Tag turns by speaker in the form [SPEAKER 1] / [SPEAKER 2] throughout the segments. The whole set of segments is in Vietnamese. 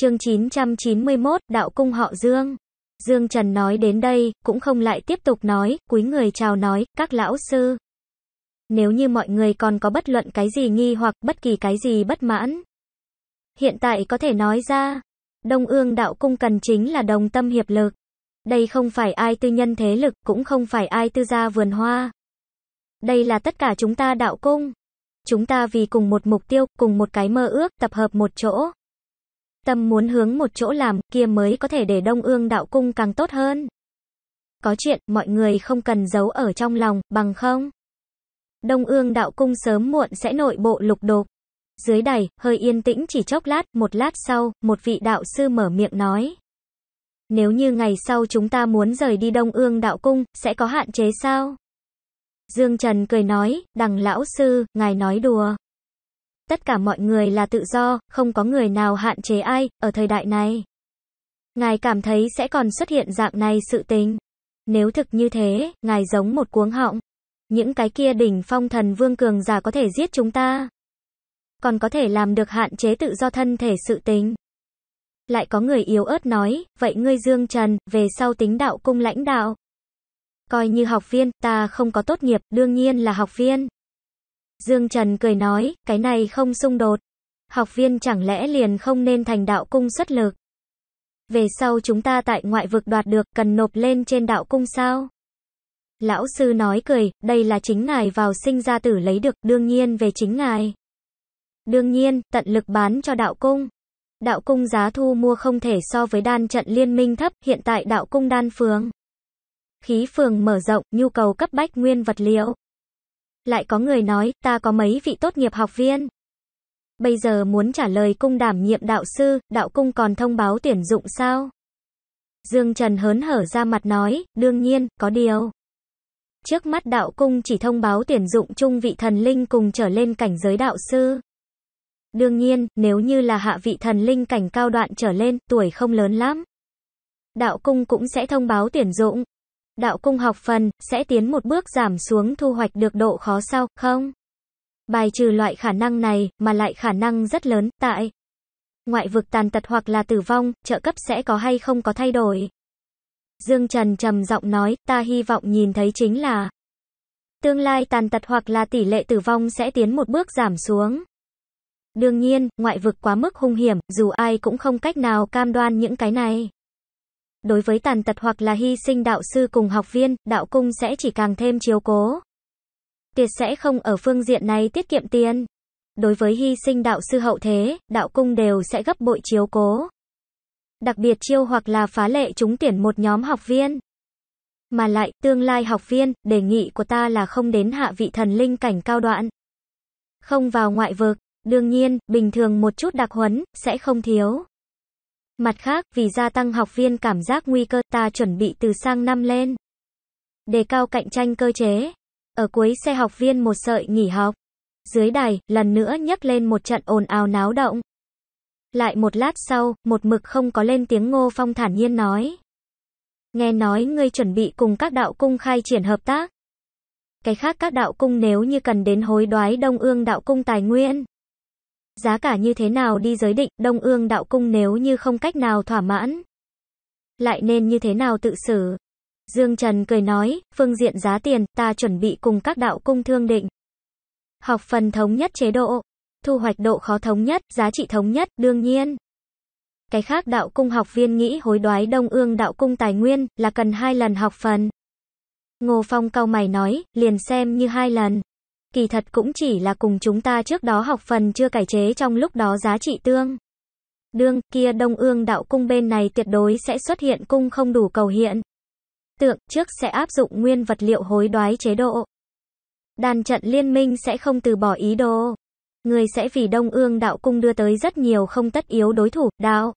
[SPEAKER 1] Chương 991, Đạo cung họ Dương. Dương Trần nói đến đây, cũng không lại tiếp tục nói, quý người chào nói, các lão sư. Nếu như mọi người còn có bất luận cái gì nghi hoặc bất kỳ cái gì bất mãn, hiện tại có thể nói ra. Đông ương đạo cung cần chính là đồng tâm hiệp lực. Đây không phải ai tư nhân thế lực, cũng không phải ai tư gia vườn hoa. Đây là tất cả chúng ta đạo cung. Chúng ta vì cùng một mục tiêu, cùng một cái mơ ước, tập hợp một chỗ. Tâm muốn hướng một chỗ làm, kia mới có thể để đông ương đạo cung càng tốt hơn. Có chuyện, mọi người không cần giấu ở trong lòng, bằng không. Đông ương đạo cung sớm muộn sẽ nội bộ lục đục. Dưới đầy hơi yên tĩnh chỉ chốc lát, một lát sau, một vị đạo sư mở miệng nói. Nếu như ngày sau chúng ta muốn rời đi Đông Ương Đạo Cung, sẽ có hạn chế sao? Dương Trần cười nói, đằng lão sư, ngài nói đùa tất cả mọi người là tự do, không có người nào hạn chế ai, ở thời đại này. Ngài cảm thấy sẽ còn xuất hiện dạng này sự tình. Nếu thực như thế, ngài giống một cuống họng. Những cái kia đỉnh phong thần vương cường giả có thể giết chúng ta. Còn có thể làm được hạn chế tự do thân thể sự tình. Lại có người yếu ớt nói, vậy ngươi Dương Trần, về sau tính đạo cung lãnh đạo. Coi như học viên, ta không có tốt nghiệp, đương nhiên là học viên. Dương Trần cười nói, cái này không xung đột. Học viên chẳng lẽ liền không nên thành đạo cung xuất lực? Về sau chúng ta tại ngoại vực đoạt được, cần nộp lên trên đạo cung sao? Lão sư nói cười, đây là chính ngài vào sinh ra tử lấy được, đương nhiên về chính ngài. Đương nhiên, tận lực bán cho đạo cung. Đạo cung giá thu mua không thể so với đan trận liên minh thấp, hiện tại đạo cung đan phường. Khí phường mở rộng, nhu cầu cấp bách nguyên vật liệu. Lại có người nói, ta có mấy vị tốt nghiệp học viên. Bây giờ muốn trả lời cung đảm nhiệm đạo sư, đạo cung còn thông báo tuyển dụng sao? Dương Trần hớn hở ra mặt nói, đương nhiên, có điều. Trước mắt đạo cung chỉ thông báo tuyển dụng trung vị thần linh cùng trở lên cảnh giới đạo sư. Đương nhiên, nếu như là hạ vị thần linh cảnh cao đoạn trở lên, tuổi không lớn lắm. Đạo cung cũng sẽ thông báo tuyển dụng đạo cung học phần, sẽ tiến một bước giảm xuống thu hoạch được độ khó sau không? Bài trừ loại khả năng này, mà lại khả năng rất lớn, tại ngoại vực tàn tật hoặc là tử vong, trợ cấp sẽ có hay không có thay đổi. Dương Trần trầm giọng nói, ta hy vọng nhìn thấy chính là tương lai tàn tật hoặc là tỷ lệ tử vong sẽ tiến một bước giảm xuống. Đương nhiên, ngoại vực quá mức hung hiểm, dù ai cũng không cách nào cam đoan những cái này. Đối với tàn tật hoặc là hy sinh đạo sư cùng học viên, đạo cung sẽ chỉ càng thêm chiếu cố. Tiệt sẽ không ở phương diện này tiết kiệm tiền. Đối với hy sinh đạo sư hậu thế, đạo cung đều sẽ gấp bội chiếu cố. Đặc biệt chiêu hoặc là phá lệ chúng tuyển một nhóm học viên. Mà lại, tương lai học viên, đề nghị của ta là không đến hạ vị thần linh cảnh cao đoạn. Không vào ngoại vực, đương nhiên, bình thường một chút đặc huấn, sẽ không thiếu. Mặt khác, vì gia tăng học viên cảm giác nguy cơ, ta chuẩn bị từ sang năm lên. Đề cao cạnh tranh cơ chế. Ở cuối xe học viên một sợi nghỉ học. Dưới đài, lần nữa nhấc lên một trận ồn ào náo động. Lại một lát sau, một mực không có lên tiếng Ngô Phong thản nhiên nói. Nghe nói ngươi chuẩn bị cùng các đạo cung khai triển hợp tác. Cái khác các đạo cung nếu như cần đến hối đoái đông ương đạo cung tài nguyên giá cả như thế nào đi giới định, Đông Ương đạo cung nếu như không cách nào thỏa mãn. Lại nên như thế nào tự xử? Dương Trần cười nói, phương diện giá tiền, ta chuẩn bị cùng các đạo cung thương định. Học phần thống nhất chế độ, thu hoạch độ khó thống nhất, giá trị thống nhất, đương nhiên. Cái khác đạo cung học viên nghĩ hối đoái đông ương đạo cung tài nguyên là cần hai lần học phần. Ngô Phong cau mày nói, liền xem như hai lần kỳ thật cũng chỉ là cùng chúng ta trước đó học phần chưa cải chế trong lúc đó giá trị tương. Đương kia đông ương đạo cung bên này tuyệt đối sẽ xuất hiện cung không đủ cầu hiện. Tượng trước sẽ áp dụng nguyên vật liệu hối đoái chế độ. Đàn trận liên minh sẽ không từ bỏ ý đồ. Người sẽ vì đông ương đạo cung đưa tới rất nhiều không tất yếu đối thủ, đạo.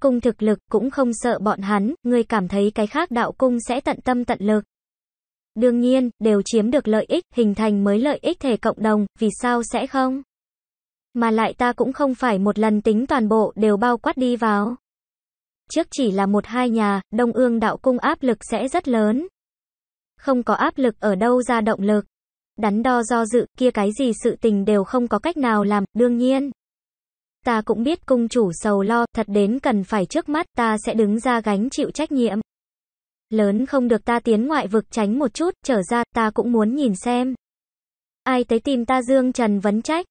[SPEAKER 1] Cung thực lực cũng không sợ bọn hắn, người cảm thấy cái khác đạo cung sẽ tận tâm tận lực. Đương nhiên, đều chiếm được lợi ích, hình thành mới lợi ích thể cộng đồng, vì sao sẽ không? Mà lại ta cũng không phải một lần tính toàn bộ đều bao quát đi vào. Trước chỉ là một hai nhà, Đông Ương đạo cung áp lực sẽ rất lớn. Không có áp lực ở đâu ra động lực. Đắn đo do dự, kia cái gì sự tình đều không có cách nào làm, đương nhiên. Ta cũng biết cung chủ sầu lo, thật đến cần phải trước mắt ta sẽ đứng ra gánh chịu trách nhiệm. Lớn không được ta tiến ngoại vực tránh một chút, trở ra, ta cũng muốn nhìn xem. Ai tới tìm ta Dương Trần vấn trách.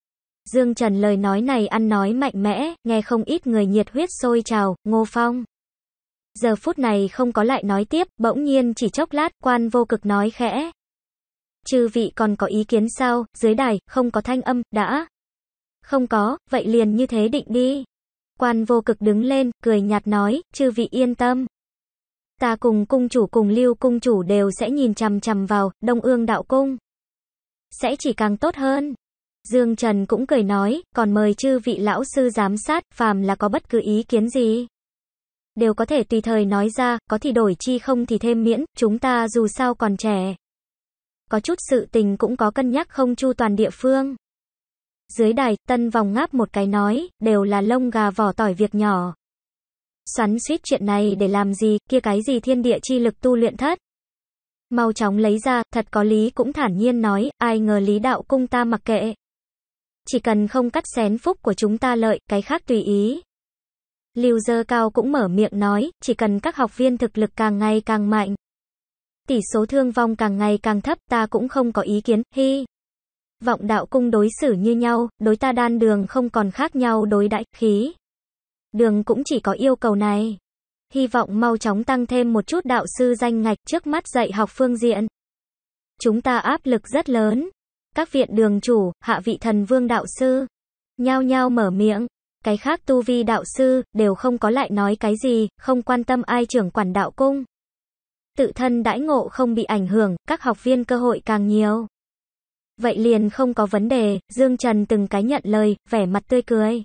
[SPEAKER 1] Dương Trần lời nói này ăn nói mạnh mẽ, nghe không ít người nhiệt huyết sôi trào, ngô phong. Giờ phút này không có lại nói tiếp, bỗng nhiên chỉ chốc lát, quan vô cực nói khẽ. Chư vị còn có ý kiến sao, dưới đài, không có thanh âm, đã. Không có, vậy liền như thế định đi. Quan vô cực đứng lên, cười nhạt nói, chư vị yên tâm ta cùng cung chủ cùng lưu cung chủ đều sẽ nhìn chằm chằm vào đông ương đạo cung. Sẽ chỉ càng tốt hơn. Dương Trần cũng cười nói, còn mời chư vị lão sư giám sát, phàm là có bất cứ ý kiến gì. Đều có thể tùy thời nói ra, có thì đổi chi không thì thêm miễn, chúng ta dù sao còn trẻ. Có chút sự tình cũng có cân nhắc không chu toàn địa phương. Dưới đài, tân vòng ngáp một cái nói, đều là lông gà vỏ tỏi việc nhỏ xoắn suýt chuyện này để làm gì, kia cái gì thiên địa chi lực tu luyện thất. Mau chóng lấy ra, thật có lý cũng thản nhiên nói, ai ngờ lý đạo cung ta mặc kệ. Chỉ cần không cắt xén phúc của chúng ta lợi, cái khác tùy ý. Lưu dơ cao cũng mở miệng nói, chỉ cần các học viên thực lực càng ngày càng mạnh. Tỷ số thương vong càng ngày càng thấp, ta cũng không có ý kiến, hi. Vọng đạo cung đối xử như nhau, đối ta đan đường không còn khác nhau đối đại khí. Đường cũng chỉ có yêu cầu này. Hy vọng mau chóng tăng thêm một chút đạo sư danh ngạch trước mắt dạy học phương diện. Chúng ta áp lực rất lớn. Các viện đường chủ, hạ vị thần vương đạo sư, nhao nhao mở miệng. Cái khác tu vi đạo sư, đều không có lại nói cái gì, không quan tâm ai trưởng quản đạo cung. Tự thân đãi ngộ không bị ảnh hưởng, các học viên cơ hội càng nhiều. Vậy liền không có vấn đề, Dương Trần từng cái nhận lời, vẻ mặt tươi cười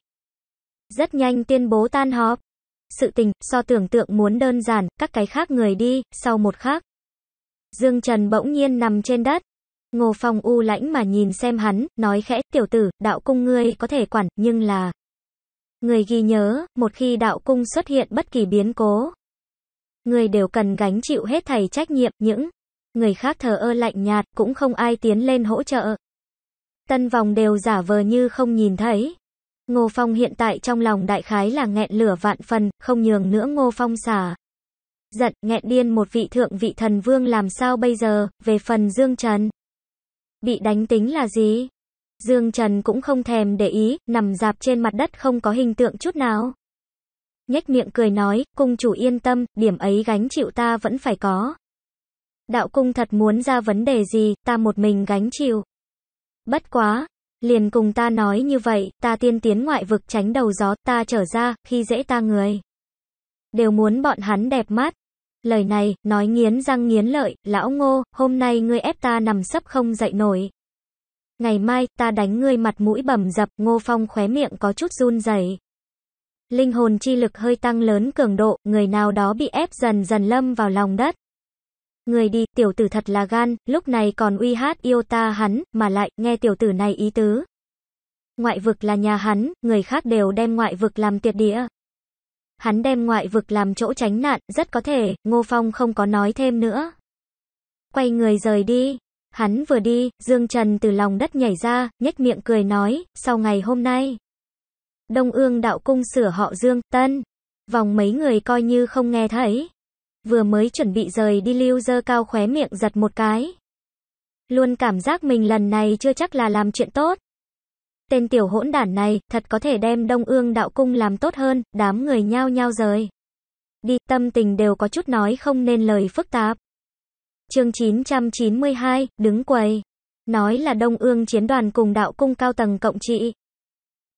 [SPEAKER 1] rất nhanh tuyên bố tan họp. Sự tình, so tưởng tượng muốn đơn giản, các cái khác người đi, sau một khác. Dương Trần bỗng nhiên nằm trên đất. Ngô Phong u lãnh mà nhìn xem hắn, nói khẽ, tiểu tử, đạo cung ngươi có thể quản, nhưng là... Người ghi nhớ, một khi đạo cung xuất hiện bất kỳ biến cố, người đều cần gánh chịu hết thầy trách nhiệm, những người khác thờ ơ lạnh nhạt, cũng không ai tiến lên hỗ trợ. Tân vòng đều giả vờ như không nhìn thấy. Ngô Phong hiện tại trong lòng đại khái là nghẹn lửa vạn phần, không nhường nữa Ngô Phong xả. Giận, nghẹn điên một vị thượng vị thần vương làm sao bây giờ, về phần Dương Trần. Bị đánh tính là gì? Dương Trần cũng không thèm để ý, nằm dạp trên mặt đất không có hình tượng chút nào. Nhách miệng cười nói, cung chủ yên tâm, điểm ấy gánh chịu ta vẫn phải có. Đạo cung thật muốn ra vấn đề gì, ta một mình gánh chịu. Bất quá, liền cùng ta nói như vậy, ta tiên tiến ngoại vực tránh đầu gió, ta trở ra, khi dễ ta người. Đều muốn bọn hắn đẹp mắt. Lời này, nói nghiến răng nghiến lợi, lão ngô, hôm nay ngươi ép ta nằm sấp không dậy nổi. Ngày mai, ta đánh ngươi mặt mũi bầm dập, ngô phong khóe miệng có chút run rẩy Linh hồn chi lực hơi tăng lớn cường độ, người nào đó bị ép dần dần lâm vào lòng đất. Người đi, tiểu tử thật là gan, lúc này còn uy hát yêu ta hắn, mà lại, nghe tiểu tử này ý tứ. Ngoại vực là nhà hắn, người khác đều đem ngoại vực làm tiệt địa. Hắn đem ngoại vực làm chỗ tránh nạn, rất có thể, Ngô Phong không có nói thêm nữa. Quay người rời đi. Hắn vừa đi, Dương Trần từ lòng đất nhảy ra, nhếch miệng cười nói, sau ngày hôm nay. Đông ương đạo cung sửa họ Dương, Tân. Vòng mấy người coi như không nghe thấy. Vừa mới chuẩn bị rời đi lưu dơ cao khóe miệng giật một cái. Luôn cảm giác mình lần này chưa chắc là làm chuyện tốt. Tên tiểu hỗn đản này, thật có thể đem đông ương đạo cung làm tốt hơn, đám người nhao nhao rời. Đi, tâm tình đều có chút nói không nên lời phức tạp. chương 992, đứng quầy. Nói là đông ương chiến đoàn cùng đạo cung cao tầng cộng trị.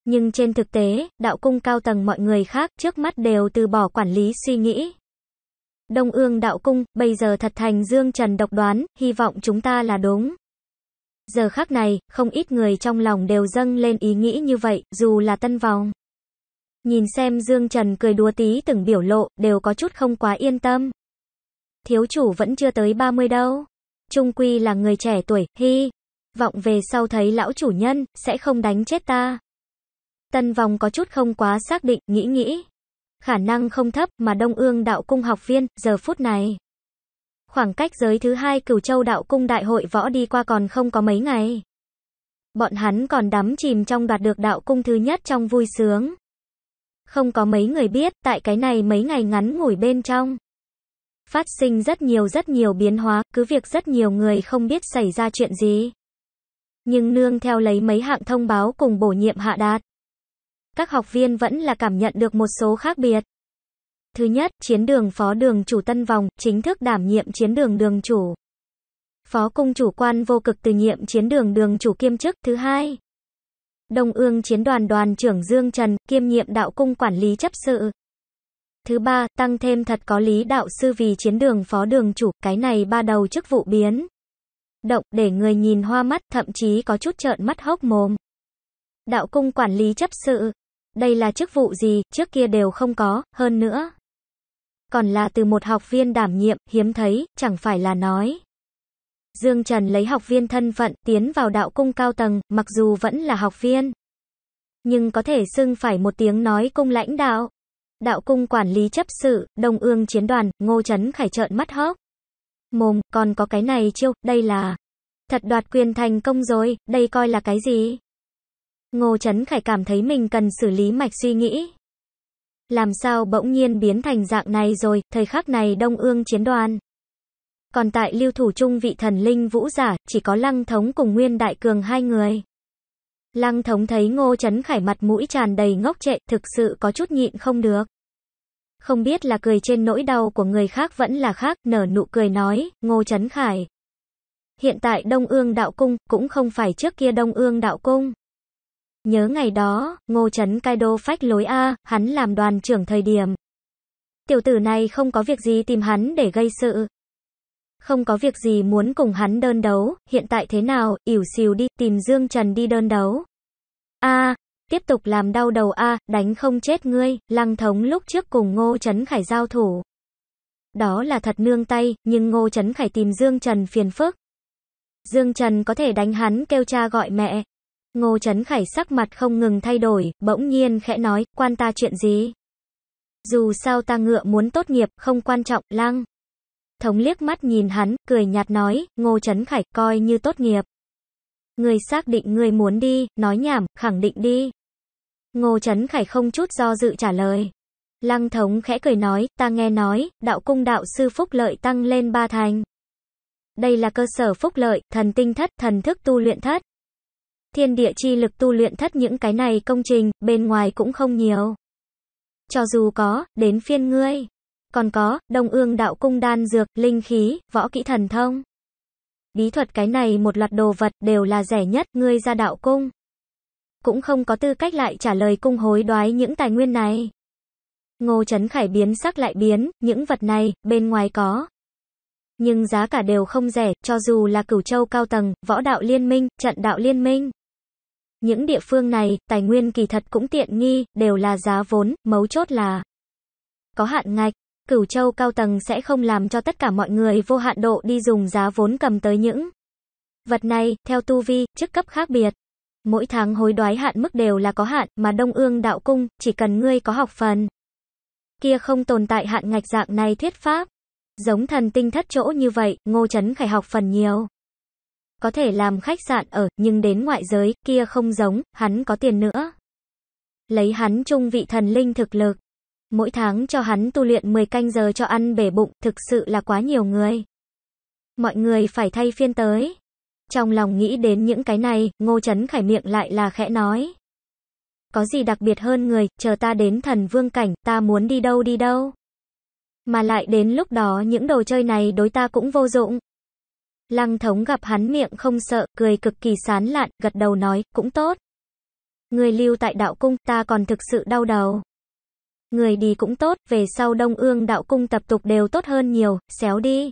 [SPEAKER 1] Nhưng trên thực tế, đạo cung cao tầng mọi người khác trước mắt đều từ bỏ quản lý suy nghĩ. Đông Ương Đạo Cung, bây giờ thật thành Dương Trần độc đoán, hy vọng chúng ta là đúng. Giờ khác này, không ít người trong lòng đều dâng lên ý nghĩ như vậy, dù là tân vòng. Nhìn xem Dương Trần cười đùa tí từng biểu lộ, đều có chút không quá yên tâm. Thiếu chủ vẫn chưa tới 30 đâu. Trung Quy là người trẻ tuổi, hy. Vọng về sau thấy lão chủ nhân, sẽ không đánh chết ta. Tân vòng có chút không quá xác định, nghĩ nghĩ khả năng không thấp mà Đông Ương Đạo Cung học viên giờ phút này. Khoảng cách giới thứ hai Cửu Châu Đạo Cung Đại hội võ đi qua còn không có mấy ngày. Bọn hắn còn đắm chìm trong đoạt được đạo cung thứ nhất trong vui sướng. Không có mấy người biết, tại cái này mấy ngày ngắn ngủi bên trong. Phát sinh rất nhiều rất nhiều biến hóa, cứ việc rất nhiều người không biết xảy ra chuyện gì. Nhưng nương theo lấy mấy hạng thông báo cùng bổ nhiệm hạ đạt các học viên vẫn là cảm nhận được một số khác biệt. Thứ nhất, chiến đường phó đường chủ Tân Vòng, chính thức đảm nhiệm chiến đường đường chủ. Phó cung chủ quan vô cực từ nhiệm chiến đường đường chủ kiêm chức thứ hai. Đông ương chiến đoàn đoàn trưởng Dương Trần, kiêm nhiệm đạo cung quản lý chấp sự. Thứ ba, tăng thêm thật có lý đạo sư vì chiến đường phó đường chủ, cái này ba đầu chức vụ biến. Động, để người nhìn hoa mắt, thậm chí có chút trợn mắt hốc mồm. Đạo cung quản lý chấp sự, đây là chức vụ gì, trước kia đều không có, hơn nữa. Còn là từ một học viên đảm nhiệm, hiếm thấy, chẳng phải là nói. Dương Trần lấy học viên thân phận, tiến vào đạo cung cao tầng, mặc dù vẫn là học viên. Nhưng có thể xưng phải một tiếng nói cung lãnh đạo. Đạo cung quản lý chấp sự, đồng ương chiến đoàn, ngô chấn khải trợn mắt hốc. Mồm, còn có cái này chiêu, đây là... Thật đoạt quyền thành công rồi, đây coi là cái gì? Ngô Trấn Khải cảm thấy mình cần xử lý mạch suy nghĩ. Làm sao bỗng nhiên biến thành dạng này rồi, thời khắc này đông ương chiến đoàn. Còn tại lưu thủ trung vị thần linh vũ giả, chỉ có lăng thống cùng nguyên đại cường hai người. Lăng thống thấy ngô chấn khải mặt mũi tràn đầy ngốc trệ, thực sự có chút nhịn không được. Không biết là cười trên nỗi đau của người khác vẫn là khác, nở nụ cười nói, ngô chấn khải. Hiện tại Đông Ương Đạo Cung cũng không phải trước kia Đông Ương Đạo Cung. Nhớ ngày đó, Ngô Trấn Cai đô phách lối A, hắn làm đoàn trưởng thời điểm. Tiểu tử này không có việc gì tìm hắn để gây sự. Không có việc gì muốn cùng hắn đơn đấu, hiện tại thế nào, ỉu xìu đi, tìm Dương Trần đi đơn đấu. A, tiếp tục làm đau đầu A, đánh không chết ngươi, lăng thống lúc trước cùng Ngô Trấn Khải giao thủ. Đó là thật nương tay, nhưng Ngô Trấn Khải tìm Dương Trần phiền phức. Dương Trần có thể đánh hắn kêu cha gọi mẹ, Ngô Trấn Khải sắc mặt không ngừng thay đổi, bỗng nhiên khẽ nói, quan ta chuyện gì? Dù sao ta ngựa muốn tốt nghiệp, không quan trọng, lăng. Thống liếc mắt nhìn hắn, cười nhạt nói, Ngô Trấn Khải coi như tốt nghiệp. Người xác định người muốn đi, nói nhảm, khẳng định đi. Ngô Trấn Khải không chút do dự trả lời. Lăng thống khẽ cười nói, ta nghe nói, đạo cung đạo sư phúc lợi tăng lên ba thành. Đây là cơ sở phúc lợi, thần tinh thất, thần thức tu luyện thất thiên địa chi lực tu luyện thất những cái này công trình, bên ngoài cũng không nhiều. Cho dù có, đến phiên ngươi. Còn có, đông ương đạo cung đan dược, linh khí, võ kỹ thần thông. Bí thuật cái này một loạt đồ vật đều là rẻ nhất, ngươi ra đạo cung. Cũng không có tư cách lại trả lời cung hối đoái những tài nguyên này. Ngô Trấn Khải biến sắc lại biến, những vật này, bên ngoài có. Nhưng giá cả đều không rẻ, cho dù là cửu châu cao tầng, võ đạo liên minh, trận đạo liên minh. Những địa phương này, tài nguyên kỳ thật cũng tiện nghi, đều là giá vốn, mấu chốt là có hạn ngạch. Cửu châu cao tầng sẽ không làm cho tất cả mọi người vô hạn độ đi dùng giá vốn cầm tới những vật này, theo tu vi, chức cấp khác biệt. Mỗi tháng hối đoái hạn mức đều là có hạn, mà Đông Ương đạo cung, chỉ cần ngươi có học phần. Kia không tồn tại hạn ngạch dạng này thuyết pháp. Giống thần tinh thất chỗ như vậy, Ngô chấn Khải học phần nhiều có thể làm khách sạn ở, nhưng đến ngoại giới, kia không giống, hắn có tiền nữa. Lấy hắn trung vị thần linh thực lực. Mỗi tháng cho hắn tu luyện 10 canh giờ cho ăn bể bụng, thực sự là quá nhiều người. Mọi người phải thay phiên tới. Trong lòng nghĩ đến những cái này, ngô chấn khải miệng lại là khẽ nói. Có gì đặc biệt hơn người, chờ ta đến thần vương cảnh, ta muốn đi đâu đi đâu. Mà lại đến lúc đó những đồ chơi này đối ta cũng vô dụng. Lăng thống gặp hắn miệng không sợ, cười cực kỳ sán lạn, gật đầu nói, cũng tốt. Người lưu tại đạo cung, ta còn thực sự đau đầu. Người đi cũng tốt, về sau đông ương đạo cung tập tục đều tốt hơn nhiều, xéo đi.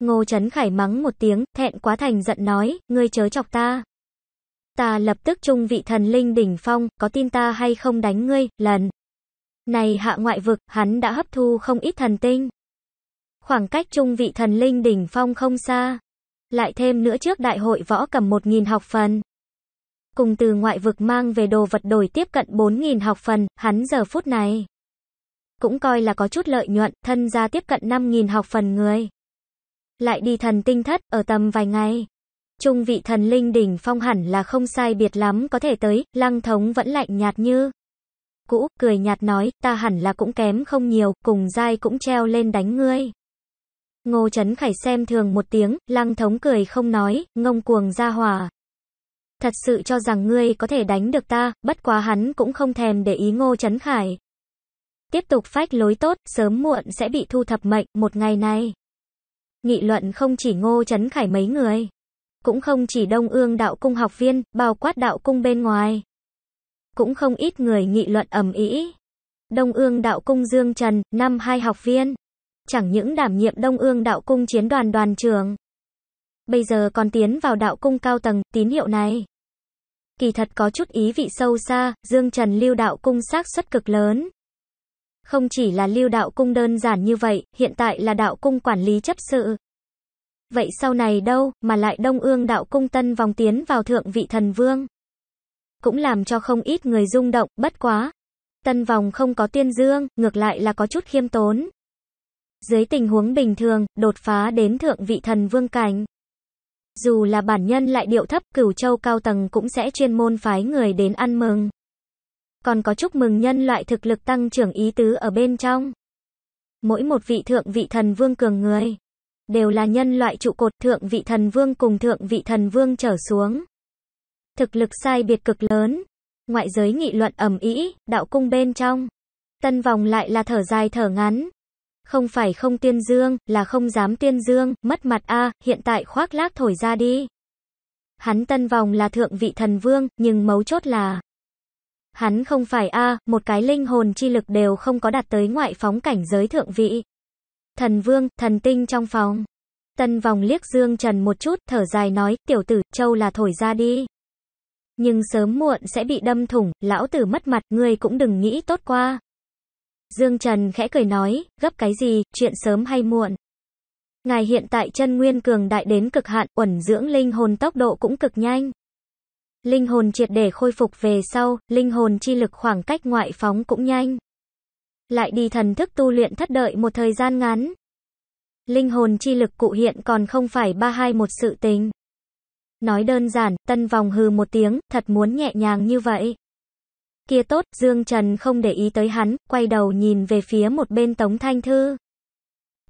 [SPEAKER 1] Ngô Trấn Khải mắng một tiếng, thẹn quá thành giận nói, ngươi chớ chọc ta. Ta lập tức trung vị thần linh đỉnh phong, có tin ta hay không đánh ngươi, lần. Này hạ ngoại vực, hắn đã hấp thu không ít thần tinh. Khoảng cách trung vị thần linh đỉnh phong không xa. Lại thêm nữa trước đại hội võ cầm 1.000 học phần. Cùng từ ngoại vực mang về đồ vật đổi tiếp cận 4.000 học phần, hắn giờ phút này. Cũng coi là có chút lợi nhuận, thân ra tiếp cận 5.000 học phần người. Lại đi thần tinh thất, ở tầm vài ngày. Trung vị thần linh đỉnh phong hẳn là không sai biệt lắm có thể tới, lăng thống vẫn lạnh nhạt như cũ, cười nhạt nói, ta hẳn là cũng kém không nhiều, cùng dai cũng treo lên đánh ngươi. Ngô Trấn Khải xem thường một tiếng, lăng thống cười không nói, ngông cuồng ra hòa. Thật sự cho rằng ngươi có thể đánh được ta, bất quá hắn cũng không thèm để ý Ngô Trấn Khải. Tiếp tục phách lối tốt, sớm muộn sẽ bị thu thập mệnh, một ngày nay. Nghị luận không chỉ Ngô Trấn Khải mấy người, cũng không chỉ đông ương đạo cung học viên, bao quát đạo cung bên ngoài. Cũng không ít người nghị luận ầm ĩ. Đông ương đạo cung Dương Trần, năm hai học viên chẳng những đảm nhiệm Đông Ương Đạo Cung chiến đoàn đoàn trưởng, bây giờ còn tiến vào Đạo Cung cao tầng, tín hiệu này. Kỳ thật có chút ý vị sâu xa, Dương Trần lưu đạo cung xác suất cực lớn. Không chỉ là lưu đạo cung đơn giản như vậy, hiện tại là đạo cung quản lý chấp sự. Vậy sau này đâu, mà lại đông ương đạo cung tân vòng tiến vào thượng vị thần vương. Cũng làm cho không ít người rung động, bất quá. Tân vòng không có tiên dương, ngược lại là có chút khiêm tốn. Dưới tình huống bình thường, đột phá đến thượng vị thần vương cảnh. Dù là bản nhân lại điệu thấp, cửu châu cao tầng cũng sẽ chuyên môn phái người đến ăn mừng. Còn có chúc mừng nhân loại thực lực tăng trưởng ý tứ ở bên trong. Mỗi một vị thượng vị thần vương cường người, đều là nhân loại trụ cột thượng vị thần vương cùng thượng vị thần vương trở xuống. Thực lực sai biệt cực lớn, ngoại giới nghị luận ầm ĩ, đạo cung bên trong. Tân vòng lại là thở dài thở ngắn, không phải không tiên dương, là không dám tiên dương, mất mặt a, hiện tại khoác lác thổi ra đi. Hắn tân vòng là thượng vị thần vương, nhưng mấu chốt là Hắn không phải a, một cái linh hồn chi lực đều không có đạt tới ngoại phóng cảnh giới thượng vị. Thần vương, thần tinh trong phòng. Tân vòng liếc Dương Trần một chút, thở dài nói, tiểu tử, châu là thổi ra đi. Nhưng sớm muộn sẽ bị đâm thủng, lão tử mất mặt, ngươi cũng đừng nghĩ tốt qua. Dương Trần khẽ cười nói, gấp cái gì, chuyện sớm hay muộn. Ngài hiện tại chân nguyên cường đại đến cực hạn, uẩn dưỡng linh hồn tốc độ cũng cực nhanh. Linh hồn triệt để khôi phục về sau, linh hồn chi lực khoảng cách ngoại phóng cũng nhanh. Lại đi thần thức tu luyện thất đợi một thời gian ngắn. Linh hồn chi lực cụ hiện còn không phải ba hai một sự tình. Nói đơn giản, tân vòng hừ một tiếng, thật muốn nhẹ nhàng như vậy. Kia tốt, Dương Trần không để ý tới hắn, quay đầu nhìn về phía một bên Tống Thanh Thư.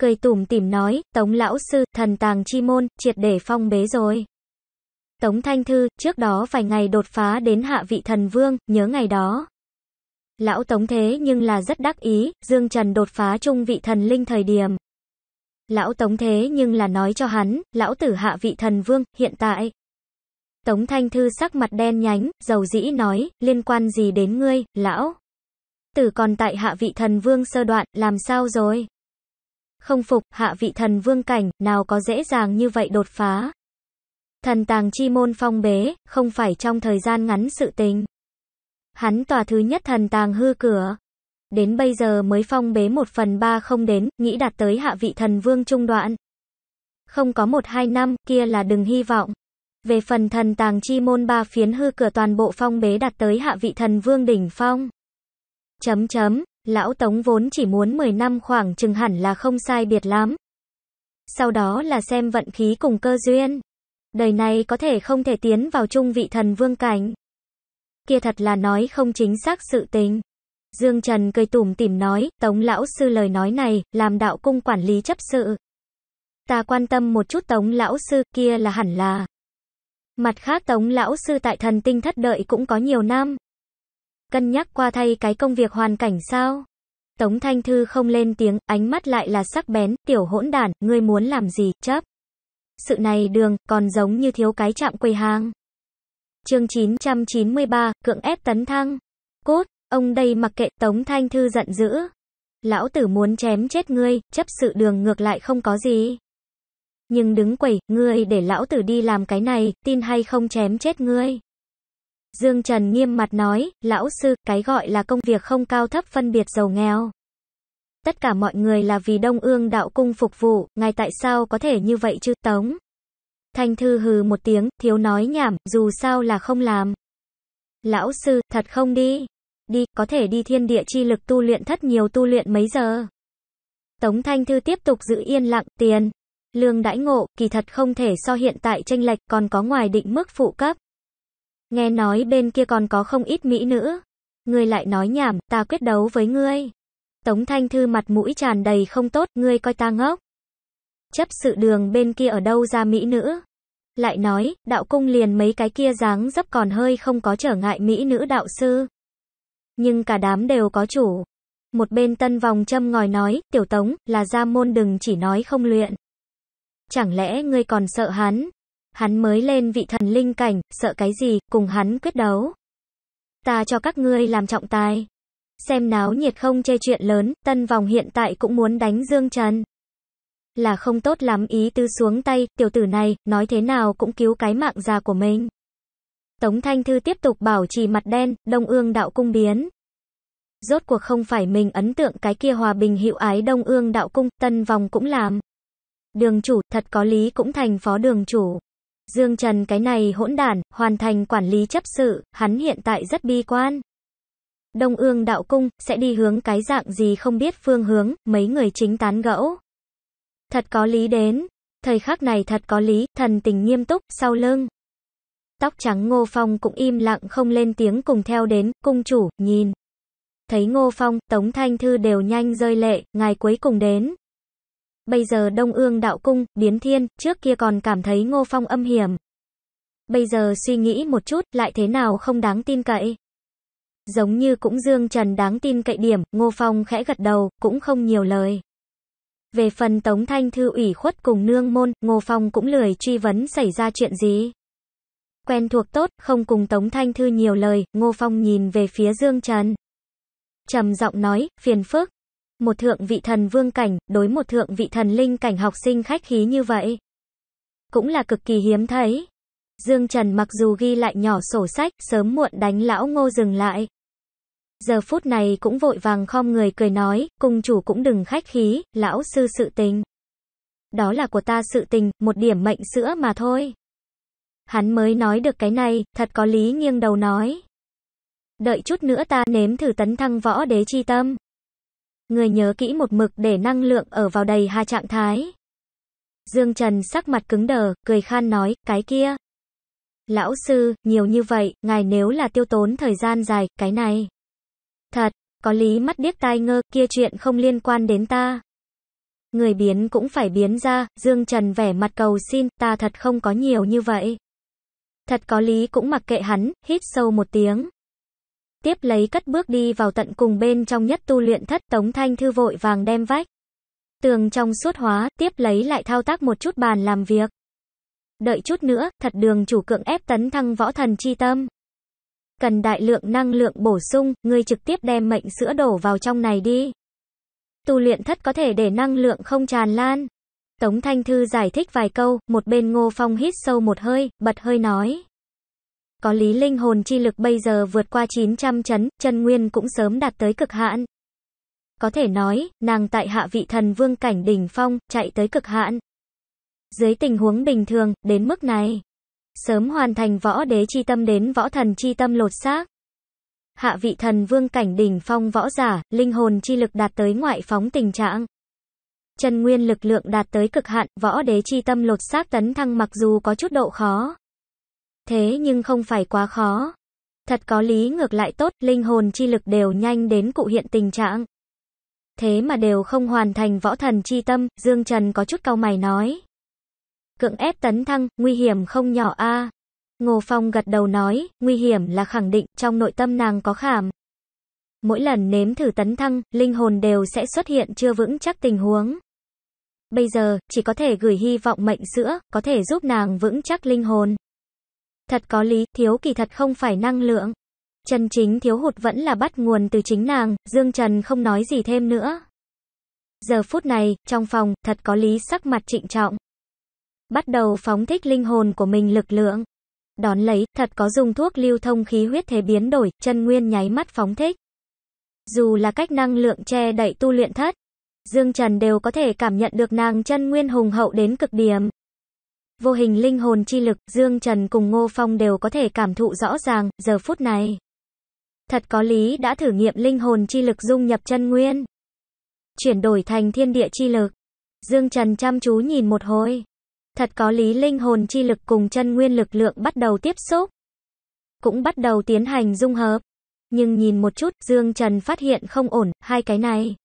[SPEAKER 1] Cười tủm tỉm nói, Tống lão sư, thần tàng chi môn, triệt để phong bế rồi. Tống Thanh Thư, trước đó vài ngày đột phá đến hạ vị thần vương, nhớ ngày đó. Lão Tống thế nhưng là rất đắc ý, Dương Trần đột phá trung vị thần linh thời điểm. Lão Tống thế nhưng là nói cho hắn, lão tử hạ vị thần vương, hiện tại. Tống Thanh Thư sắc mặt đen nhánh, dầu dĩ nói, liên quan gì đến ngươi, lão? Tử còn tại hạ vị thần vương sơ đoạn, làm sao rồi? Không phục, hạ vị thần vương cảnh, nào có dễ dàng như vậy đột phá. Thần tàng chi môn phong bế, không phải trong thời gian ngắn sự tình. Hắn tòa thứ nhất thần tàng hư cửa. Đến bây giờ mới phong bế một phần ba không đến, nghĩ đạt tới hạ vị thần vương trung đoạn. Không có một hai năm, kia là đừng hy vọng. Về phần thần tàng chi môn ba phiến hư cửa toàn bộ phong bế đặt tới hạ vị thần vương đỉnh phong. Chấm chấm, lão Tống vốn chỉ muốn 10 năm khoảng chừng hẳn là không sai biệt lắm. Sau đó là xem vận khí cùng cơ duyên. Đời này có thể không thể tiến vào trung vị thần vương cảnh. Kia thật là nói không chính xác sự tình. Dương Trần cười tủm tỉm nói, Tống lão sư lời nói này, làm đạo cung quản lý chấp sự. Ta quan tâm một chút Tống lão sư kia là hẳn là. Mặt khác Tống lão sư tại thần tinh thất đợi cũng có nhiều năm. Cân nhắc qua thay cái công việc hoàn cảnh sao? Tống Thanh Thư không lên tiếng, ánh mắt lại là sắc bén, tiểu hỗn đản, ngươi muốn làm gì, chấp. Sự này đường, còn giống như thiếu cái chạm quầy hàng. chương 993, cưỡng ép tấn thăng. Cốt, ông đây mặc kệ Tống Thanh Thư giận dữ. Lão tử muốn chém chết ngươi, chấp sự đường ngược lại không có gì nhưng đứng quẩy, ngươi để lão tử đi làm cái này, tin hay không chém chết ngươi. Dương Trần nghiêm mặt nói, lão sư, cái gọi là công việc không cao thấp phân biệt giàu nghèo. Tất cả mọi người là vì Đông Ương đạo cung phục vụ, ngài tại sao có thể như vậy chứ, Tống? Thanh Thư hừ một tiếng, thiếu nói nhảm, dù sao là không làm. Lão sư, thật không đi. Đi, có thể đi thiên địa chi lực tu luyện thất nhiều tu luyện mấy giờ. Tống Thanh Thư tiếp tục giữ yên lặng, tiền, lương đãi ngộ, kỳ thật không thể so hiện tại tranh lệch còn có ngoài định mức phụ cấp. Nghe nói bên kia còn có không ít mỹ nữ. Ngươi lại nói nhảm, ta quyết đấu với ngươi. Tống Thanh Thư mặt mũi tràn đầy không tốt, ngươi coi ta ngốc. Chấp sự đường bên kia ở đâu ra mỹ nữ? Lại nói, đạo cung liền mấy cái kia dáng dấp còn hơi không có trở ngại mỹ nữ đạo sư. Nhưng cả đám đều có chủ. Một bên tân vòng châm ngòi nói, tiểu tống, là gia môn đừng chỉ nói không luyện. Chẳng lẽ ngươi còn sợ hắn? Hắn mới lên vị thần linh cảnh, sợ cái gì, cùng hắn quyết đấu. Ta cho các ngươi làm trọng tài. Xem náo nhiệt không chê chuyện lớn, tân vòng hiện tại cũng muốn đánh Dương Trần. Là không tốt lắm ý tư xuống tay, tiểu tử này, nói thế nào cũng cứu cái mạng già của mình. Tống Thanh Thư tiếp tục bảo trì mặt đen, đông ương đạo cung biến. Rốt cuộc không phải mình ấn tượng cái kia hòa bình hiệu ái đông ương đạo cung, tân vòng cũng làm. Đường chủ, thật có lý cũng thành phó đường chủ. Dương Trần cái này hỗn đản, hoàn thành quản lý chấp sự, hắn hiện tại rất bi quan. Đông ương đạo cung, sẽ đi hướng cái dạng gì không biết phương hướng, mấy người chính tán gẫu. Thật có lý đến, thời khắc này thật có lý, thần tình nghiêm túc, sau lưng. Tóc trắng Ngô Phong cũng im lặng không lên tiếng cùng theo đến, cung chủ, nhìn. Thấy Ngô Phong, Tống Thanh Thư đều nhanh rơi lệ, ngài cuối cùng đến. Bây giờ Đông Ương Đạo Cung, Biến Thiên, trước kia còn cảm thấy Ngô Phong âm hiểm. Bây giờ suy nghĩ một chút, lại thế nào không đáng tin cậy. Giống như cũng Dương Trần đáng tin cậy điểm, Ngô Phong khẽ gật đầu, cũng không nhiều lời. Về phần Tống Thanh Thư ủy khuất cùng nương môn, Ngô Phong cũng lười truy vấn xảy ra chuyện gì. Quen thuộc tốt, không cùng Tống Thanh Thư nhiều lời, Ngô Phong nhìn về phía Dương Trần. trầm giọng nói, phiền phức, một thượng vị thần vương cảnh, đối một thượng vị thần linh cảnh học sinh khách khí như vậy. Cũng là cực kỳ hiếm thấy. Dương Trần mặc dù ghi lại nhỏ sổ sách, sớm muộn đánh lão ngô dừng lại. Giờ phút này cũng vội vàng khom người cười nói, cung chủ cũng đừng khách khí, lão sư sự tình. Đó là của ta sự tình, một điểm mệnh sữa mà thôi. Hắn mới nói được cái này, thật có lý nghiêng đầu nói. Đợi chút nữa ta nếm thử tấn thăng võ đế chi tâm người nhớ kỹ một mực để năng lượng ở vào đầy hai trạng thái. Dương Trần sắc mặt cứng đờ, cười khan nói, cái kia. Lão sư, nhiều như vậy, ngài nếu là tiêu tốn thời gian dài, cái này. Thật, có lý mắt điếc tai ngơ, kia chuyện không liên quan đến ta. Người biến cũng phải biến ra, Dương Trần vẻ mặt cầu xin, ta thật không có nhiều như vậy. Thật có lý cũng mặc kệ hắn, hít sâu một tiếng tiếp lấy cất bước đi vào tận cùng bên trong nhất tu luyện thất Tống Thanh Thư vội vàng đem vách. Tường trong suốt hóa, tiếp lấy lại thao tác một chút bàn làm việc. Đợi chút nữa, thật đường chủ cưỡng ép tấn thăng võ thần chi tâm. Cần đại lượng năng lượng bổ sung, ngươi trực tiếp đem mệnh sữa đổ vào trong này đi. Tu luyện thất có thể để năng lượng không tràn lan. Tống Thanh Thư giải thích vài câu, một bên Ngô Phong hít sâu một hơi, bật hơi nói có lý linh hồn chi lực bây giờ vượt qua 900 chấn, chân nguyên cũng sớm đạt tới cực hạn. Có thể nói, nàng tại hạ vị thần vương cảnh đỉnh phong, chạy tới cực hạn. Dưới tình huống bình thường, đến mức này, sớm hoàn thành võ đế chi tâm đến võ thần chi tâm lột xác. Hạ vị thần vương cảnh đỉnh phong võ giả, linh hồn chi lực đạt tới ngoại phóng tình trạng. Chân nguyên lực lượng đạt tới cực hạn, võ đế chi tâm lột xác tấn thăng mặc dù có chút độ khó thế nhưng không phải quá khó. Thật có lý ngược lại tốt, linh hồn chi lực đều nhanh đến cụ hiện tình trạng. Thế mà đều không hoàn thành võ thần chi tâm, Dương Trần có chút cau mày nói. Cưỡng ép tấn thăng, nguy hiểm không nhỏ a. Ngô Phong gật đầu nói, nguy hiểm là khẳng định, trong nội tâm nàng có khảm. Mỗi lần nếm thử tấn thăng, linh hồn đều sẽ xuất hiện chưa vững chắc tình huống. Bây giờ, chỉ có thể gửi hy vọng mệnh sữa, có thể giúp nàng vững chắc linh hồn. Thật có lý, thiếu kỳ thật không phải năng lượng. Chân chính thiếu hụt vẫn là bắt nguồn từ chính nàng, Dương Trần không nói gì thêm nữa. Giờ phút này, trong phòng, thật có lý sắc mặt trịnh trọng. Bắt đầu phóng thích linh hồn của mình lực lượng. Đón lấy, thật có dùng thuốc lưu thông khí huyết thế biến đổi, chân nguyên nháy mắt phóng thích. Dù là cách năng lượng che đậy tu luyện thất, Dương Trần đều có thể cảm nhận được nàng chân nguyên hùng hậu đến cực điểm vô hình linh hồn chi lực, Dương Trần cùng Ngô Phong đều có thể cảm thụ rõ ràng, giờ phút này. Thật có lý đã thử nghiệm linh hồn chi lực dung nhập chân nguyên. Chuyển đổi thành thiên địa chi lực. Dương Trần chăm chú nhìn một hồi. Thật có lý linh hồn chi lực cùng chân nguyên lực lượng bắt đầu tiếp xúc. Cũng bắt đầu tiến hành dung hợp. Nhưng nhìn một chút, Dương Trần phát hiện không ổn, hai cái này.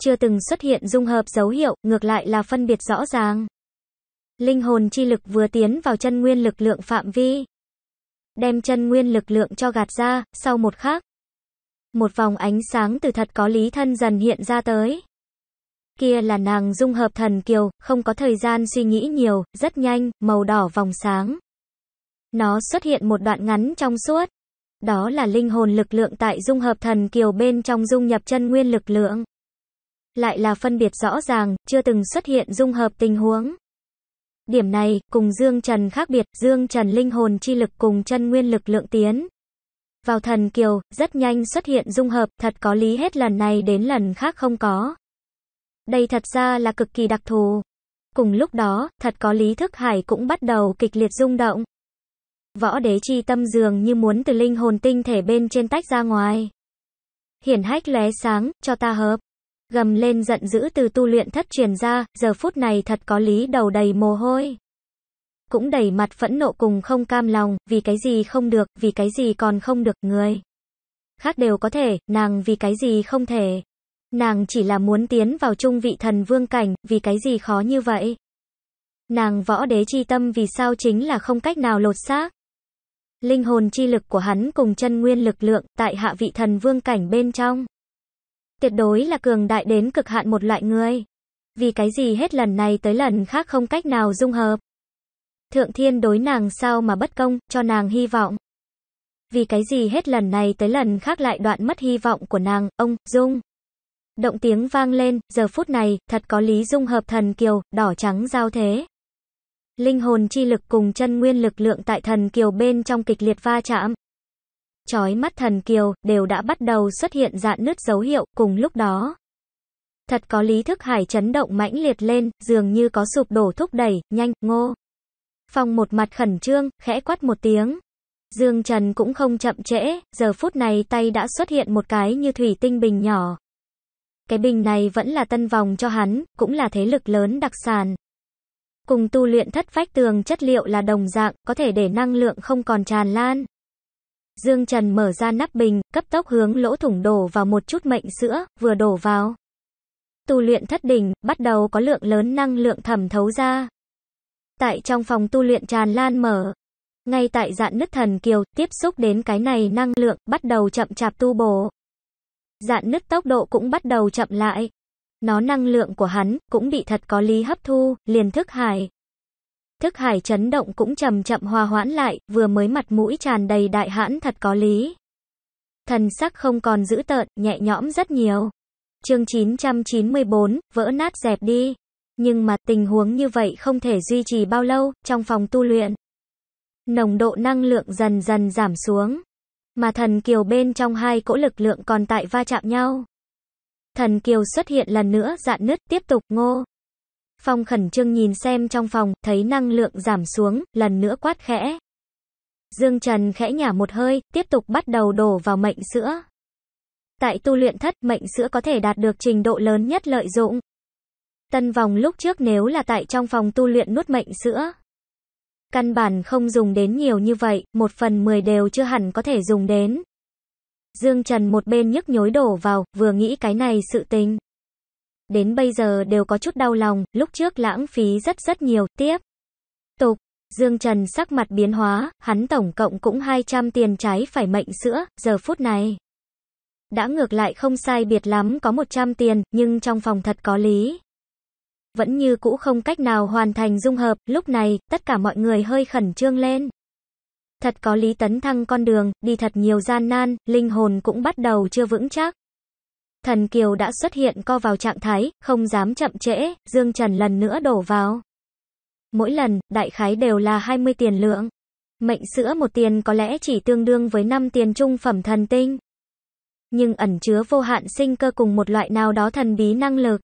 [SPEAKER 1] Chưa từng xuất hiện dung hợp dấu hiệu, ngược lại là phân biệt rõ ràng linh hồn chi lực vừa tiến vào chân nguyên lực lượng phạm vi. Đem chân nguyên lực lượng cho gạt ra, sau một khắc. Một vòng ánh sáng từ thật có lý thân dần hiện ra tới. Kia là nàng dung hợp thần kiều, không có thời gian suy nghĩ nhiều, rất nhanh, màu đỏ vòng sáng. Nó xuất hiện một đoạn ngắn trong suốt. Đó là linh hồn lực lượng tại dung hợp thần kiều bên trong dung nhập chân nguyên lực lượng. Lại là phân biệt rõ ràng, chưa từng xuất hiện dung hợp tình huống. Điểm này, cùng Dương Trần khác biệt, Dương Trần linh hồn chi lực cùng chân nguyên lực lượng tiến. Vào thần kiều, rất nhanh xuất hiện dung hợp, thật có lý hết lần này đến lần khác không có. Đây thật ra là cực kỳ đặc thù. Cùng lúc đó, thật có lý thức hải cũng bắt đầu kịch liệt rung động. Võ đế chi tâm dường như muốn từ linh hồn tinh thể bên trên tách ra ngoài. Hiển hách lóe sáng, cho ta hợp gầm lên giận dữ từ tu luyện thất truyền ra, giờ phút này thật có lý đầu đầy mồ hôi. Cũng đầy mặt phẫn nộ cùng không cam lòng, vì cái gì không được, vì cái gì còn không được người. Khác đều có thể, nàng vì cái gì không thể. Nàng chỉ là muốn tiến vào trung vị thần vương cảnh, vì cái gì khó như vậy. Nàng võ đế chi tâm vì sao chính là không cách nào lột xác. Linh hồn chi lực của hắn cùng chân nguyên lực lượng tại hạ vị thần vương cảnh bên trong. Tuyệt đối là cường đại đến cực hạn một loại người. Vì cái gì hết lần này tới lần khác không cách nào dung hợp. Thượng thiên đối nàng sao mà bất công, cho nàng hy vọng. Vì cái gì hết lần này tới lần khác lại đoạn mất hy vọng của nàng, ông, Dung. Động tiếng vang lên, giờ phút này, thật có lý dung hợp thần kiều, đỏ trắng giao thế. Linh hồn chi lực cùng chân nguyên lực lượng tại thần kiều bên trong kịch liệt va chạm chói mắt thần kiều, đều đã bắt đầu xuất hiện dạn nứt dấu hiệu, cùng lúc đó. Thật có lý thức hải chấn động mãnh liệt lên, dường như có sụp đổ thúc đẩy, nhanh, ngô. Phong một mặt khẩn trương, khẽ quát một tiếng. Dương Trần cũng không chậm trễ, giờ phút này tay đã xuất hiện một cái như thủy tinh bình nhỏ. Cái bình này vẫn là tân vòng cho hắn, cũng là thế lực lớn đặc sản. Cùng tu luyện thất phách tường chất liệu là đồng dạng, có thể để năng lượng không còn tràn lan. Dương Trần mở ra nắp bình, cấp tốc hướng lỗ thủng đổ vào một chút mệnh sữa, vừa đổ vào. Tu luyện thất đỉnh, bắt đầu có lượng lớn năng lượng thẩm thấu ra. Tại trong phòng tu luyện tràn lan mở, ngay tại dạn nứt thần kiều, tiếp xúc đến cái này năng lượng, bắt đầu chậm chạp tu bổ. Dạn nứt tốc độ cũng bắt đầu chậm lại. Nó năng lượng của hắn, cũng bị thật có lý hấp thu, liền thức hải thức hải chấn động cũng chậm chậm hòa hoãn lại, vừa mới mặt mũi tràn đầy đại hãn thật có lý. Thần sắc không còn dữ tợn, nhẹ nhõm rất nhiều. Chương 994, vỡ nát dẹp đi. Nhưng mà tình huống như vậy không thể duy trì bao lâu, trong phòng tu luyện. Nồng độ năng lượng dần dần giảm xuống. Mà thần kiều bên trong hai cỗ lực lượng còn tại va chạm nhau. Thần kiều xuất hiện lần nữa dạn nứt tiếp tục ngô. Phong khẩn trương nhìn xem trong phòng, thấy năng lượng giảm xuống, lần nữa quát khẽ. Dương Trần khẽ nhả một hơi, tiếp tục bắt đầu đổ vào mệnh sữa. Tại tu luyện thất, mệnh sữa có thể đạt được trình độ lớn nhất lợi dụng. Tân vòng lúc trước nếu là tại trong phòng tu luyện nuốt mệnh sữa. Căn bản không dùng đến nhiều như vậy, một phần mười đều chưa hẳn có thể dùng đến. Dương Trần một bên nhức nhối đổ vào, vừa nghĩ cái này sự tình đến bây giờ đều có chút đau lòng, lúc trước lãng phí rất rất nhiều, tiếp. Tục, Dương Trần sắc mặt biến hóa, hắn tổng cộng cũng 200 tiền trái phải mệnh sữa, giờ phút này. Đã ngược lại không sai biệt lắm có 100 tiền, nhưng trong phòng thật có lý. Vẫn như cũ không cách nào hoàn thành dung hợp, lúc này, tất cả mọi người hơi khẩn trương lên. Thật có lý tấn thăng con đường, đi thật nhiều gian nan, linh hồn cũng bắt đầu chưa vững chắc. Thần Kiều đã xuất hiện co vào trạng thái, không dám chậm trễ, Dương Trần lần nữa đổ vào. Mỗi lần, đại khái đều là 20 tiền lượng. Mệnh sữa một tiền có lẽ chỉ tương đương với 5 tiền trung phẩm thần tinh. Nhưng ẩn chứa vô hạn sinh cơ cùng một loại nào đó thần bí năng lực.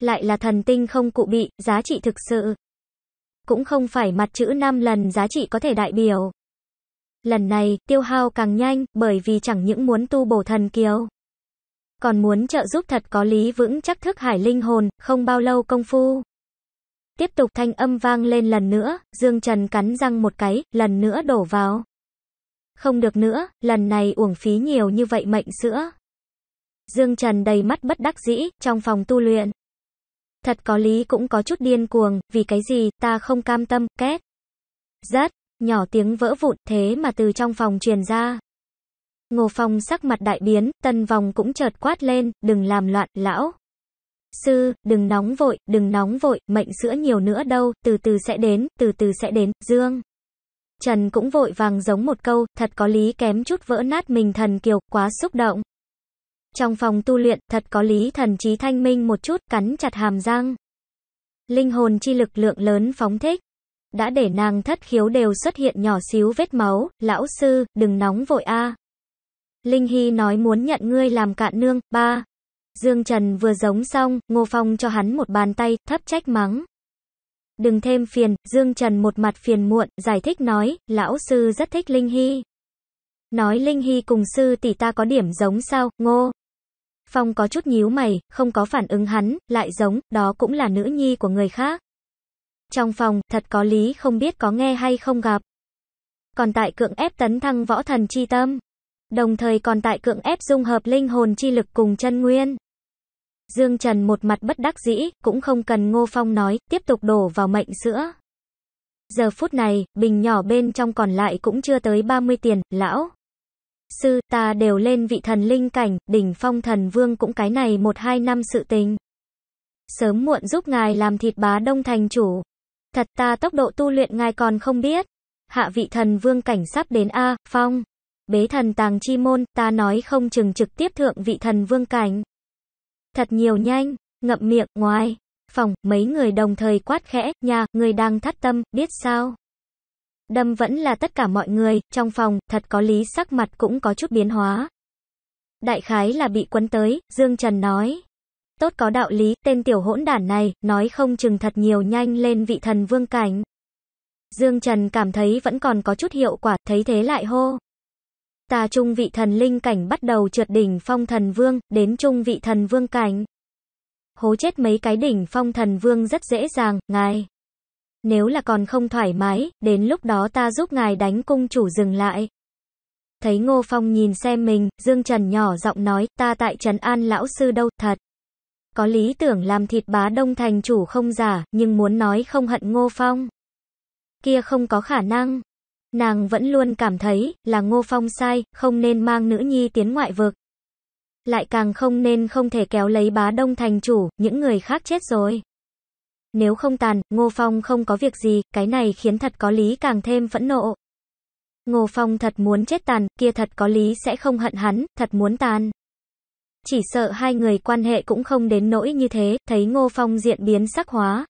[SPEAKER 1] Lại là thần tinh không cụ bị, giá trị thực sự. Cũng không phải mặt chữ 5 lần giá trị có thể đại biểu. Lần này, tiêu hao càng nhanh, bởi vì chẳng những muốn tu bổ thần kiều còn muốn trợ giúp thật có lý vững chắc thức hải linh hồn, không bao lâu công phu. Tiếp tục thanh âm vang lên lần nữa, Dương Trần cắn răng một cái, lần nữa đổ vào. Không được nữa, lần này uổng phí nhiều như vậy mệnh sữa. Dương Trần đầy mắt bất đắc dĩ, trong phòng tu luyện. Thật có lý cũng có chút điên cuồng, vì cái gì, ta không cam tâm, két. Rất, nhỏ tiếng vỡ vụn, thế mà từ trong phòng truyền ra. Ngô Phong sắc mặt đại biến, tân vòng cũng chợt quát lên, đừng làm loạn, lão. Sư, đừng nóng vội, đừng nóng vội, mệnh sữa nhiều nữa đâu, từ từ sẽ đến, từ từ sẽ đến, dương. Trần cũng vội vàng giống một câu, thật có lý kém chút vỡ nát mình thần kiều, quá xúc động. Trong phòng tu luyện, thật có lý thần trí thanh minh một chút, cắn chặt hàm răng. Linh hồn chi lực lượng lớn phóng thích. Đã để nàng thất khiếu đều xuất hiện nhỏ xíu vết máu, lão sư, đừng nóng vội a Linh Hy nói muốn nhận ngươi làm cạn nương, ba. Dương Trần vừa giống xong, Ngô Phong cho hắn một bàn tay, thấp trách mắng. Đừng thêm phiền, Dương Trần một mặt phiền muộn, giải thích nói, lão sư rất thích Linh Hy. Nói Linh Hy cùng sư tỷ ta có điểm giống sao, Ngô. Phong có chút nhíu mày, không có phản ứng hắn, lại giống, đó cũng là nữ nhi của người khác. Trong phòng, thật có lý không biết có nghe hay không gặp. Còn tại cưỡng ép tấn thăng võ thần chi tâm đồng thời còn tại cưỡng ép dung hợp linh hồn chi lực cùng chân nguyên. Dương Trần một mặt bất đắc dĩ, cũng không cần Ngô Phong nói, tiếp tục đổ vào mệnh sữa. Giờ phút này, bình nhỏ bên trong còn lại cũng chưa tới 30 tiền, lão. Sư, ta đều lên vị thần linh cảnh, đỉnh phong thần vương cũng cái này một hai năm sự tình. Sớm muộn giúp ngài làm thịt bá đông thành chủ. Thật ta tốc độ tu luyện ngài còn không biết. Hạ vị thần vương cảnh sắp đến A, phong bế thần tàng chi môn, ta nói không chừng trực tiếp thượng vị thần vương cảnh. Thật nhiều nhanh, ngậm miệng, ngoài, phòng, mấy người đồng thời quát khẽ, nhà, người đang thắt tâm, biết sao. Đâm vẫn là tất cả mọi người, trong phòng, thật có lý sắc mặt cũng có chút biến hóa. Đại khái là bị quấn tới, Dương Trần nói. Tốt có đạo lý, tên tiểu hỗn đản này, nói không chừng thật nhiều nhanh lên vị thần vương cảnh. Dương Trần cảm thấy vẫn còn có chút hiệu quả, thấy thế lại hô ta trung vị thần linh cảnh bắt đầu trượt đỉnh phong thần vương, đến trung vị thần vương cảnh. Hố chết mấy cái đỉnh phong thần vương rất dễ dàng, ngài. Nếu là còn không thoải mái, đến lúc đó ta giúp ngài đánh cung chủ dừng lại. Thấy Ngô Phong nhìn xem mình, Dương Trần nhỏ giọng nói, ta tại trấn An lão sư đâu, thật. Có lý tưởng làm thịt bá đông thành chủ không giả, nhưng muốn nói không hận Ngô Phong. Kia không có khả năng. Nàng vẫn luôn cảm thấy là Ngô Phong sai, không nên mang nữ nhi tiến ngoại vực. Lại càng không nên không thể kéo lấy bá đông thành chủ, những người khác chết rồi. Nếu không tàn, Ngô Phong không có việc gì, cái này khiến thật có lý càng thêm phẫn nộ. Ngô Phong thật muốn chết tàn, kia thật có lý sẽ không hận hắn, thật muốn tàn. Chỉ sợ hai người quan hệ cũng không đến nỗi như thế, thấy Ngô Phong diện biến sắc hóa,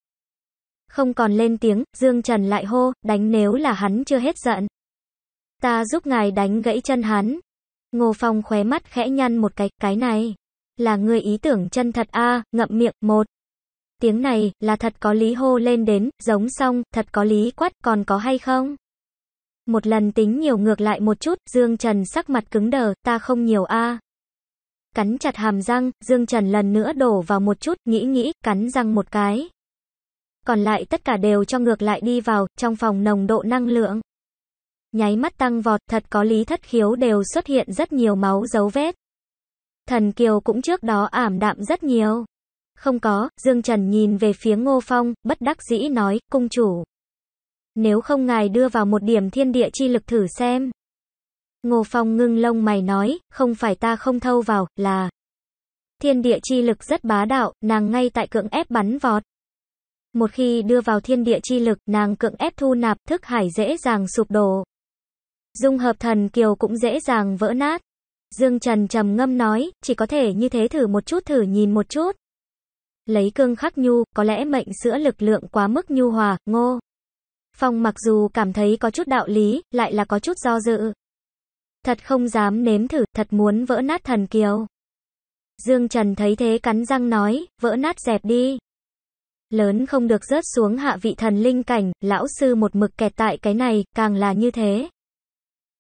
[SPEAKER 1] không còn lên tiếng, Dương Trần lại hô, đánh nếu là hắn chưa hết giận. Ta giúp ngài đánh gãy chân hắn. Ngô Phong khóe mắt khẽ nhăn một cái, cái này. Là người ý tưởng chân thật a ngậm miệng, một. Tiếng này, là thật có lý hô lên đến, giống xong, thật có lý quát, còn có hay không? Một lần tính nhiều ngược lại một chút, Dương Trần sắc mặt cứng đờ, ta không nhiều a Cắn chặt hàm răng, Dương Trần lần nữa đổ vào một chút, nghĩ nghĩ, cắn răng một cái còn lại tất cả đều cho ngược lại đi vào, trong phòng nồng độ năng lượng. Nháy mắt tăng vọt, thật có lý thất khiếu đều xuất hiện rất nhiều máu dấu vết. Thần Kiều cũng trước đó ảm đạm rất nhiều. Không có, Dương Trần nhìn về phía Ngô Phong, bất đắc dĩ nói, cung chủ. Nếu không ngài đưa vào một điểm thiên địa chi lực thử xem. Ngô Phong ngưng lông mày nói, không phải ta không thâu vào, là... Thiên địa chi lực rất bá đạo, nàng ngay tại cưỡng ép bắn vọt. Một khi đưa vào thiên địa chi lực, nàng cưỡng ép thu nạp, thức hải dễ dàng sụp đổ. Dung hợp thần kiều cũng dễ dàng vỡ nát. Dương Trần trầm ngâm nói, chỉ có thể như thế thử một chút thử nhìn một chút. Lấy cương khắc nhu, có lẽ mệnh sữa lực lượng quá mức nhu hòa, ngô. Phong mặc dù cảm thấy có chút đạo lý, lại là có chút do dự. Thật không dám nếm thử, thật muốn vỡ nát thần kiều. Dương Trần thấy thế cắn răng nói, vỡ nát dẹp đi lớn không được rớt xuống hạ vị thần linh cảnh, lão sư một mực kẹt tại cái này, càng là như thế.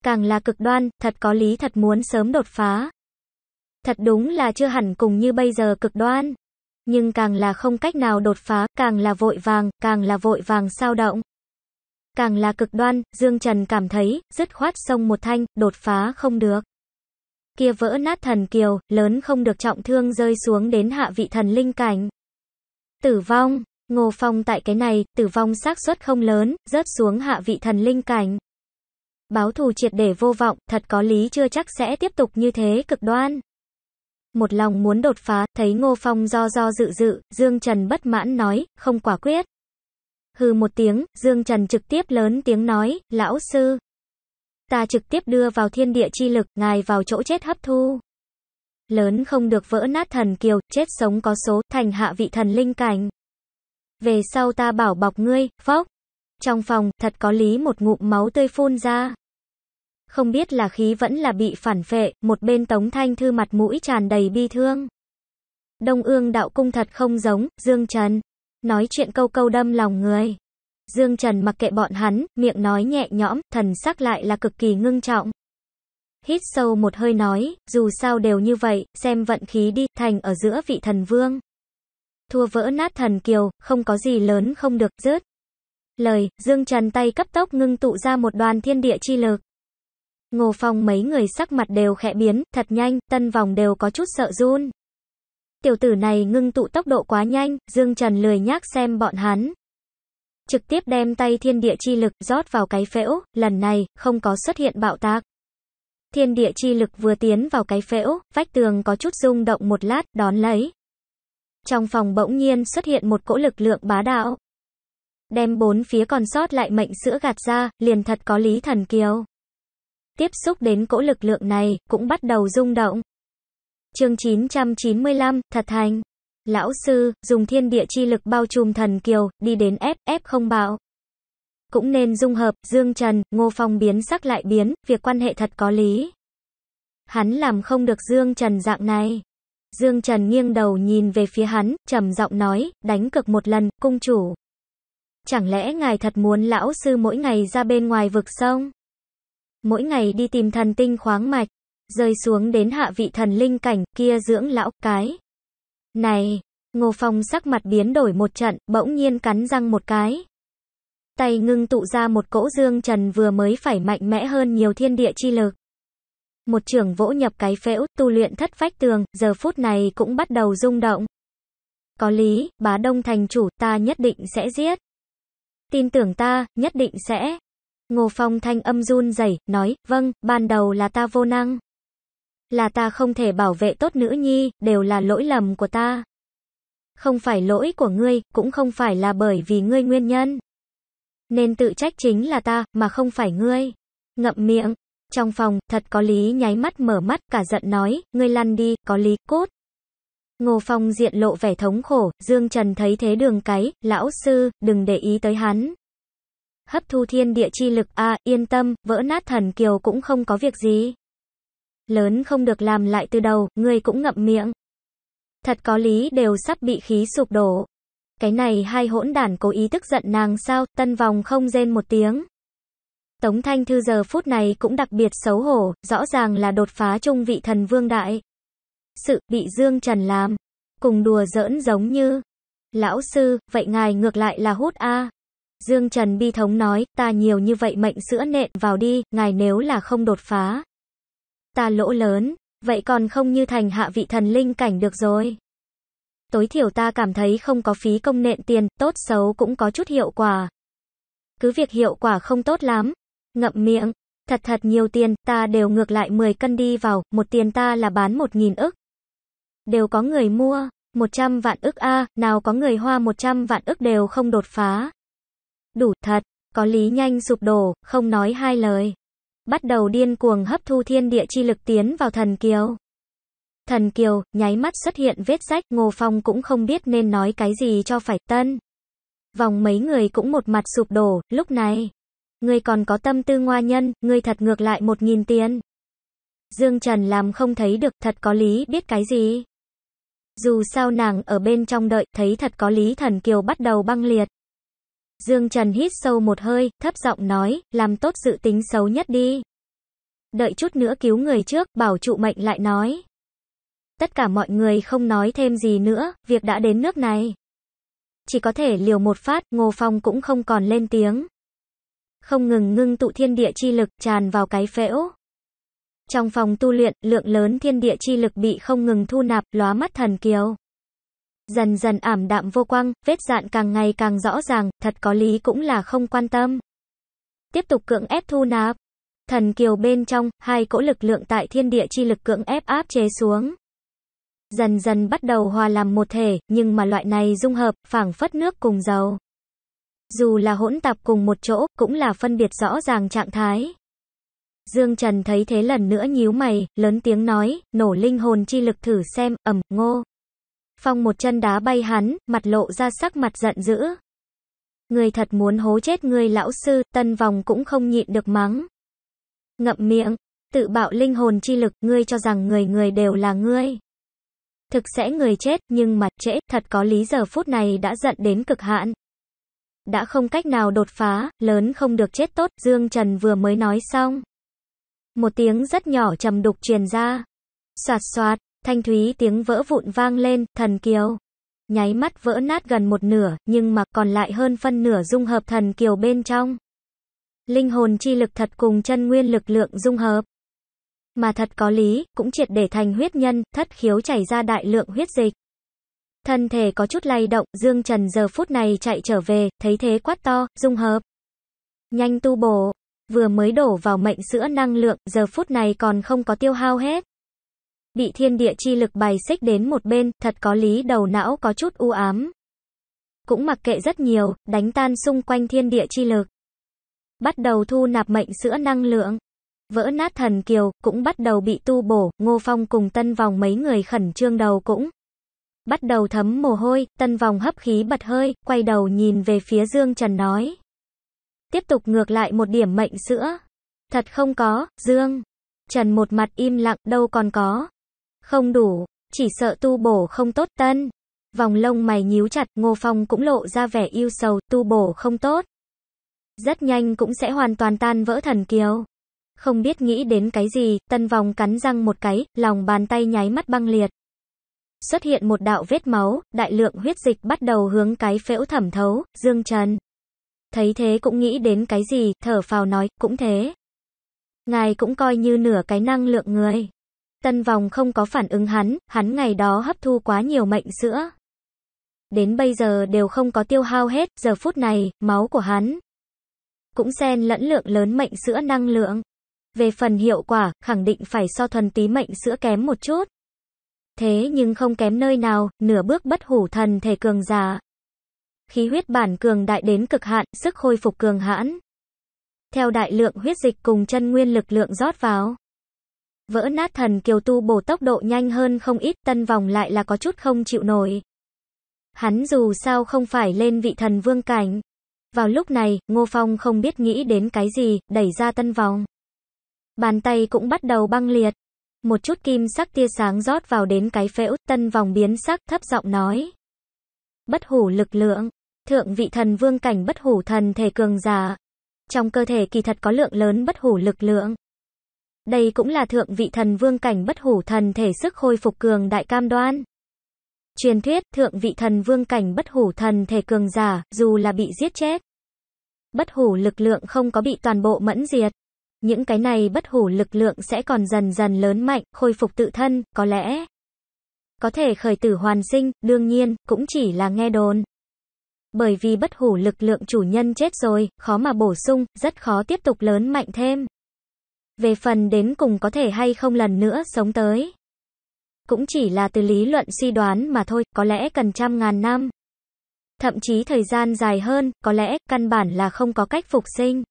[SPEAKER 1] Càng là cực đoan, thật có lý thật muốn sớm đột phá. Thật đúng là chưa hẳn cùng như bây giờ cực đoan. Nhưng càng là không cách nào đột phá, càng là vội vàng, càng là vội vàng sao động. Càng là cực đoan, Dương Trần cảm thấy, dứt khoát sông một thanh, đột phá không được. Kia vỡ nát thần kiều, lớn không được trọng thương rơi xuống đến hạ vị thần linh cảnh. Tử vong, Ngô Phong tại cái này, tử vong xác suất không lớn, rớt xuống hạ vị thần linh cảnh. Báo thù triệt để vô vọng, thật có lý chưa chắc sẽ tiếp tục như thế cực đoan. Một lòng muốn đột phá, thấy Ngô Phong do do dự dự, Dương Trần bất mãn nói, không quả quyết. Hừ một tiếng, Dương Trần trực tiếp lớn tiếng nói, lão sư. Ta trực tiếp đưa vào thiên địa chi lực, ngài vào chỗ chết hấp thu lớn không được vỡ nát thần kiều, chết sống có số, thành hạ vị thần linh cảnh. Về sau ta bảo bọc ngươi, phốc Trong phòng, thật có lý một ngụm máu tươi phun ra. Không biết là khí vẫn là bị phản phệ, một bên tống thanh thư mặt mũi tràn đầy bi thương. Đông ương đạo cung thật không giống, Dương Trần. Nói chuyện câu câu đâm lòng người. Dương Trần mặc kệ bọn hắn, miệng nói nhẹ nhõm, thần sắc lại là cực kỳ ngưng trọng. Hít sâu một hơi nói, dù sao đều như vậy, xem vận khí đi, thành ở giữa vị thần vương. Thua vỡ nát thần kiều, không có gì lớn không được, rớt. Lời, Dương Trần tay cấp tốc ngưng tụ ra một đoàn thiên địa chi lực. Ngô Phong mấy người sắc mặt đều khẽ biến, thật nhanh, tân vòng đều có chút sợ run. Tiểu tử này ngưng tụ tốc độ quá nhanh, Dương Trần lười nhác xem bọn hắn. Trực tiếp đem tay thiên địa chi lực rót vào cái phễu, lần này, không có xuất hiện bạo tác Thiên địa chi lực vừa tiến vào cái phễu, vách tường có chút rung động một lát, đón lấy. Trong phòng bỗng nhiên xuất hiện một cỗ lực lượng bá đạo. Đem bốn phía còn sót lại mệnh sữa gạt ra, liền thật có lý thần kiều. Tiếp xúc đến cỗ lực lượng này, cũng bắt đầu rung động. Chương 995, thật thành. Lão sư, dùng thiên địa chi lực bao trùm thần kiều, đi đến ép ép không bạo cũng nên dung hợp, Dương Trần, Ngô Phong biến sắc lại biến, việc quan hệ thật có lý. Hắn làm không được Dương Trần dạng này. Dương Trần nghiêng đầu nhìn về phía hắn, trầm giọng nói, đánh cực một lần, cung chủ. Chẳng lẽ ngài thật muốn lão sư mỗi ngày ra bên ngoài vực sông? Mỗi ngày đi tìm thần tinh khoáng mạch, rơi xuống đến hạ vị thần linh cảnh kia dưỡng lão cái. Này, Ngô Phong sắc mặt biến đổi một trận, bỗng nhiên cắn răng một cái tay ngưng tụ ra một cỗ dương trần vừa mới phải mạnh mẽ hơn nhiều thiên địa chi lực. Một trưởng vỗ nhập cái phễu, tu luyện thất phách tường, giờ phút này cũng bắt đầu rung động. Có lý, bá đông thành chủ, ta nhất định sẽ giết. Tin tưởng ta, nhất định sẽ. Ngô Phong thanh âm run rẩy nói, vâng, ban đầu là ta vô năng. Là ta không thể bảo vệ tốt nữ nhi, đều là lỗi lầm của ta. Không phải lỗi của ngươi, cũng không phải là bởi vì ngươi nguyên nhân. Nên tự trách chính là ta, mà không phải ngươi. Ngậm miệng. Trong phòng, thật có lý nháy mắt mở mắt, cả giận nói, ngươi lăn đi, có lý, cốt. Ngô Phong diện lộ vẻ thống khổ, Dương Trần thấy thế đường cái, lão sư, đừng để ý tới hắn. Hấp thu thiên địa chi lực a yên tâm, vỡ nát thần kiều cũng không có việc gì. Lớn không được làm lại từ đầu, ngươi cũng ngậm miệng. Thật có lý đều sắp bị khí sụp đổ. Cái này hai hỗn đản cố ý tức giận nàng sao, tân vòng không rên một tiếng. Tống Thanh Thư giờ phút này cũng đặc biệt xấu hổ, rõ ràng là đột phá trung vị thần vương đại. Sự bị Dương Trần làm, cùng đùa giỡn giống như. Lão sư, vậy ngài ngược lại là hút a Dương Trần bi thống nói, ta nhiều như vậy mệnh sữa nện vào đi, ngài nếu là không đột phá. Ta lỗ lớn, vậy còn không như thành hạ vị thần linh cảnh được rồi tối thiểu ta cảm thấy không có phí công nện tiền, tốt xấu cũng có chút hiệu quả. Cứ việc hiệu quả không tốt lắm. Ngậm miệng, thật thật nhiều tiền, ta đều ngược lại 10 cân đi vào, một tiền ta là bán 1.000 ức. Đều có người mua, 100 vạn ức a, nào có người hoa 100 vạn ức đều không đột phá. Đủ thật, có lý nhanh sụp đổ, không nói hai lời. Bắt đầu điên cuồng hấp thu thiên địa chi lực tiến vào thần kiều. Thần Kiều, nháy mắt xuất hiện vết rách, Ngô Phong cũng không biết nên nói cái gì cho phải tân. Vòng mấy người cũng một mặt sụp đổ, lúc này. Ngươi còn có tâm tư ngoa nhân, ngươi thật ngược lại một nghìn tiền. Dương Trần làm không thấy được, thật có lý biết cái gì. Dù sao nàng ở bên trong đợi, thấy thật có lý thần kiều bắt đầu băng liệt. Dương Trần hít sâu một hơi, thấp giọng nói, làm tốt sự tính xấu nhất đi. Đợi chút nữa cứu người trước, bảo trụ mệnh lại nói tất cả mọi người không nói thêm gì nữa, việc đã đến nước này. Chỉ có thể liều một phát, Ngô Phong cũng không còn lên tiếng. Không ngừng ngưng tụ thiên địa chi lực tràn vào cái phễu. Trong phòng tu luyện, lượng lớn thiên địa chi lực bị không ngừng thu nạp, lóa mắt thần kiều. Dần dần ảm đạm vô quang, vết dạn càng ngày càng rõ ràng, thật có lý cũng là không quan tâm. Tiếp tục cưỡng ép thu nạp. Thần kiều bên trong, hai cỗ lực lượng tại thiên địa chi lực cưỡng ép áp chế xuống dần dần bắt đầu hòa làm một thể, nhưng mà loại này dung hợp, phảng phất nước cùng dầu. Dù là hỗn tạp cùng một chỗ, cũng là phân biệt rõ ràng trạng thái. Dương Trần thấy thế lần nữa nhíu mày, lớn tiếng nói, nổ linh hồn chi lực thử xem, ẩm, ngô. Phong một chân đá bay hắn, mặt lộ ra sắc mặt giận dữ. Người thật muốn hố chết người lão sư, tân vòng cũng không nhịn được mắng. Ngậm miệng, tự bạo linh hồn chi lực, ngươi cho rằng người người đều là ngươi. Thực sẽ người chết, nhưng mà trễ, thật có lý giờ phút này đã giận đến cực hạn. Đã không cách nào đột phá, lớn không được chết tốt, Dương Trần vừa mới nói xong. Một tiếng rất nhỏ trầm đục truyền ra. Soạt soạt, thanh thúy tiếng vỡ vụn vang lên, thần kiều. Nháy mắt vỡ nát gần một nửa, nhưng mà còn lại hơn phân nửa dung hợp thần kiều bên trong. Linh hồn chi lực thật cùng chân nguyên lực lượng dung hợp. Mà thật có lý, cũng triệt để thành huyết nhân, thất khiếu chảy ra đại lượng huyết dịch. Thân thể có chút lay động, Dương Trần giờ phút này chạy trở về, thấy thế quát to, dung hợp. Nhanh tu bổ, vừa mới đổ vào mệnh sữa năng lượng, giờ phút này còn không có tiêu hao hết. Bị thiên địa chi lực bài xích đến một bên, thật có lý đầu não có chút u ám. Cũng mặc kệ rất nhiều, đánh tan xung quanh thiên địa chi lực. Bắt đầu thu nạp mệnh sữa năng lượng. Vỡ nát thần kiều, cũng bắt đầu bị tu bổ, Ngô Phong cùng tân vòng mấy người khẩn trương đầu cũng. Bắt đầu thấm mồ hôi, tân vòng hấp khí bật hơi, quay đầu nhìn về phía Dương Trần nói. Tiếp tục ngược lại một điểm mệnh sữa. Thật không có, Dương. Trần một mặt im lặng, đâu còn có. Không đủ, chỉ sợ tu bổ không tốt tân. Vòng lông mày nhíu chặt, Ngô Phong cũng lộ ra vẻ yêu sầu, tu bổ không tốt. Rất nhanh cũng sẽ hoàn toàn tan vỡ thần kiều. Không biết nghĩ đến cái gì, tân vòng cắn răng một cái, lòng bàn tay nháy mắt băng liệt. Xuất hiện một đạo vết máu, đại lượng huyết dịch bắt đầu hướng cái phễu thẩm thấu, dương trần. Thấy thế cũng nghĩ đến cái gì, thở phào nói, cũng thế. Ngài cũng coi như nửa cái năng lượng người. Tân vòng không có phản ứng hắn, hắn ngày đó hấp thu quá nhiều mệnh sữa. Đến bây giờ đều không có tiêu hao hết, giờ phút này, máu của hắn. Cũng xen lẫn lượng lớn mệnh sữa năng lượng. Về phần hiệu quả, khẳng định phải so thuần tí mệnh sữa kém một chút. Thế nhưng không kém nơi nào, nửa bước bất hủ thần thể cường giả. Khí huyết bản cường đại đến cực hạn, sức hồi phục cường hãn. Theo đại lượng huyết dịch cùng chân nguyên lực lượng rót vào. Vỡ nát thần kiều tu bổ tốc độ nhanh hơn không ít, tân vòng lại là có chút không chịu nổi. Hắn dù sao không phải lên vị thần vương cảnh. Vào lúc này, Ngô Phong không biết nghĩ đến cái gì, đẩy ra tân vòng. Bàn tay cũng bắt đầu băng liệt. Một chút kim sắc tia sáng rót vào đến cái phễu, tân vòng biến sắc, thấp giọng nói. Bất hủ lực lượng, thượng vị thần vương cảnh bất hủ thần thể cường giả. Trong cơ thể kỳ thật có lượng lớn bất hủ lực lượng. Đây cũng là thượng vị thần vương cảnh bất hủ thần thể sức khôi phục cường đại cam đoan. Truyền thuyết thượng vị thần vương cảnh bất hủ thần thể cường giả, dù là bị giết chết. Bất hủ lực lượng không có bị toàn bộ mẫn diệt, những cái này bất hủ lực lượng sẽ còn dần dần lớn mạnh, khôi phục tự thân, có lẽ có thể khởi tử hoàn sinh, đương nhiên, cũng chỉ là nghe đồn. Bởi vì bất hủ lực lượng chủ nhân chết rồi, khó mà bổ sung, rất khó tiếp tục lớn mạnh thêm. Về phần đến cùng có thể hay không lần nữa sống tới. Cũng chỉ là từ lý luận suy đoán mà thôi, có lẽ cần trăm ngàn năm. Thậm chí thời gian dài hơn, có lẽ, căn bản là không có cách phục sinh.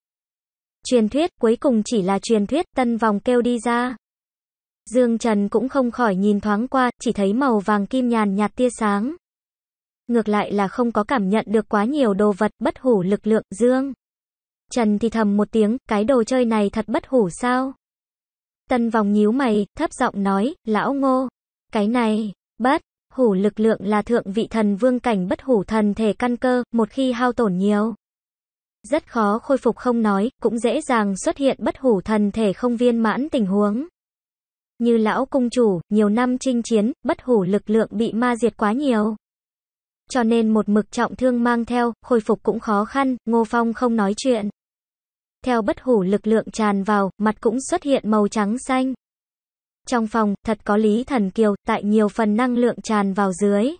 [SPEAKER 1] Truyền thuyết cuối cùng chỉ là truyền thuyết tân vòng kêu đi ra. Dương Trần cũng không khỏi nhìn thoáng qua, chỉ thấy màu vàng kim nhàn nhạt tia sáng. Ngược lại là không có cảm nhận được quá nhiều đồ vật bất hủ lực lượng Dương. Trần thì thầm một tiếng, cái đồ chơi này thật bất hủ sao? Tân vòng nhíu mày, thấp giọng nói, lão ngô. Cái này, bất, hủ lực lượng là thượng vị thần vương cảnh bất hủ thần thể căn cơ, một khi hao tổn nhiều rất khó khôi phục không nói, cũng dễ dàng xuất hiện bất hủ thần thể không viên mãn tình huống. Như lão cung chủ, nhiều năm chinh chiến, bất hủ lực lượng bị ma diệt quá nhiều. Cho nên một mực trọng thương mang theo, khôi phục cũng khó khăn, Ngô Phong không nói chuyện. Theo bất hủ lực lượng tràn vào, mặt cũng xuất hiện màu trắng xanh. Trong phòng, thật có lý thần kiều, tại nhiều phần năng lượng tràn vào dưới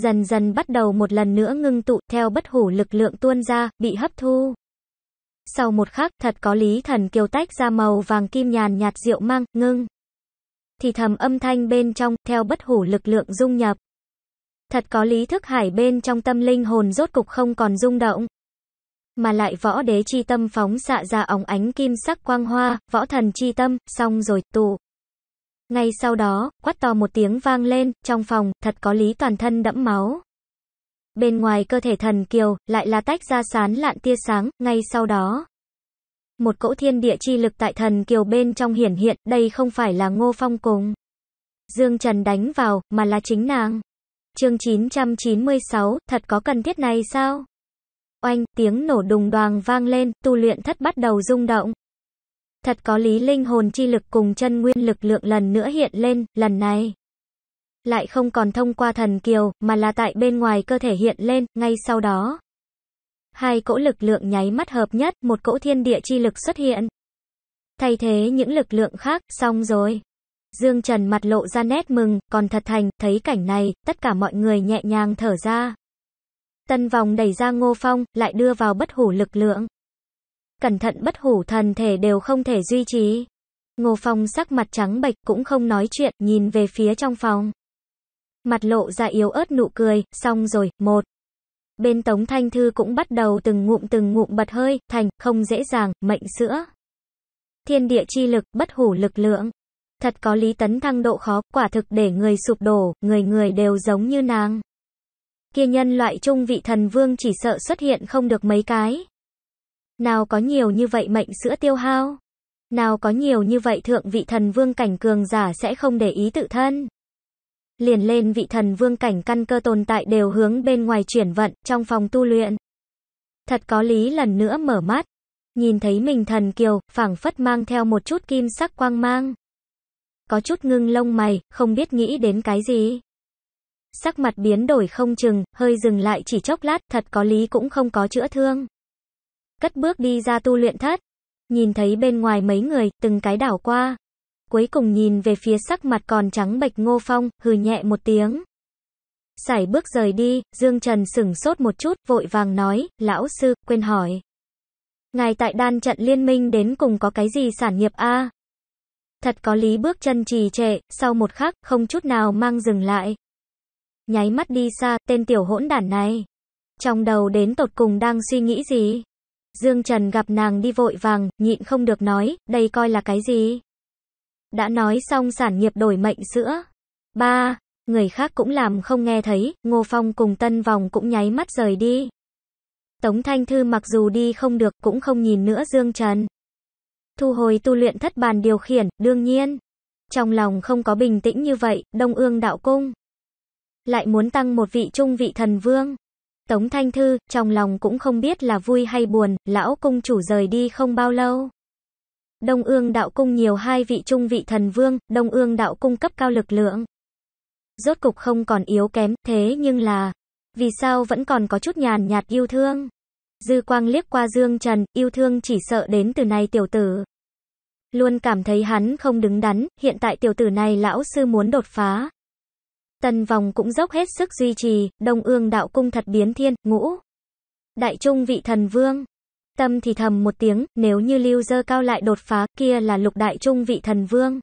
[SPEAKER 1] dần dần bắt đầu một lần nữa ngưng tụ, theo bất hủ lực lượng tuôn ra, bị hấp thu. Sau một khắc, thật có lý thần kiều tách ra màu vàng kim nhàn nhạt rượu mang, ngưng. Thì thầm âm thanh bên trong, theo bất hủ lực lượng dung nhập. Thật có lý thức hải bên trong tâm linh hồn rốt cục không còn rung động. Mà lại võ đế chi tâm phóng xạ ra óng ánh kim sắc quang hoa, võ thần chi tâm, xong rồi tụ. Ngay sau đó, quát to một tiếng vang lên, trong phòng, thật có lý toàn thân đẫm máu. Bên ngoài cơ thể thần kiều, lại là tách ra sán lạn tia sáng, ngay sau đó. Một cỗ thiên địa chi lực tại thần kiều bên trong hiển hiện, đây không phải là ngô phong cùng. Dương Trần đánh vào, mà là chính nàng. chương 996, thật có cần thiết này sao? Oanh, tiếng nổ đùng đoàng vang lên, tu luyện thất bắt đầu rung động. Thật có lý linh hồn chi lực cùng chân nguyên lực lượng lần nữa hiện lên, lần này. Lại không còn thông qua thần kiều, mà là tại bên ngoài cơ thể hiện lên, ngay sau đó. Hai cỗ lực lượng nháy mắt hợp nhất, một cỗ thiên địa chi lực xuất hiện. Thay thế những lực lượng khác, xong rồi. Dương Trần mặt lộ ra nét mừng, còn thật thành, thấy cảnh này, tất cả mọi người nhẹ nhàng thở ra. Tân vòng đẩy ra ngô phong, lại đưa vào bất hủ lực lượng cẩn thận bất hủ thần thể đều không thể duy trì. Ngô Phong sắc mặt trắng bệch cũng không nói chuyện, nhìn về phía trong phòng. Mặt lộ ra yếu ớt nụ cười, xong rồi, một. Bên Tống Thanh Thư cũng bắt đầu từng ngụm từng ngụm bật hơi, thành, không dễ dàng, mệnh sữa. Thiên địa chi lực, bất hủ lực lượng. Thật có lý tấn thăng độ khó, quả thực để người sụp đổ, người người đều giống như nàng. Kia nhân loại trung vị thần vương chỉ sợ xuất hiện không được mấy cái. Nào có nhiều như vậy mệnh sữa tiêu hao. Nào có nhiều như vậy thượng vị thần vương cảnh cường giả sẽ không để ý tự thân. Liền lên vị thần vương cảnh căn cơ tồn tại đều hướng bên ngoài chuyển vận trong phòng tu luyện. Thật có lý lần nữa mở mắt. Nhìn thấy mình thần kiều, phảng phất mang theo một chút kim sắc quang mang. Có chút ngưng lông mày, không biết nghĩ đến cái gì. Sắc mặt biến đổi không chừng, hơi dừng lại chỉ chốc lát, thật có lý cũng không có chữa thương cất bước đi ra tu luyện thất. Nhìn thấy bên ngoài mấy người, từng cái đảo qua. Cuối cùng nhìn về phía sắc mặt còn trắng bệch ngô phong, hừ nhẹ một tiếng. Sải bước rời đi, Dương Trần sửng sốt một chút, vội vàng nói, lão sư, quên hỏi. Ngài tại đan trận liên minh đến cùng có cái gì sản nghiệp a Thật có lý bước chân trì trệ, sau một khắc, không chút nào mang dừng lại. Nháy mắt đi xa, tên tiểu hỗn đản này. Trong đầu đến tột cùng đang suy nghĩ gì? Dương Trần gặp nàng đi vội vàng, nhịn không được nói, đây coi là cái gì? Đã nói xong sản nghiệp đổi mệnh sữa. Ba, người khác cũng làm không nghe thấy, Ngô Phong cùng Tân Vòng cũng nháy mắt rời đi. Tống Thanh Thư mặc dù đi không được cũng không nhìn nữa Dương Trần. Thu hồi tu luyện thất bàn điều khiển, đương nhiên. Trong lòng không có bình tĩnh như vậy, Đông Ương Đạo Cung. Lại muốn tăng một vị trung vị thần vương. Tống Thanh Thư, trong lòng cũng không biết là vui hay buồn, lão cung chủ rời đi không bao lâu. Đông ương đạo cung nhiều hai vị trung vị thần vương, đông ương đạo cung cấp cao lực lượng. Rốt cục không còn yếu kém, thế nhưng là, vì sao vẫn còn có chút nhàn nhạt yêu thương? Dư quang liếc qua Dương Trần, yêu thương chỉ sợ đến từ này tiểu tử. Luôn cảm thấy hắn không đứng đắn, hiện tại tiểu tử này lão sư muốn đột phá, Tần Vòng cũng dốc hết sức duy trì, Đông Ương Đạo Cung thật biến thiên, ngũ. Đại Trung vị thần vương. Tâm thì thầm một tiếng, nếu như lưu dơ cao lại đột phá, kia là lục đại trung vị thần vương.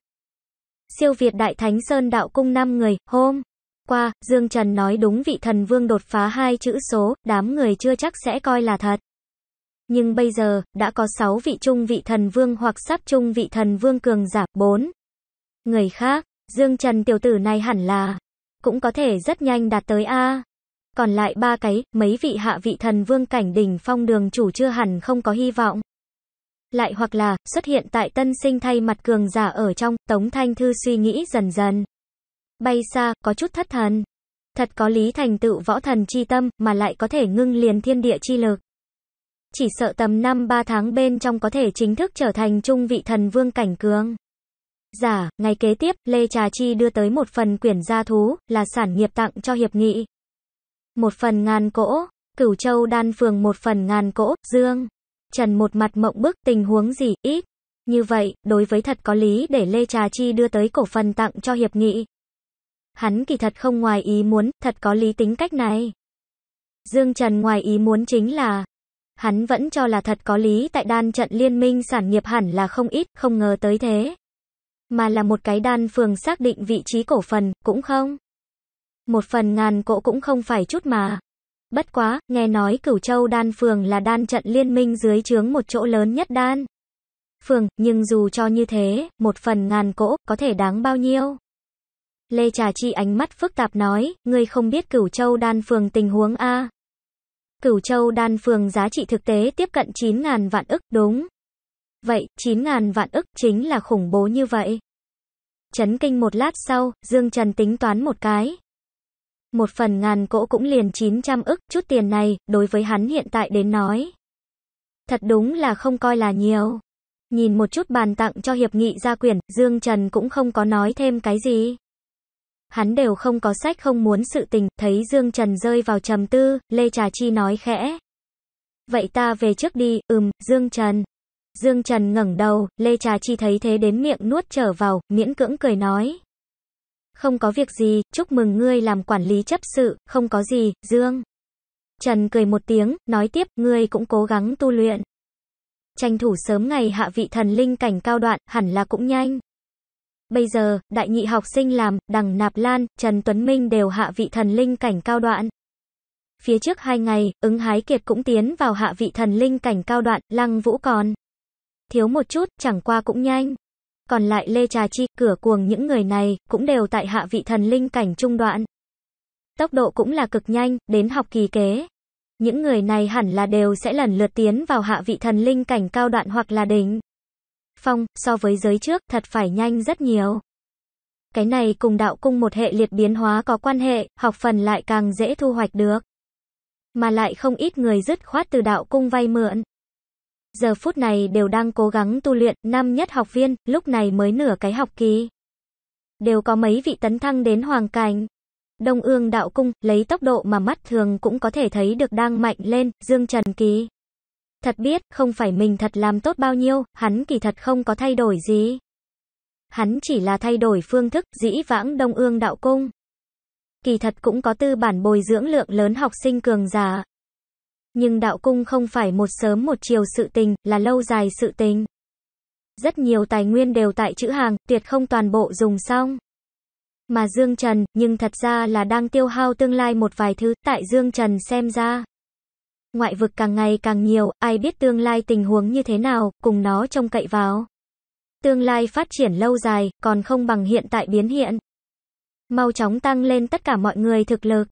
[SPEAKER 1] Siêu Việt Đại Thánh Sơn Đạo Cung 5 người, hôm qua, Dương Trần nói đúng vị thần vương đột phá hai chữ số, đám người chưa chắc sẽ coi là thật. Nhưng bây giờ, đã có 6 vị trung vị thần vương hoặc sắp trung vị thần vương cường giả, 4. Người khác, Dương Trần tiểu tử này hẳn là cũng có thể rất nhanh đạt tới A. Còn lại ba cái, mấy vị hạ vị thần vương cảnh đỉnh phong đường chủ chưa hẳn không có hy vọng. Lại hoặc là, xuất hiện tại tân sinh thay mặt cường giả ở trong, Tống Thanh Thư suy nghĩ dần dần. Bay xa, có chút thất thần. Thật có lý thành tựu võ thần chi tâm, mà lại có thể ngưng liền thiên địa chi lực. Chỉ sợ tầm năm ba tháng bên trong có thể chính thức trở thành trung vị thần vương cảnh cường. Giả, dạ, ngày kế tiếp, Lê Trà Chi đưa tới một phần quyển gia thú, là sản nghiệp tặng cho hiệp nghị. Một phần ngàn cỗ, cửu châu đan phường một phần ngàn cỗ, dương. Trần một mặt mộng bức tình huống gì, ít. Như vậy, đối với thật có lý để Lê Trà Chi đưa tới cổ phần tặng cho hiệp nghị. Hắn kỳ thật không ngoài ý muốn, thật có lý tính cách này. Dương Trần ngoài ý muốn chính là, hắn vẫn cho là thật có lý tại đan trận liên minh sản nghiệp hẳn là không ít, không ngờ tới thế mà là một cái đan phường xác định vị trí cổ phần, cũng không. Một phần ngàn cổ cũng không phải chút mà. Bất quá, nghe nói Cửu Châu đan phường là đan trận liên minh dưới chướng một chỗ lớn nhất đan. Phường, nhưng dù cho như thế, một phần ngàn cổ có thể đáng bao nhiêu? Lê Trà Chi ánh mắt phức tạp nói, ngươi không biết Cửu Châu đan phường tình huống A. Cửu Châu đan phường giá trị thực tế tiếp cận 9.000 vạn ức, đúng, Vậy, 9.000 vạn ức chính là khủng bố như vậy. Chấn kinh một lát sau, Dương Trần tính toán một cái. Một phần ngàn cỗ cũng liền 900 ức, chút tiền này, đối với hắn hiện tại đến nói. Thật đúng là không coi là nhiều. Nhìn một chút bàn tặng cho hiệp nghị gia quyển, Dương Trần cũng không có nói thêm cái gì. Hắn đều không có sách không muốn sự tình, thấy Dương Trần rơi vào trầm tư, Lê Trà Chi nói khẽ. Vậy ta về trước đi, ừm, Dương Trần. Dương Trần ngẩng đầu, Lê Trà Chi thấy thế đến miệng nuốt trở vào, miễn cưỡng cười nói. Không có việc gì, chúc mừng ngươi làm quản lý chấp sự, không có gì, Dương. Trần cười một tiếng, nói tiếp, ngươi cũng cố gắng tu luyện. Tranh thủ sớm ngày hạ vị thần linh cảnh cao đoạn, hẳn là cũng nhanh. Bây giờ, đại nhị học sinh làm, đằng Nạp Lan, Trần Tuấn Minh đều hạ vị thần linh cảnh cao đoạn. Phía trước hai ngày, ứng hái kiệt cũng tiến vào hạ vị thần linh cảnh cao đoạn, lăng vũ còn thiếu một chút, chẳng qua cũng nhanh. Còn lại Lê Trà Chi, cửa cuồng những người này, cũng đều tại hạ vị thần linh cảnh trung đoạn. Tốc độ cũng là cực nhanh, đến học kỳ kế. Những người này hẳn là đều sẽ lần lượt tiến vào hạ vị thần linh cảnh cao đoạn hoặc là đỉnh. Phong, so với giới trước, thật phải nhanh rất nhiều. Cái này cùng đạo cung một hệ liệt biến hóa có quan hệ, học phần lại càng dễ thu hoạch được. Mà lại không ít người dứt khoát từ đạo cung vay mượn giờ phút này đều đang cố gắng tu luyện, năm nhất học viên, lúc này mới nửa cái học kỳ. Đều có mấy vị tấn thăng đến hoàng cảnh. Đông ương đạo cung, lấy tốc độ mà mắt thường cũng có thể thấy được đang mạnh lên, Dương Trần Kỳ. Thật biết, không phải mình thật làm tốt bao nhiêu, hắn kỳ thật không có thay đổi gì. Hắn chỉ là thay đổi phương thức, dĩ vãng đông ương đạo cung. Kỳ thật cũng có tư bản bồi dưỡng lượng lớn học sinh cường giả, nhưng đạo cung không phải một sớm một chiều sự tình, là lâu dài sự tình. Rất nhiều tài nguyên đều tại chữ hàng, tuyệt không toàn bộ dùng xong. Mà Dương Trần, nhưng thật ra là đang tiêu hao tương lai một vài thứ, tại Dương Trần xem ra. Ngoại vực càng ngày càng nhiều, ai biết tương lai tình huống như thế nào, cùng nó trông cậy vào. Tương lai phát triển lâu dài, còn không bằng hiện tại biến hiện. Mau chóng tăng lên tất cả mọi người thực lực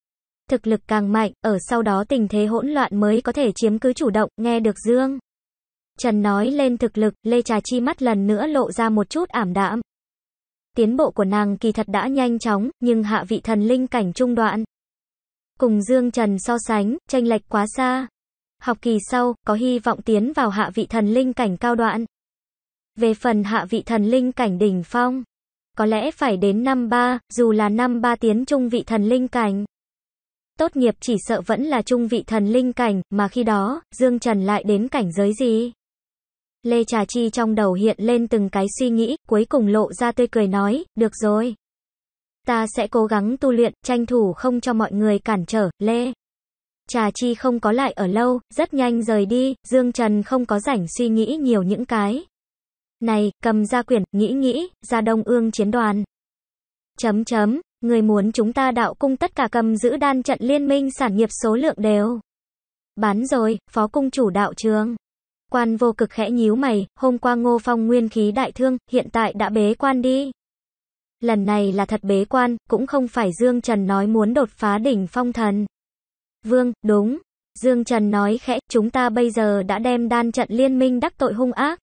[SPEAKER 1] thực lực càng mạnh, ở sau đó tình thế hỗn loạn mới có thể chiếm cứ chủ động, nghe được Dương. Trần nói lên thực lực, Lê Trà Chi mắt lần nữa lộ ra một chút ảm đạm. Tiến bộ của nàng kỳ thật đã nhanh chóng, nhưng hạ vị thần linh cảnh trung đoạn. Cùng Dương Trần so sánh, tranh lệch quá xa. Học kỳ sau, có hy vọng tiến vào hạ vị thần linh cảnh cao đoạn. Về phần hạ vị thần linh cảnh đỉnh phong, có lẽ phải đến năm ba, dù là năm ba tiến trung vị thần linh cảnh tốt nghiệp chỉ sợ vẫn là trung vị thần linh cảnh, mà khi đó, Dương Trần lại đến cảnh giới gì? Lê Trà Chi trong đầu hiện lên từng cái suy nghĩ, cuối cùng lộ ra tươi cười nói, được rồi. Ta sẽ cố gắng tu luyện, tranh thủ không cho mọi người cản trở, Lê. Trà Chi không có lại ở lâu, rất nhanh rời đi, Dương Trần không có rảnh suy nghĩ nhiều những cái. Này, cầm ra quyển, nghĩ nghĩ, ra đông ương chiến đoàn. Chấm chấm, Người muốn chúng ta đạo cung tất cả cầm giữ đan trận liên minh sản nghiệp số lượng đều. Bán rồi, phó cung chủ đạo trường. Quan vô cực khẽ nhíu mày, hôm qua ngô phong nguyên khí đại thương, hiện tại đã bế quan đi. Lần này là thật bế quan, cũng không phải Dương Trần nói muốn đột phá đỉnh phong thần. Vương, đúng. Dương Trần nói khẽ, chúng ta bây giờ đã đem đan trận liên minh đắc tội hung ác.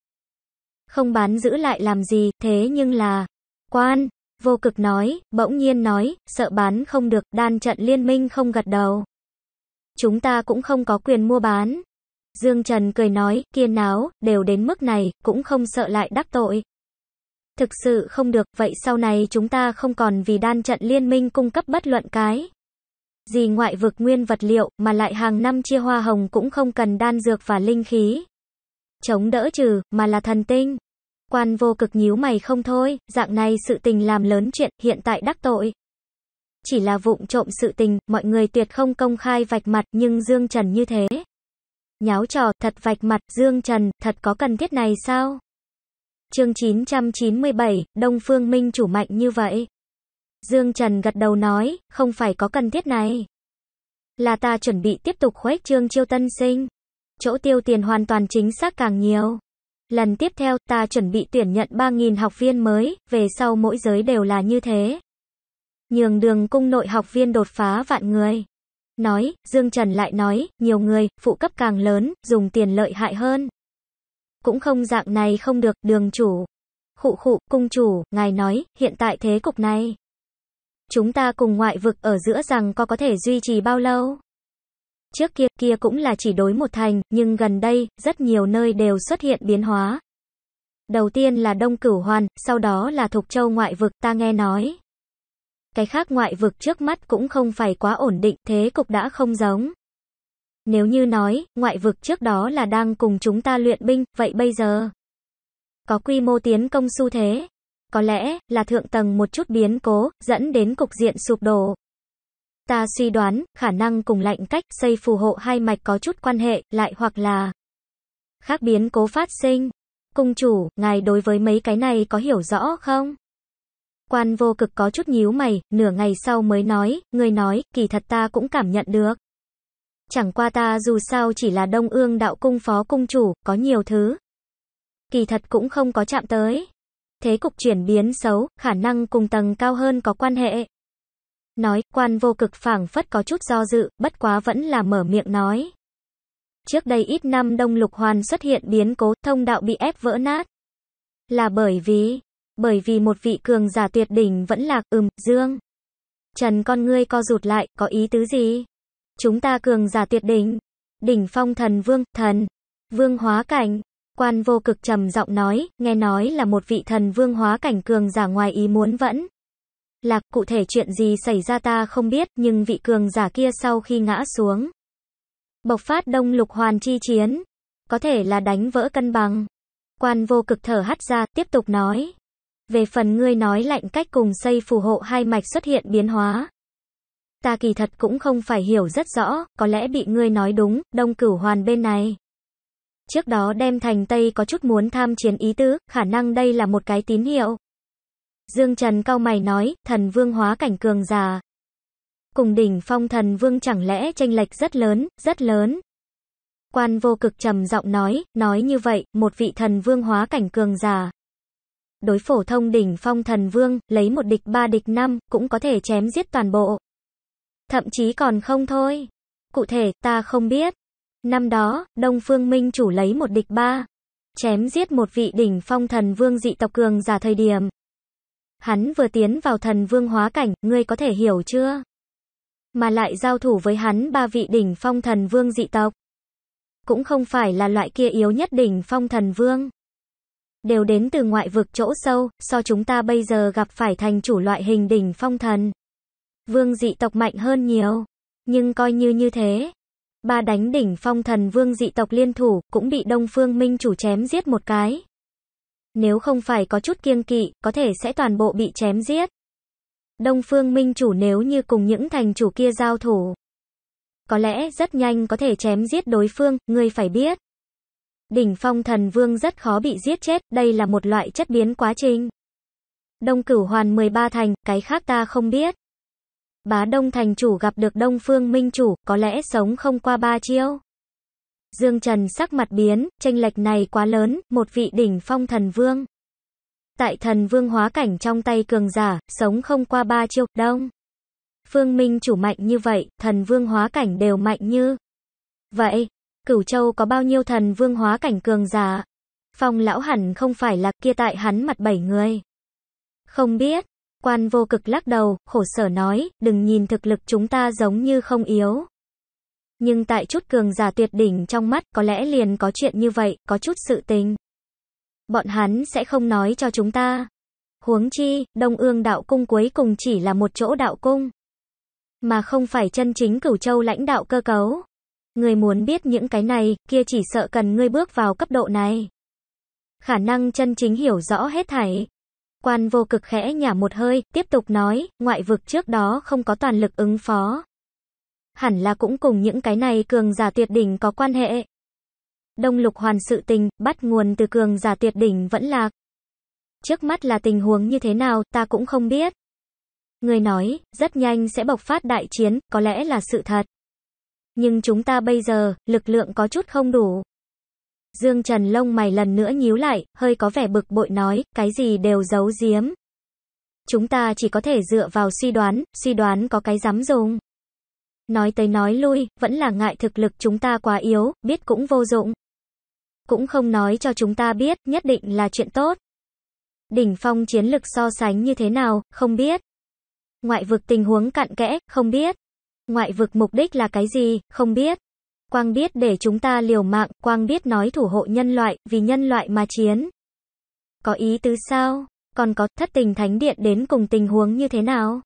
[SPEAKER 1] Không bán giữ lại làm gì, thế nhưng là... Quan, Vô cực nói, bỗng nhiên nói, sợ bán không được, đan trận liên minh không gật đầu. Chúng ta cũng không có quyền mua bán. Dương Trần cười nói, kia náo, đều đến mức này, cũng không sợ lại đắc tội. Thực sự không được, vậy sau này chúng ta không còn vì đan trận liên minh cung cấp bất luận cái. Gì ngoại vực nguyên vật liệu, mà lại hàng năm chia hoa hồng cũng không cần đan dược và linh khí. Chống đỡ trừ, mà là thần tinh. Quan vô cực nhíu mày không thôi, dạng này sự tình làm lớn chuyện, hiện tại đắc tội. Chỉ là vụng trộm sự tình, mọi người tuyệt không công khai vạch mặt, nhưng Dương Trần như thế. Nháo trò, thật vạch mặt, Dương Trần, thật có cần thiết này sao? Chương 997, Đông Phương Minh chủ mạnh như vậy. Dương Trần gật đầu nói, không phải có cần thiết này. Là ta chuẩn bị tiếp tục khuếch trương chiêu tân sinh. Chỗ tiêu tiền hoàn toàn chính xác càng nhiều. Lần tiếp theo ta chuẩn bị tuyển nhận 3.000 học viên mới, về sau mỗi giới đều là như thế. Nhường đường cung nội học viên đột phá vạn người. Nói, Dương Trần lại nói, nhiều người, phụ cấp càng lớn, dùng tiền lợi hại hơn. Cũng không dạng này không được, đường chủ. Khụ khụ, cung chủ, ngài nói, hiện tại thế cục này. Chúng ta cùng ngoại vực ở giữa rằng có có thể duy trì bao lâu? trước kia kia cũng là chỉ đối một thành, nhưng gần đây, rất nhiều nơi đều xuất hiện biến hóa. Đầu tiên là Đông Cửu Hoàn, sau đó là Thục Châu ngoại vực, ta nghe nói. Cái khác ngoại vực trước mắt cũng không phải quá ổn định, thế cục đã không giống. Nếu như nói, ngoại vực trước đó là đang cùng chúng ta luyện binh, vậy bây giờ có quy mô tiến công xu thế. Có lẽ là thượng tầng một chút biến cố, dẫn đến cục diện sụp đổ. Ta suy đoán, khả năng cùng lạnh cách xây phù hộ hai mạch có chút quan hệ, lại hoặc là khác biến cố phát sinh. Cung chủ, ngài đối với mấy cái này có hiểu rõ không? Quan vô cực có chút nhíu mày, nửa ngày sau mới nói, người nói, kỳ thật ta cũng cảm nhận được. Chẳng qua ta dù sao chỉ là đông ương đạo cung phó cung chủ, có nhiều thứ. Kỳ thật cũng không có chạm tới. Thế cục chuyển biến xấu, khả năng cùng tầng cao hơn có quan hệ. Nói, quan vô cực phảng phất có chút do dự, bất quá vẫn là mở miệng nói. Trước đây ít năm Đông Lục Hoàn xuất hiện biến cố, thông đạo bị ép vỡ nát. Là bởi vì, bởi vì một vị cường giả tuyệt đỉnh vẫn lạc, ừm, dương. Trần con ngươi co rụt lại, có ý tứ gì? Chúng ta cường giả tuyệt đỉnh, đỉnh phong thần vương, thần, vương hóa cảnh. Quan vô cực trầm giọng nói, nghe nói là một vị thần vương hóa cảnh cường giả ngoài ý muốn vẫn. Lạc, cụ thể chuyện gì xảy ra ta không biết, nhưng vị cường giả kia sau khi ngã xuống. Bộc phát đông lục hoàn chi chiến. Có thể là đánh vỡ cân bằng. Quan vô cực thở hắt ra, tiếp tục nói. Về phần ngươi nói lạnh cách cùng xây phù hộ hai mạch xuất hiện biến hóa. Ta kỳ thật cũng không phải hiểu rất rõ, có lẽ bị ngươi nói đúng, đông cửu hoàn bên này. Trước đó đem thành Tây có chút muốn tham chiến ý tứ, khả năng đây là một cái tín hiệu. Dương Trần cao mày nói, thần vương hóa cảnh cường già. Cùng đỉnh phong thần vương chẳng lẽ tranh lệch rất lớn, rất lớn. Quan vô cực trầm giọng nói, nói như vậy, một vị thần vương hóa cảnh cường già. Đối phổ thông đỉnh phong thần vương, lấy một địch ba địch năm, cũng có thể chém giết toàn bộ. Thậm chí còn không thôi. Cụ thể, ta không biết. Năm đó, Đông Phương Minh chủ lấy một địch ba. Chém giết một vị đỉnh phong thần vương dị tộc cường giả thời điểm, Hắn vừa tiến vào thần vương hóa cảnh, ngươi có thể hiểu chưa? Mà lại giao thủ với hắn ba vị đỉnh phong thần vương dị tộc. Cũng không phải là loại kia yếu nhất đỉnh phong thần vương. Đều đến từ ngoại vực chỗ sâu, so chúng ta bây giờ gặp phải thành chủ loại hình đỉnh phong thần. Vương dị tộc mạnh hơn nhiều. Nhưng coi như như thế, ba đánh đỉnh phong thần vương dị tộc liên thủ, cũng bị Đông Phương Minh chủ chém giết một cái nếu không phải có chút kiêng kỵ, có thể sẽ toàn bộ bị chém giết. Đông Phương Minh chủ nếu như cùng những thành chủ kia giao thủ, có lẽ rất nhanh có thể chém giết đối phương, ngươi phải biết. Đỉnh phong thần vương rất khó bị giết chết, đây là một loại chất biến quá trình. Đông cửu hoàn 13 thành, cái khác ta không biết. Bá Đông thành chủ gặp được Đông Phương Minh chủ, có lẽ sống không qua ba chiêu. Dương Trần sắc mặt biến, tranh lệch này quá lớn, một vị đỉnh phong thần vương. Tại thần vương hóa cảnh trong tay cường giả, sống không qua ba chiêu, đông. Phương Minh chủ mạnh như vậy, thần vương hóa cảnh đều mạnh như. Vậy, cửu châu có bao nhiêu thần vương hóa cảnh cường giả? Phong lão hẳn không phải là kia tại hắn mặt bảy người. Không biết, quan vô cực lắc đầu, khổ sở nói, đừng nhìn thực lực chúng ta giống như không yếu. Nhưng tại chút cường giả tuyệt đỉnh trong mắt có lẽ liền có chuyện như vậy, có chút sự tình. Bọn hắn sẽ không nói cho chúng ta. Huống chi, Đông Ương đạo cung cuối cùng chỉ là một chỗ đạo cung. Mà không phải chân chính cửu châu lãnh đạo cơ cấu. Người muốn biết những cái này, kia chỉ sợ cần ngươi bước vào cấp độ này. Khả năng chân chính hiểu rõ hết thảy. Quan vô cực khẽ nhả một hơi, tiếp tục nói, ngoại vực trước đó không có toàn lực ứng phó, hẳn là cũng cùng những cái này cường giả tuyệt đỉnh có quan hệ. Đông lục hoàn sự tình, bắt nguồn từ cường giả tuyệt đỉnh vẫn là. Trước mắt là tình huống như thế nào, ta cũng không biết. Người nói, rất nhanh sẽ bộc phát đại chiến, có lẽ là sự thật. Nhưng chúng ta bây giờ, lực lượng có chút không đủ. Dương Trần lông mày lần nữa nhíu lại, hơi có vẻ bực bội nói, cái gì đều giấu giếm. Chúng ta chỉ có thể dựa vào suy đoán, suy đoán có cái dám dùng. Nói tới nói lui, vẫn là ngại thực lực chúng ta quá yếu, biết cũng vô dụng. Cũng không nói cho chúng ta biết, nhất định là chuyện tốt. Đỉnh phong chiến lực so sánh như thế nào, không biết. Ngoại vực tình huống cặn kẽ, không biết. Ngoại vực mục đích là cái gì, không biết. Quang biết để chúng ta liều mạng, quang biết nói thủ hộ nhân loại, vì nhân loại mà chiến. Có ý tứ sao? Còn có thất tình thánh điện đến cùng tình huống như thế nào?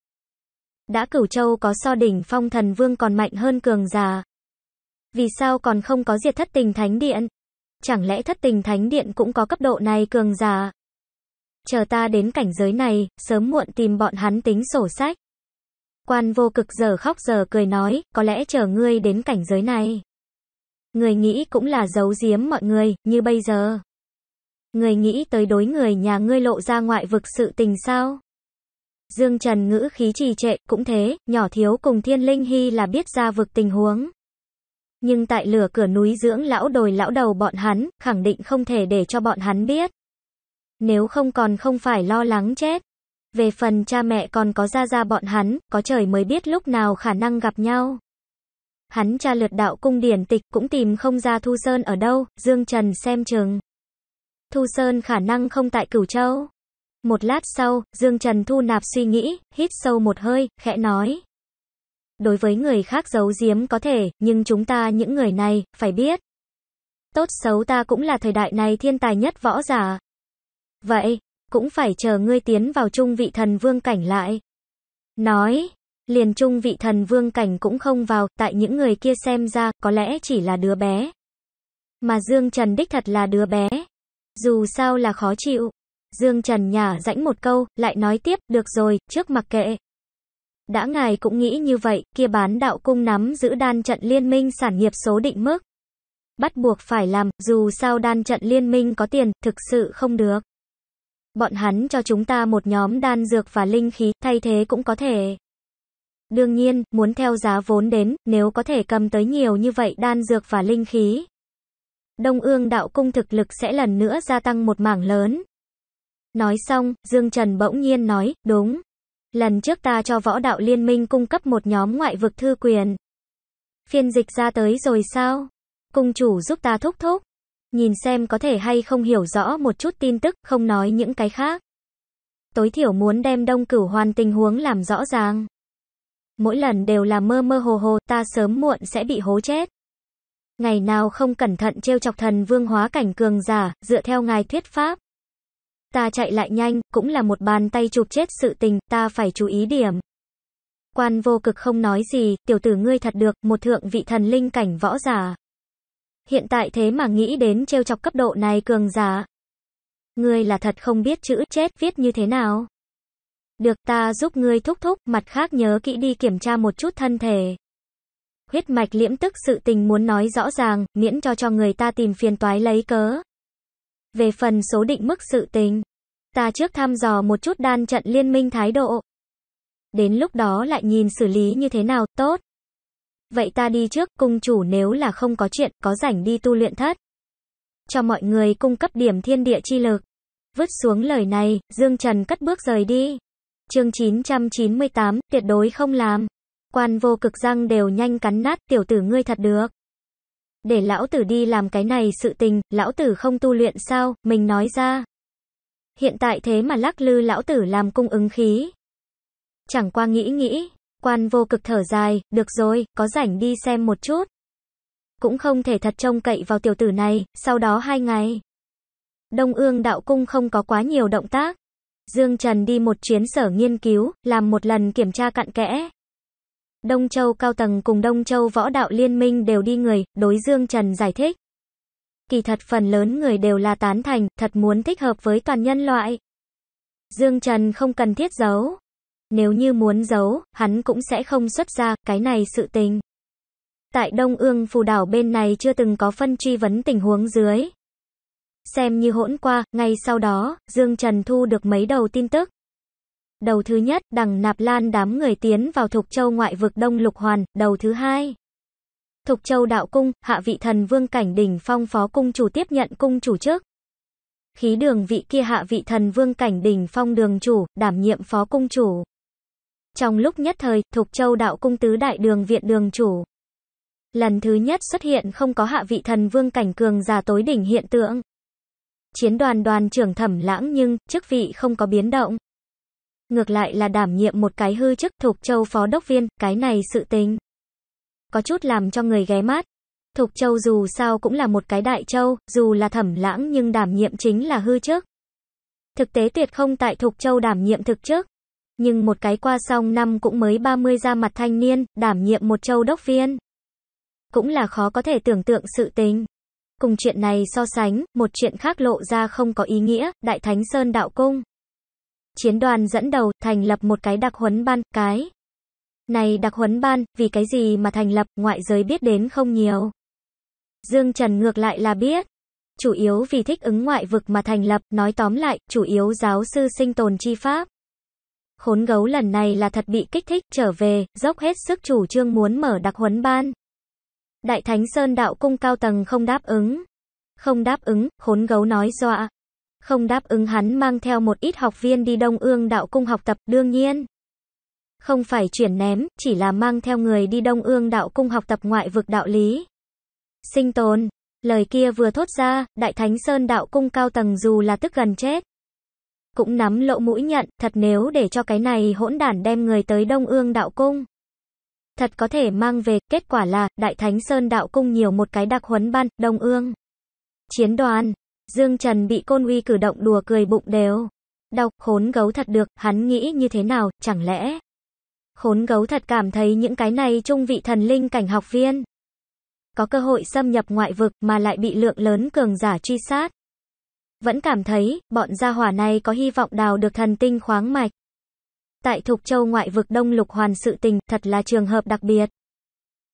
[SPEAKER 1] đã cửu châu có so đỉnh phong thần vương còn mạnh hơn cường già. Vì sao còn không có diệt thất tình thánh điện? Chẳng lẽ thất tình thánh điện cũng có cấp độ này cường già? Chờ ta đến cảnh giới này, sớm muộn tìm bọn hắn tính sổ sách. Quan vô cực giờ khóc giờ cười nói, có lẽ chờ ngươi đến cảnh giới này. Người nghĩ cũng là giấu giếm mọi người, như bây giờ. Người nghĩ tới đối người nhà ngươi lộ ra ngoại vực sự tình sao? Dương Trần ngữ khí trì trệ, cũng thế, nhỏ thiếu cùng thiên linh hy là biết ra vực tình huống. Nhưng tại lửa cửa núi dưỡng lão đồi lão đầu bọn hắn, khẳng định không thể để cho bọn hắn biết. Nếu không còn không phải lo lắng chết. Về phần cha mẹ còn có ra ra bọn hắn, có trời mới biết lúc nào khả năng gặp nhau. Hắn cha lượt đạo cung điển tịch cũng tìm không ra Thu Sơn ở đâu, Dương Trần xem chừng. Thu Sơn khả năng không tại Cửu Châu. Một lát sau, Dương Trần thu nạp suy nghĩ, hít sâu một hơi, khẽ nói. Đối với người khác giấu giếm có thể, nhưng chúng ta những người này, phải biết. Tốt xấu ta cũng là thời đại này thiên tài nhất võ giả. Vậy, cũng phải chờ ngươi tiến vào trung vị thần vương cảnh lại. Nói, liền trung vị thần vương cảnh cũng không vào, tại những người kia xem ra, có lẽ chỉ là đứa bé. Mà Dương Trần đích thật là đứa bé. Dù sao là khó chịu. Dương Trần nhà rãnh một câu, lại nói tiếp, được rồi, trước mặc kệ. Đã ngài cũng nghĩ như vậy, kia bán đạo cung nắm giữ đan trận liên minh sản nghiệp số định mức. Bắt buộc phải làm, dù sao đan trận liên minh có tiền, thực sự không được. Bọn hắn cho chúng ta một nhóm đan dược và linh khí, thay thế cũng có thể. Đương nhiên, muốn theo giá vốn đến, nếu có thể cầm tới nhiều như vậy đan dược và linh khí. Đông ương đạo cung thực lực sẽ lần nữa gia tăng một mảng lớn. Nói xong, Dương Trần bỗng nhiên nói, đúng. Lần trước ta cho võ đạo liên minh cung cấp một nhóm ngoại vực thư quyền. Phiên dịch ra tới rồi sao? Cung chủ giúp ta thúc thúc. Nhìn xem có thể hay không hiểu rõ một chút tin tức, không nói những cái khác. Tối thiểu muốn đem đông cửu hoàn tình huống làm rõ ràng. Mỗi lần đều là mơ mơ hồ hồ, ta sớm muộn sẽ bị hố chết. Ngày nào không cẩn thận trêu chọc thần vương hóa cảnh cường giả, dựa theo ngài thuyết pháp, Ta chạy lại nhanh, cũng là một bàn tay chụp chết sự tình, ta phải chú ý điểm. Quan vô cực không nói gì, tiểu tử ngươi thật được, một thượng vị thần linh cảnh võ giả. Hiện tại thế mà nghĩ đến trêu chọc cấp độ này cường giả. Ngươi là thật không biết chữ chết viết như thế nào. Được ta giúp ngươi thúc thúc, mặt khác nhớ kỹ đi kiểm tra một chút thân thể. Huyết mạch liễm tức sự tình muốn nói rõ ràng, miễn cho cho người ta tìm phiền toái lấy cớ. Về phần số định mức sự tình, ta trước thăm dò một chút đan trận liên minh thái độ. Đến lúc đó lại nhìn xử lý như thế nào, tốt. Vậy ta đi trước, cung chủ nếu là không có chuyện, có rảnh đi tu luyện thất. Cho mọi người cung cấp điểm thiên địa chi lực. Vứt xuống lời này, Dương Trần cất bước rời đi. Chương 998, tuyệt đối không làm. Quan vô cực răng đều nhanh cắn nát, tiểu tử ngươi thật được. Để lão tử đi làm cái này sự tình, lão tử không tu luyện sao, mình nói ra. Hiện tại thế mà lắc lư lão tử làm cung ứng khí. Chẳng qua nghĩ nghĩ, quan vô cực thở dài, được rồi, có rảnh đi xem một chút. Cũng không thể thật trông cậy vào tiểu tử này, sau đó hai ngày. Đông ương đạo cung không có quá nhiều động tác. Dương Trần đi một chuyến sở nghiên cứu, làm một lần kiểm tra cặn kẽ, Đông Châu cao tầng cùng Đông Châu võ đạo liên minh đều đi người, đối Dương Trần giải thích. Kỳ thật phần lớn người đều là tán thành, thật muốn thích hợp với toàn nhân loại. Dương Trần không cần thiết giấu. Nếu như muốn giấu, hắn cũng sẽ không xuất ra, cái này sự tình. Tại Đông Ương phù đảo bên này chưa từng có phân truy vấn tình huống dưới. Xem như hỗn qua, ngay sau đó, Dương Trần thu được mấy đầu tin tức. Đầu thứ nhất, đằng nạp lan đám người tiến vào Thục Châu ngoại vực Đông Lục Hoàn, đầu thứ hai. Thục Châu Đạo Cung, hạ vị thần vương cảnh đình phong phó cung chủ tiếp nhận cung chủ trước. Khí đường vị kia hạ vị thần vương cảnh đình phong đường chủ, đảm nhiệm phó cung chủ. Trong lúc nhất thời, Thục Châu Đạo Cung tứ đại đường viện đường chủ. Lần thứ nhất xuất hiện không có hạ vị thần vương cảnh cường già tối đỉnh hiện tượng. Chiến đoàn đoàn trưởng thẩm lãng nhưng, chức vị không có biến động ngược lại là đảm nhiệm một cái hư chức Thục Châu phó đốc viên, cái này sự tình. Có chút làm cho người ghé mát. Thục Châu dù sao cũng là một cái đại châu, dù là thẩm lãng nhưng đảm nhiệm chính là hư chức. Thực tế tuyệt không tại Thục Châu đảm nhiệm thực chức. Nhưng một cái qua xong năm cũng mới 30 ra mặt thanh niên, đảm nhiệm một châu đốc viên. Cũng là khó có thể tưởng tượng sự tình. Cùng chuyện này so sánh, một chuyện khác lộ ra không có ý nghĩa, Đại Thánh Sơn Đạo Cung chiến đoàn dẫn đầu thành lập một cái đặc huấn ban, cái này đặc huấn ban, vì cái gì mà thành lập, ngoại giới biết đến không nhiều. Dương Trần ngược lại là biết, chủ yếu vì thích ứng ngoại vực mà thành lập, nói tóm lại, chủ yếu giáo sư sinh tồn chi pháp. Khốn gấu lần này là thật bị kích thích, trở về, dốc hết sức chủ trương muốn mở đặc huấn ban. Đại Thánh Sơn đạo cung cao tầng không đáp ứng. Không đáp ứng, khốn gấu nói dọa, không đáp ứng hắn mang theo một ít học viên đi Đông Ương Đạo Cung học tập, đương nhiên. Không phải chuyển ném, chỉ là mang theo người đi Đông Ương Đạo Cung học tập ngoại vực đạo lý. Sinh tồn, lời kia vừa thốt ra, Đại Thánh Sơn Đạo Cung cao tầng dù là tức gần chết. Cũng nắm lộ mũi nhận, thật nếu để cho cái này hỗn đản đem người tới Đông Ương Đạo Cung thật có thể mang về, kết quả là, Đại Thánh Sơn Đạo Cung nhiều một cái đặc huấn ban, Đông Ương. Chiến đoàn, Dương Trần bị Côn Uy cử động đùa cười bụng đều. Đau, khốn gấu thật được, hắn nghĩ như thế nào, chẳng lẽ? Khốn gấu thật cảm thấy những cái này trung vị thần linh cảnh học viên. Có cơ hội xâm nhập ngoại vực mà lại bị lượng lớn cường giả truy sát. Vẫn cảm thấy, bọn gia hỏa này có hy vọng đào được thần tinh khoáng mạch. Tại Thục Châu ngoại vực Đông Lục Hoàn sự tình, thật là trường hợp đặc biệt.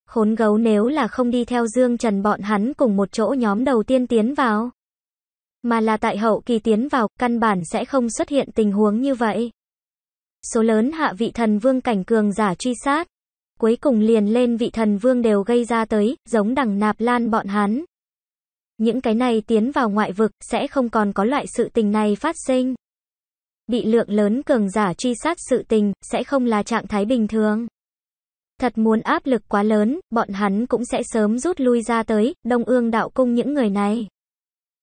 [SPEAKER 1] Khốn gấu nếu là không đi theo Dương Trần bọn hắn cùng một chỗ nhóm đầu tiên tiến vào mà là tại hậu kỳ tiến vào, căn bản sẽ không xuất hiện tình huống như vậy. Số lớn hạ vị thần vương cảnh cường giả truy sát, cuối cùng liền lên vị thần vương đều gây ra tới, giống đằng nạp lan bọn hắn. Những cái này tiến vào ngoại vực, sẽ không còn có loại sự tình này phát sinh. Bị lượng lớn cường giả truy sát sự tình, sẽ không là trạng thái bình thường. Thật muốn áp lực quá lớn, bọn hắn cũng sẽ sớm rút lui ra tới, đông ương đạo cung những người này.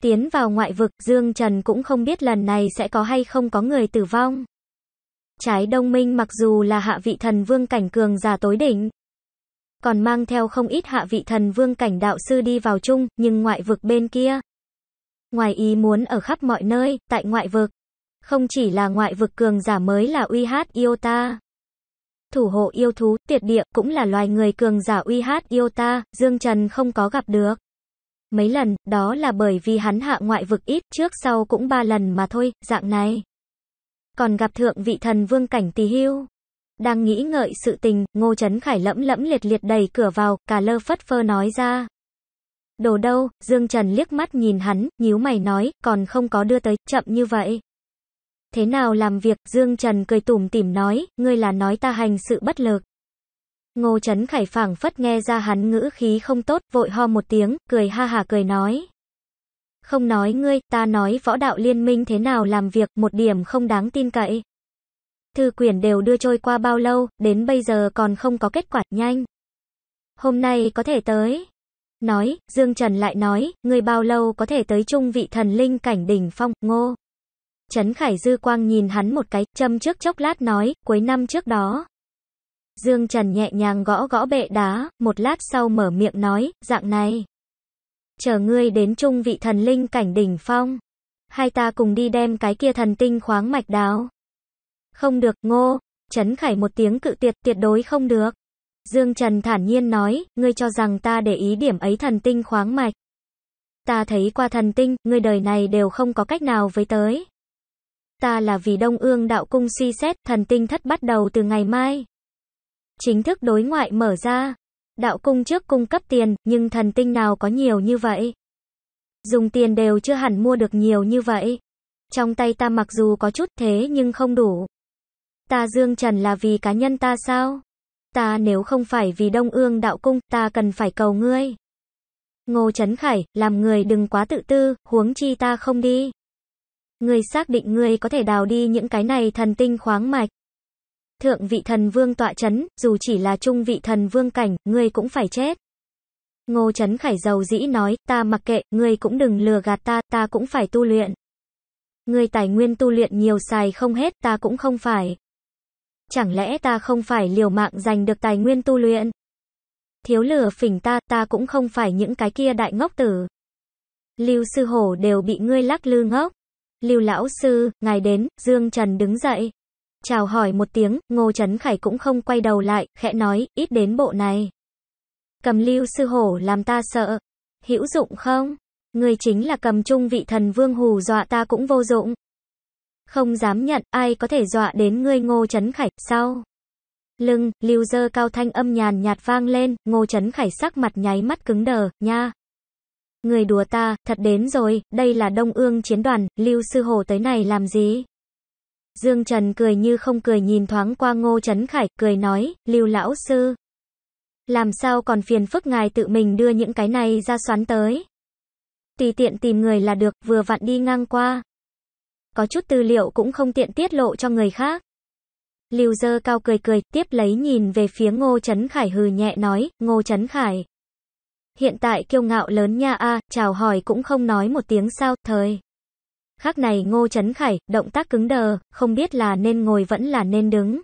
[SPEAKER 1] Tiến vào ngoại vực, Dương Trần cũng không biết lần này sẽ có hay không có người tử vong. Trái đông minh mặc dù là hạ vị thần vương cảnh cường giả tối đỉnh, còn mang theo không ít hạ vị thần vương cảnh đạo sư đi vào chung, nhưng ngoại vực bên kia. Ngoài ý muốn ở khắp mọi nơi, tại ngoại vực. Không chỉ là ngoại vực cường giả mới là uy hát ta Thủ hộ yêu thú, tuyệt địa, cũng là loài người cường giả uy hát ta Dương Trần không có gặp được mấy lần, đó là bởi vì hắn hạ ngoại vực ít, trước sau cũng ba lần mà thôi, dạng này. Còn gặp thượng vị thần vương cảnh tỳ hưu. Đang nghĩ ngợi sự tình, ngô chấn khải lẫm lẫm liệt liệt đẩy cửa vào, cả lơ phất phơ nói ra. Đồ đâu, Dương Trần liếc mắt nhìn hắn, nhíu mày nói, còn không có đưa tới, chậm như vậy. Thế nào làm việc, Dương Trần cười tủm tỉm nói, ngươi là nói ta hành sự bất lực. Ngô Trấn Khải phảng phất nghe ra hắn ngữ khí không tốt, vội ho một tiếng, cười ha hà cười nói. Không nói ngươi, ta nói võ đạo liên minh thế nào làm việc, một điểm không đáng tin cậy. Thư quyển đều đưa trôi qua bao lâu, đến bây giờ còn không có kết quả, nhanh. Hôm nay có thể tới. Nói, Dương Trần lại nói, ngươi bao lâu có thể tới trung vị thần linh cảnh đỉnh phong, ngô. Trấn Khải Dư Quang nhìn hắn một cái, châm trước chốc lát nói, cuối năm trước đó. Dương Trần nhẹ nhàng gõ gõ bệ đá, một lát sau mở miệng nói, dạng này. Chờ ngươi đến trung vị thần linh cảnh đỉnh phong. Hai ta cùng đi đem cái kia thần tinh khoáng mạch đào. Không được, ngô. Trấn khải một tiếng cự tuyệt tuyệt đối không được. Dương Trần thản nhiên nói, ngươi cho rằng ta để ý điểm ấy thần tinh khoáng mạch. Ta thấy qua thần tinh, ngươi đời này đều không có cách nào với tới. Ta là vì Đông Ương Đạo Cung suy xét, thần tinh thất bắt đầu từ ngày mai chính thức đối ngoại mở ra. Đạo cung trước cung cấp tiền, nhưng thần tinh nào có nhiều như vậy? Dùng tiền đều chưa hẳn mua được nhiều như vậy. Trong tay ta mặc dù có chút thế nhưng không đủ. Ta Dương Trần là vì cá nhân ta sao? Ta nếu không phải vì Đông Ương Đạo Cung, ta cần phải cầu ngươi. Ngô Trấn Khải, làm người đừng quá tự tư, huống chi ta không đi. Ngươi xác định ngươi có thể đào đi những cái này thần tinh khoáng mạch thượng vị thần vương tọa chấn, dù chỉ là trung vị thần vương cảnh, ngươi cũng phải chết. Ngô Trấn Khải dầu dĩ nói, ta mặc kệ, ngươi cũng đừng lừa gạt ta, ta cũng phải tu luyện. Ngươi tài nguyên tu luyện nhiều xài không hết, ta cũng không phải. Chẳng lẽ ta không phải liều mạng giành được tài nguyên tu luyện? Thiếu lửa phỉnh ta, ta cũng không phải những cái kia đại ngốc tử. Lưu sư hổ đều bị ngươi lắc lư ngốc. Lưu lão sư, ngài đến, Dương Trần đứng dậy chào hỏi một tiếng, Ngô Trấn Khải cũng không quay đầu lại, khẽ nói, ít đến bộ này. Cầm lưu sư hổ làm ta sợ. Hữu dụng không? Người chính là cầm trung vị thần vương hù dọa ta cũng vô dụng. Không dám nhận, ai có thể dọa đến ngươi Ngô Trấn Khải, sau. Lưng, lưu dơ cao thanh âm nhàn nhạt vang lên, Ngô Trấn Khải sắc mặt nháy mắt cứng đờ, nha. Người đùa ta, thật đến rồi, đây là Đông Ương chiến đoàn, lưu sư Hổ tới này làm gì? Dương Trần cười như không cười nhìn thoáng qua Ngô Trấn Khải, cười nói, Lưu lão sư. Làm sao còn phiền phức ngài tự mình đưa những cái này ra xoắn tới. Tùy tiện tìm người là được, vừa vặn đi ngang qua. Có chút tư liệu cũng không tiện tiết lộ cho người khác. Lưu dơ cao cười cười, tiếp lấy nhìn về phía Ngô Trấn Khải hừ nhẹ nói, Ngô Trấn Khải. Hiện tại kiêu ngạo lớn nha a, chào hỏi cũng không nói một tiếng sao, thời. Khác này Ngô Trấn Khải, động tác cứng đờ, không biết là nên ngồi vẫn là nên đứng.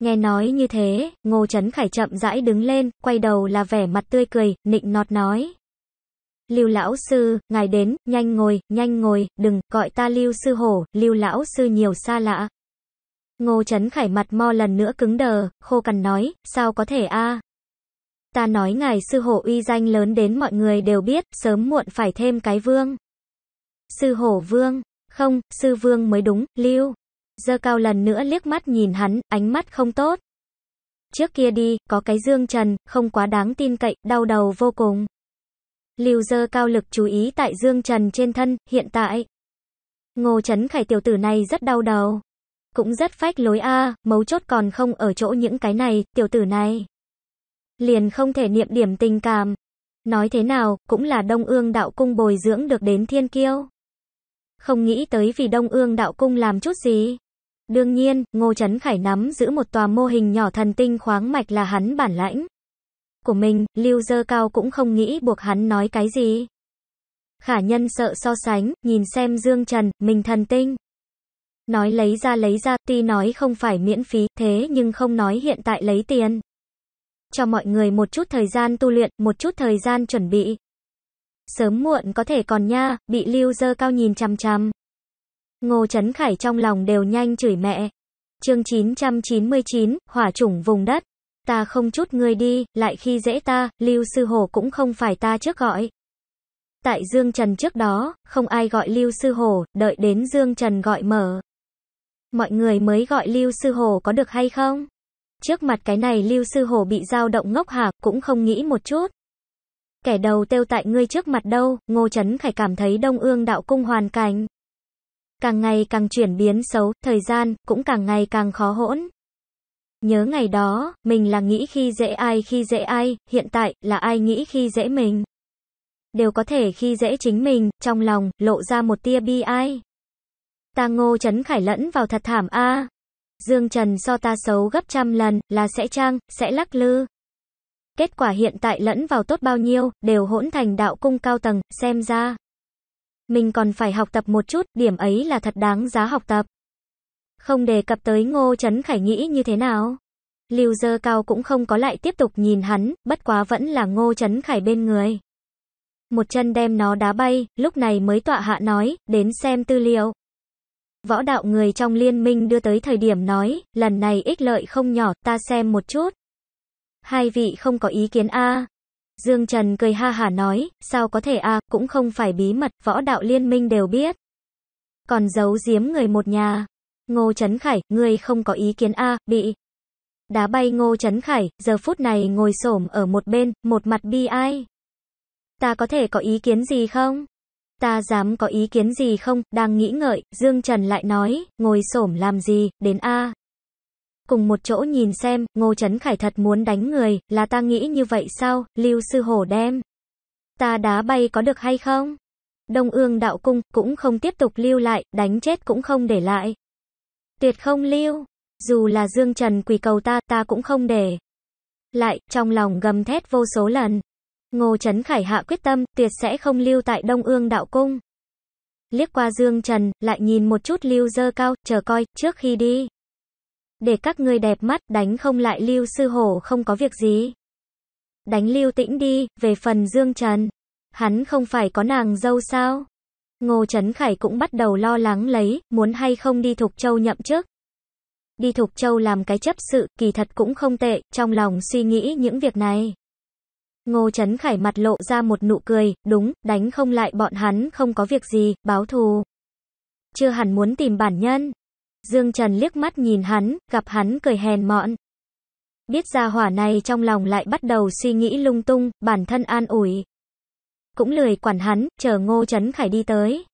[SPEAKER 1] Nghe nói như thế, Ngô Trấn Khải chậm rãi đứng lên, quay đầu là vẻ mặt tươi cười, nịnh nọt nói. Lưu lão sư, ngài đến, nhanh ngồi, nhanh ngồi, đừng, gọi ta Lưu sư hổ, Lưu lão sư nhiều xa lạ. Ngô Trấn Khải mặt mo lần nữa cứng đờ, khô cằn nói, sao có thể a? Ta nói ngài sư hổ uy danh lớn đến mọi người đều biết, sớm muộn phải thêm cái vương. Sư hổ vương, không, sư vương mới đúng, lưu. Dơ cao lần nữa liếc mắt nhìn hắn, ánh mắt không tốt. Trước kia đi, có cái dương trần, không quá đáng tin cậy, đau đầu vô cùng. Lưu dơ cao lực chú ý tại dương trần trên thân, hiện tại. Ngô Trấn Khải tiểu tử này rất đau đầu. Cũng rất phách lối a, mấu chốt còn không ở chỗ những cái này, tiểu tử này. Liền không thể niệm điểm tình cảm. Nói thế nào, cũng là đông ương đạo cung bồi dưỡng được đến thiên kiêu. Không nghĩ tới vì Đông Ương Đạo Cung làm chút gì. Đương nhiên, Ngô Trấn Khải nắm giữ một tòa mô hình nhỏ thần tinh khoáng mạch là hắn bản lãnh của mình, Lưu Dơ Cao cũng không nghĩ buộc hắn nói cái gì. Khả nhân sợ so sánh, nhìn xem Dương Trần, mình thần tinh. Nói lấy ra lấy ra, tuy nói không phải miễn phí, thế nhưng không nói hiện tại lấy tiền. Cho mọi người một chút thời gian tu luyện, một chút thời gian chuẩn bị. Sớm muộn có thể còn nha, bị lưu dơ cao nhìn chằm chằm. Ngô Trấn Khải trong lòng đều nhanh chửi mẹ. chương 999, hỏa chủng vùng đất. Ta không chút ngươi đi, lại khi dễ ta, lưu sư hồ cũng không phải ta trước gọi. Tại Dương Trần trước đó, không ai gọi lưu sư hồ, đợi đến Dương Trần gọi mở. Mọi người mới gọi lưu sư hồ có được hay không? Trước mặt cái này lưu sư hồ bị dao động ngốc hạc, cũng không nghĩ một chút. Kẻ đầu têu tại ngươi trước mặt đâu, Ngô Trấn Khải cảm thấy đông ương đạo cung hoàn cảnh. Càng ngày càng chuyển biến xấu, thời gian cũng càng ngày càng khó hỗn. Nhớ ngày đó, mình là nghĩ khi dễ ai khi dễ ai, hiện tại là ai nghĩ khi dễ mình. Đều có thể khi dễ chính mình, trong lòng, lộ ra một tia bi ai. Ta ngô chấn khải lẫn vào thật thảm a Dương Trần so ta xấu gấp trăm lần, là sẽ trang, sẽ lắc lư. Kết quả hiện tại lẫn vào tốt bao nhiêu, đều hỗn thành đạo cung cao tầng, xem ra. Mình còn phải học tập một chút, điểm ấy là thật đáng giá học tập. Không đề cập tới Ngô Chấn Khải nghĩ như thế nào. Lưu Dơ Cao cũng không có lại tiếp tục nhìn hắn, bất quá vẫn là Ngô Chấn Khải bên người. Một chân đem nó đá bay, lúc này mới tọa hạ nói, đến xem tư liệu. Võ đạo người trong liên minh đưa tới thời điểm nói, lần này ích lợi không nhỏ, ta xem một chút hai vị không có ý kiến a Dương Trần cười ha hả nói, sao có thể a cũng không phải bí mật, võ đạo liên minh đều biết. Còn giấu giếm người một nhà. Ngô Trấn Khải, người không có ý kiến a bị. Đá bay Ngô Trấn Khải, giờ phút này ngồi xổm ở một bên, một mặt bi ai. Ta có thể có ý kiến gì không? Ta dám có ý kiến gì không? Đang nghĩ ngợi, Dương Trần lại nói, ngồi xổm làm gì, đến a cùng một chỗ nhìn xem, Ngô Trấn Khải thật muốn đánh người, là ta nghĩ như vậy sao, Lưu Sư Hổ đem. Ta đá bay có được hay không? Đông ương đạo cung, cũng không tiếp tục lưu lại, đánh chết cũng không để lại. Tuyệt không lưu, dù là Dương Trần quỳ cầu ta, ta cũng không để. Lại, trong lòng gầm thét vô số lần. Ngô Trấn Khải hạ quyết tâm, tuyệt sẽ không lưu tại Đông ương đạo cung. Liếc qua Dương Trần, lại nhìn một chút lưu dơ cao, chờ coi, trước khi đi. Để các ngươi đẹp mắt, đánh không lại Lưu Sư Hổ không có việc gì. Đánh Lưu Tĩnh đi, về phần Dương Trần. Hắn không phải có nàng dâu sao? Ngô Trấn Khải cũng bắt đầu lo lắng lấy, muốn hay không đi Thục Châu nhậm chức. Đi Thục Châu làm cái chấp sự, kỳ thật cũng không tệ, trong lòng suy nghĩ những việc này. Ngô Trấn Khải mặt lộ ra một nụ cười, đúng, đánh không lại bọn hắn không có việc gì, báo thù. Chưa hẳn muốn tìm bản nhân, Dương Trần liếc mắt nhìn hắn, gặp hắn cười hèn mọn. Biết ra hỏa này trong lòng lại bắt đầu suy nghĩ lung tung, bản thân an ủi. Cũng lười quản hắn, chờ Ngô Trấn Khải đi tới.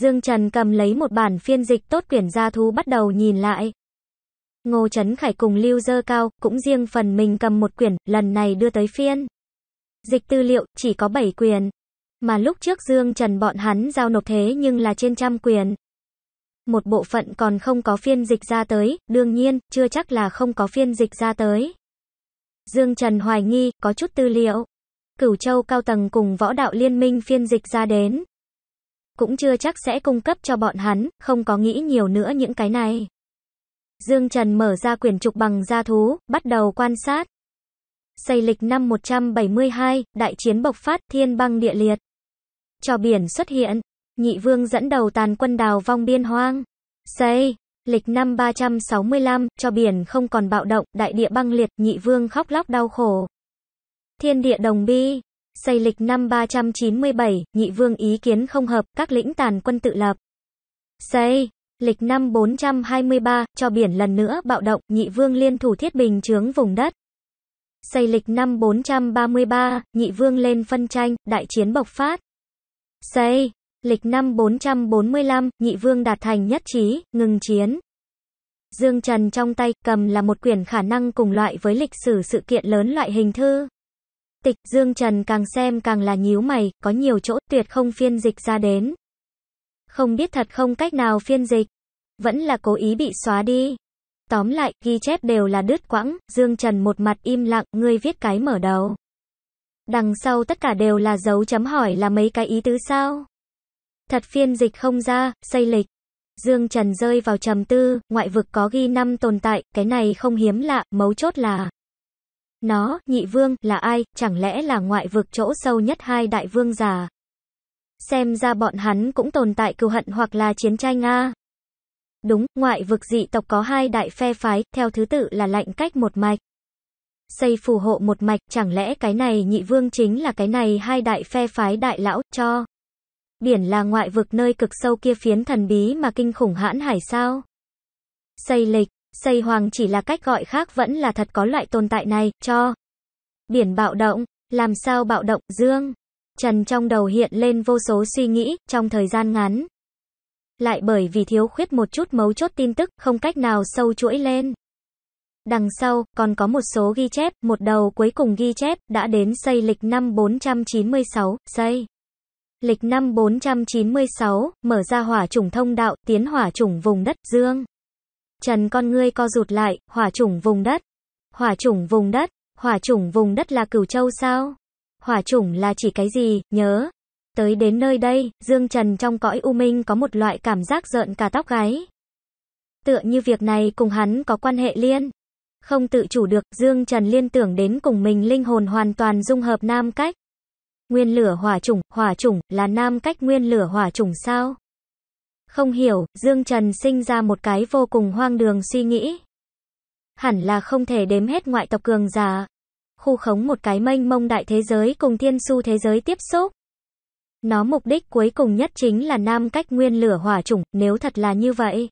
[SPEAKER 1] Dương Trần cầm lấy một bản phiên dịch tốt quyển gia thú bắt đầu nhìn lại. Ngô Trấn Khải cùng Lưu Dơ Cao, cũng riêng phần mình cầm một quyển, lần này đưa tới phiên. Dịch tư liệu, chỉ có 7 quyền. Mà lúc trước Dương Trần bọn hắn giao nộp thế nhưng là trên trăm quyền một bộ phận còn không có phiên dịch ra tới, đương nhiên, chưa chắc là không có phiên dịch ra tới. Dương Trần hoài nghi, có chút tư liệu. Cửu Châu cao tầng cùng võ đạo liên minh phiên dịch ra đến. Cũng chưa chắc sẽ cung cấp cho bọn hắn, không có nghĩ nhiều nữa những cái này. Dương Trần mở ra quyển trục bằng gia thú, bắt đầu quan sát. Xây lịch năm 172, đại chiến bộc phát, thiên băng địa liệt. Trò biển xuất hiện, Nhị vương dẫn đầu tàn quân đào vong biên hoang. Xây, lịch năm 365, cho biển không còn bạo động, đại địa băng liệt, nhị vương khóc lóc đau khổ. Thiên địa đồng bi, xây lịch năm 397, nhị vương ý kiến không hợp, các lĩnh tàn quân tự lập. Xây, lịch năm 423, cho biển lần nữa bạo động, nhị vương liên thủ thiết bình chướng vùng đất. Xây lịch năm 433, nhị vương lên phân tranh, đại chiến bộc phát. Xây, Lịch năm 445, nhị vương đạt thành nhất trí, ngừng chiến. Dương Trần trong tay cầm là một quyển khả năng cùng loại với lịch sử sự kiện lớn loại hình thư. Tịch Dương Trần càng xem càng là nhíu mày, có nhiều chỗ tuyệt không phiên dịch ra đến. Không biết thật không cách nào phiên dịch, vẫn là cố ý bị xóa đi. Tóm lại, ghi chép đều là đứt quãng, Dương Trần một mặt im lặng, ngươi viết cái mở đầu. Đằng sau tất cả đều là dấu chấm hỏi là mấy cái ý tứ sao? Thật phiên dịch không ra, xây lịch. Dương Trần rơi vào trầm tư, ngoại vực có ghi năm tồn tại, cái này không hiếm lạ, mấu chốt là nó, nhị vương, là ai, chẳng lẽ là ngoại vực chỗ sâu nhất hai đại vương già? Xem ra bọn hắn cũng tồn tại cừu hận hoặc là chiến tranh Nga. À? Đúng, ngoại vực dị tộc có hai đại phe phái, theo thứ tự là lạnh cách một mạch. Xây phù hộ một mạch, chẳng lẽ cái này nhị vương chính là cái này hai đại phe phái đại lão, cho. Biển là ngoại vực nơi cực sâu kia phiến thần bí mà kinh khủng hãn hải sao? Xây lịch, xây hoàng chỉ là cách gọi khác vẫn là thật có loại tồn tại này, cho. Biển bạo động, làm sao bạo động, dương. Trần trong đầu hiện lên vô số suy nghĩ, trong thời gian ngắn. Lại bởi vì thiếu khuyết một chút mấu chốt tin tức, không cách nào sâu chuỗi lên. Đằng sau, còn có một số ghi chép, một đầu cuối cùng ghi chép, đã đến xây lịch năm 496, xây lịch năm 496, mở ra hỏa chủng thông đạo, tiến hỏa chủng vùng đất, dương. Trần con ngươi co rụt lại, hỏa chủng vùng đất. Hỏa chủng vùng đất, hỏa chủng vùng đất là cửu châu sao? Hỏa chủng là chỉ cái gì, nhớ. Tới đến nơi đây, Dương Trần trong cõi u minh có một loại cảm giác rợn cả tóc gáy. Tựa như việc này cùng hắn có quan hệ liên. Không tự chủ được, Dương Trần liên tưởng đến cùng mình linh hồn hoàn toàn dung hợp nam cách. Nguyên lửa hỏa chủng, hỏa chủng, là nam cách nguyên lửa hỏa chủng sao? Không hiểu, Dương Trần sinh ra một cái vô cùng hoang đường suy nghĩ. Hẳn là không thể đếm hết ngoại tộc cường giả. Khu khống một cái mênh mông đại thế giới cùng thiên su thế giới tiếp xúc. Nó mục đích cuối cùng nhất chính là nam cách nguyên lửa hỏa chủng, nếu thật là như vậy.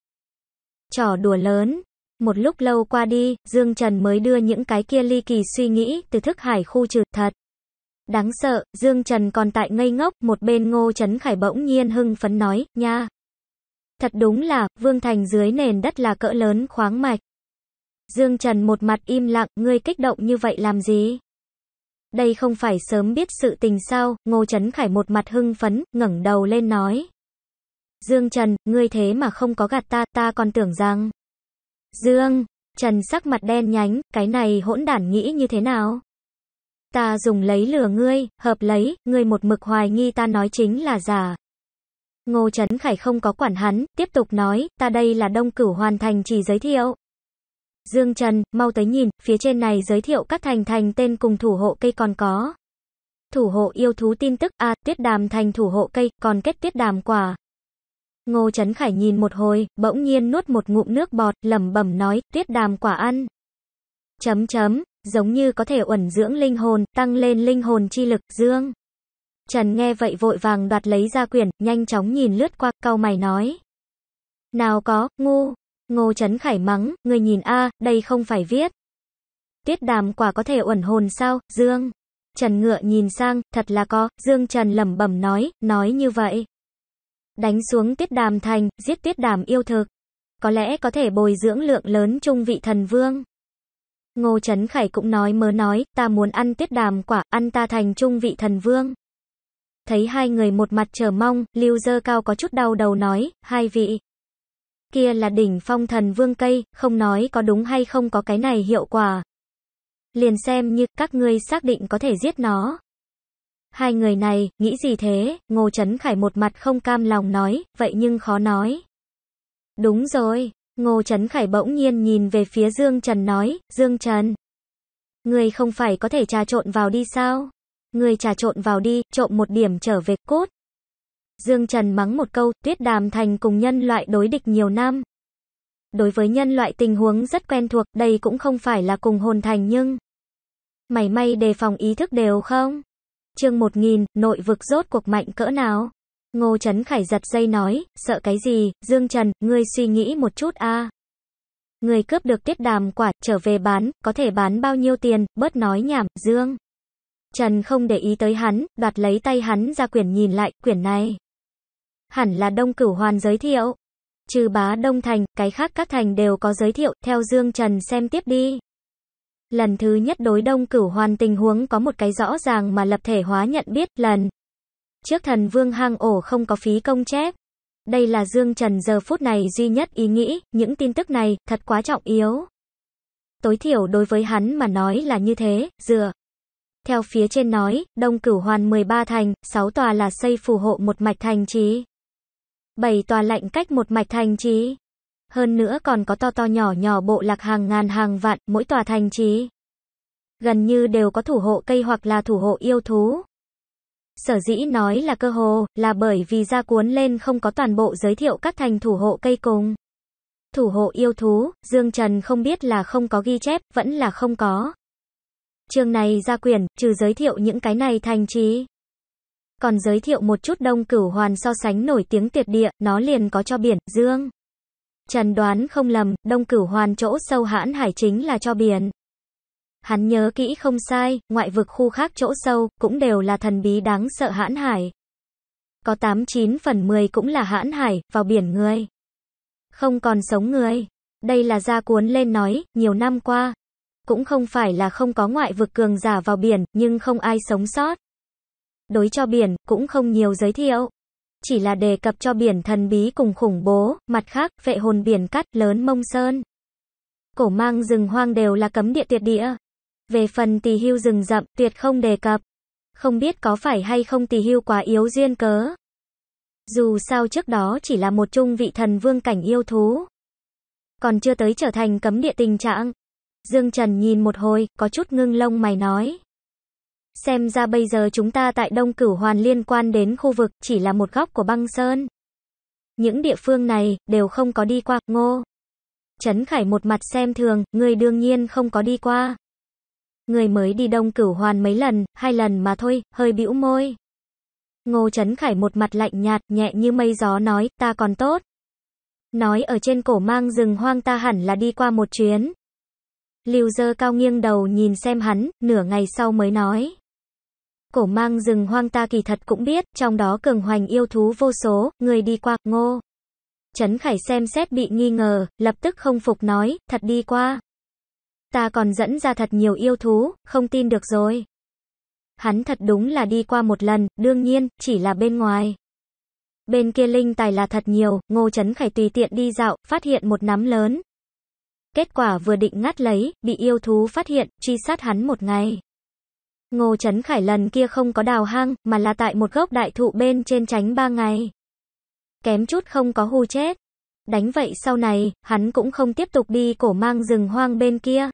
[SPEAKER 1] Trò đùa lớn. Một lúc lâu qua đi, Dương Trần mới đưa những cái kia ly kỳ suy nghĩ từ thức hải khu trừ thật. Đáng sợ, Dương Trần còn tại ngây ngốc, một bên Ngô Trấn Khải bỗng nhiên hưng phấn nói, nha. Thật đúng là, Vương Thành dưới nền đất là cỡ lớn khoáng mạch. Dương Trần một mặt im lặng, ngươi kích động như vậy làm gì? Đây không phải sớm biết sự tình sao, Ngô Trấn Khải một mặt hưng phấn, ngẩng đầu lên nói. Dương Trần, ngươi thế mà không có gạt ta, ta còn tưởng rằng. Dương, Trần sắc mặt đen nhánh, cái này hỗn đản nghĩ như thế nào? Ta dùng lấy lừa ngươi, hợp lấy, ngươi một mực hoài nghi ta nói chính là giả. Ngô Trấn Khải không có quản hắn, tiếp tục nói, ta đây là đông cửu hoàn thành chỉ giới thiệu. Dương Trần, mau tới nhìn, phía trên này giới thiệu các thành thành tên cùng thủ hộ cây còn có. Thủ hộ yêu thú tin tức, a tuyết đàm thành thủ hộ cây, còn kết tuyết đàm quả. Ngô Trấn Khải nhìn một hồi, bỗng nhiên nuốt một ngụm nước bọt, lẩm bẩm nói, tuyết đàm quả ăn. Chấm chấm, giống như có thể uẩn dưỡng linh hồn, tăng lên linh hồn chi lực, dương. Trần nghe vậy vội vàng đoạt lấy ra quyển, nhanh chóng nhìn lướt qua, cau mày nói. Nào có, ngu. Ngô Trấn Khải mắng, người nhìn a, đây không phải viết. Tuyết đàm quả có thể uẩn hồn sao, Dương. Trần ngựa nhìn sang, thật là có, Dương Trần lẩm bẩm nói, nói như vậy. Đánh xuống tuyết đàm thành, giết tuyết đàm yêu thực. Có lẽ có thể bồi dưỡng lượng lớn trung vị thần vương. Ngô Trấn Khải cũng nói mớ nói, ta muốn ăn tiết đàm quả, ăn ta thành trung vị thần vương. Thấy hai người một mặt chờ mong, Lưu Dơ Cao có chút đau đầu nói, hai vị. Kia là đỉnh phong thần vương cây, không nói có đúng hay không có cái này hiệu quả. Liền xem như các ngươi xác định có thể giết nó. Hai người này, nghĩ gì thế, Ngô Chấn Khải một mặt không cam lòng nói, vậy nhưng khó nói. Đúng rồi, Ngô Trấn Khải bỗng nhiên nhìn về phía Dương Trần nói, Dương Trần. Người không phải có thể trà trộn vào đi sao? Người trà trộn vào đi, trộm một điểm trở về cốt. Dương Trần mắng một câu, tuyết đàm thành cùng nhân loại đối địch nhiều năm. Đối với nhân loại tình huống rất quen thuộc, đây cũng không phải là cùng hồn thành nhưng... Mày may đề phòng ý thức đều không? chương 1000, nội vực rốt cuộc mạnh cỡ nào? Ngô Trấn Khải giật dây nói, sợ cái gì, Dương Trần, ngươi suy nghĩ một chút a. Người cướp được tiết đàm quả, trở về bán, có thể bán bao nhiêu tiền, bớt nói nhảm, Dương. Trần không để ý tới hắn, đoạt lấy tay hắn ra quyển nhìn lại, quyển này. Hẳn là Đông Cửu Hoàn giới thiệu. Trừ bá Đông Thành, cái khác các thành đều có giới thiệu, theo Dương Trần xem tiếp đi. Lần thứ nhất đối Đông Cửu Hoàn tình huống có một cái rõ ràng mà lập thể hóa nhận biết, lần Trước thần vương hang ổ không có phí công chép. Đây là Dương Trần giờ phút này duy nhất ý nghĩ, những tin tức này thật quá trọng yếu. Tối thiểu đối với hắn mà nói là như thế, dựa. Theo phía trên nói, Đông Cửu Hoàn 13 thành, 6 tòa là xây phù hộ một mạch thành trì. 7 tòa lạnh cách một mạch thành trì. Hơn nữa còn có to to nhỏ nhỏ bộ lạc hàng ngàn hàng vạn, mỗi tòa thành trì. Gần như đều có thủ hộ cây hoặc là thủ hộ yêu thú. Sở dĩ nói là cơ hồ, là bởi vì ra cuốn lên không có toàn bộ giới thiệu các thành thủ hộ cây cùng. Thủ hộ yêu thú, Dương Trần không biết là không có ghi chép, vẫn là không có. Chương này ra quyển, trừ giới thiệu những cái này thành trí. Còn giới thiệu một chút đông cửu hoàn so sánh nổi tiếng tuyệt địa, nó liền có cho biển, Dương. Trần đoán không lầm, đông cửu hoàn chỗ sâu hãn hải chính là cho biển. Hắn nhớ kỹ không sai, ngoại vực khu khác chỗ sâu, cũng đều là thần bí đáng sợ hãn hải. Có 89 phần 10 cũng là hãn hải, vào biển người. Không còn sống người. Đây là gia cuốn lên nói, nhiều năm qua. Cũng không phải là không có ngoại vực cường giả vào biển, nhưng không ai sống sót. Đối cho biển, cũng không nhiều giới thiệu. Chỉ là đề cập cho biển thần bí cùng khủng bố, mặt khác, vệ hồn biển cắt, lớn mông sơn. Cổ mang rừng hoang đều là cấm địa tuyệt địa. Về phần tỳ hưu rừng rậm, tuyệt không đề cập. Không biết có phải hay không tỳ hưu quá yếu duyên cớ. Dù sao trước đó chỉ là một trung vị thần vương cảnh yêu thú. Còn chưa tới trở thành cấm địa tình trạng. Dương Trần nhìn một hồi, có chút ngưng lông mày nói. Xem ra bây giờ chúng ta tại Đông Cửu Hoàn liên quan đến khu vực chỉ là một góc của băng sơn. Những địa phương này đều không có đi qua, ngô. Trấn Khải một mặt xem thường, người đương nhiên không có đi qua. Người mới đi đông cửu hoàn mấy lần, hai lần mà thôi, hơi bĩu môi. Ngô Trấn Khải một mặt lạnh nhạt, nhẹ như mây gió nói, ta còn tốt. Nói ở trên cổ mang rừng hoang ta hẳn là đi qua một chuyến. Lưu dơ cao nghiêng đầu nhìn xem hắn, nửa ngày sau mới nói. Cổ mang rừng hoang ta kỳ thật cũng biết, trong đó cường hoành yêu thú vô số, người đi qua, ngô. Trấn Khải xem xét bị nghi ngờ, lập tức không phục nói, thật đi qua. Ta còn dẫn ra thật nhiều yêu thú, không tin được rồi. Hắn thật đúng là đi qua một lần, đương nhiên, chỉ là bên ngoài. Bên kia linh tài là thật nhiều, Ngô chấn Khải tùy tiện đi dạo, phát hiện một nắm lớn. Kết quả vừa định ngắt lấy, bị yêu thú phát hiện, truy sát hắn một ngày. Ngô chấn Khải lần kia không có đào hang, mà là tại một gốc đại thụ bên trên tránh ba ngày. Kém chút không có hù chết. Đánh vậy sau này, hắn cũng không tiếp tục đi cổ mang rừng hoang bên kia.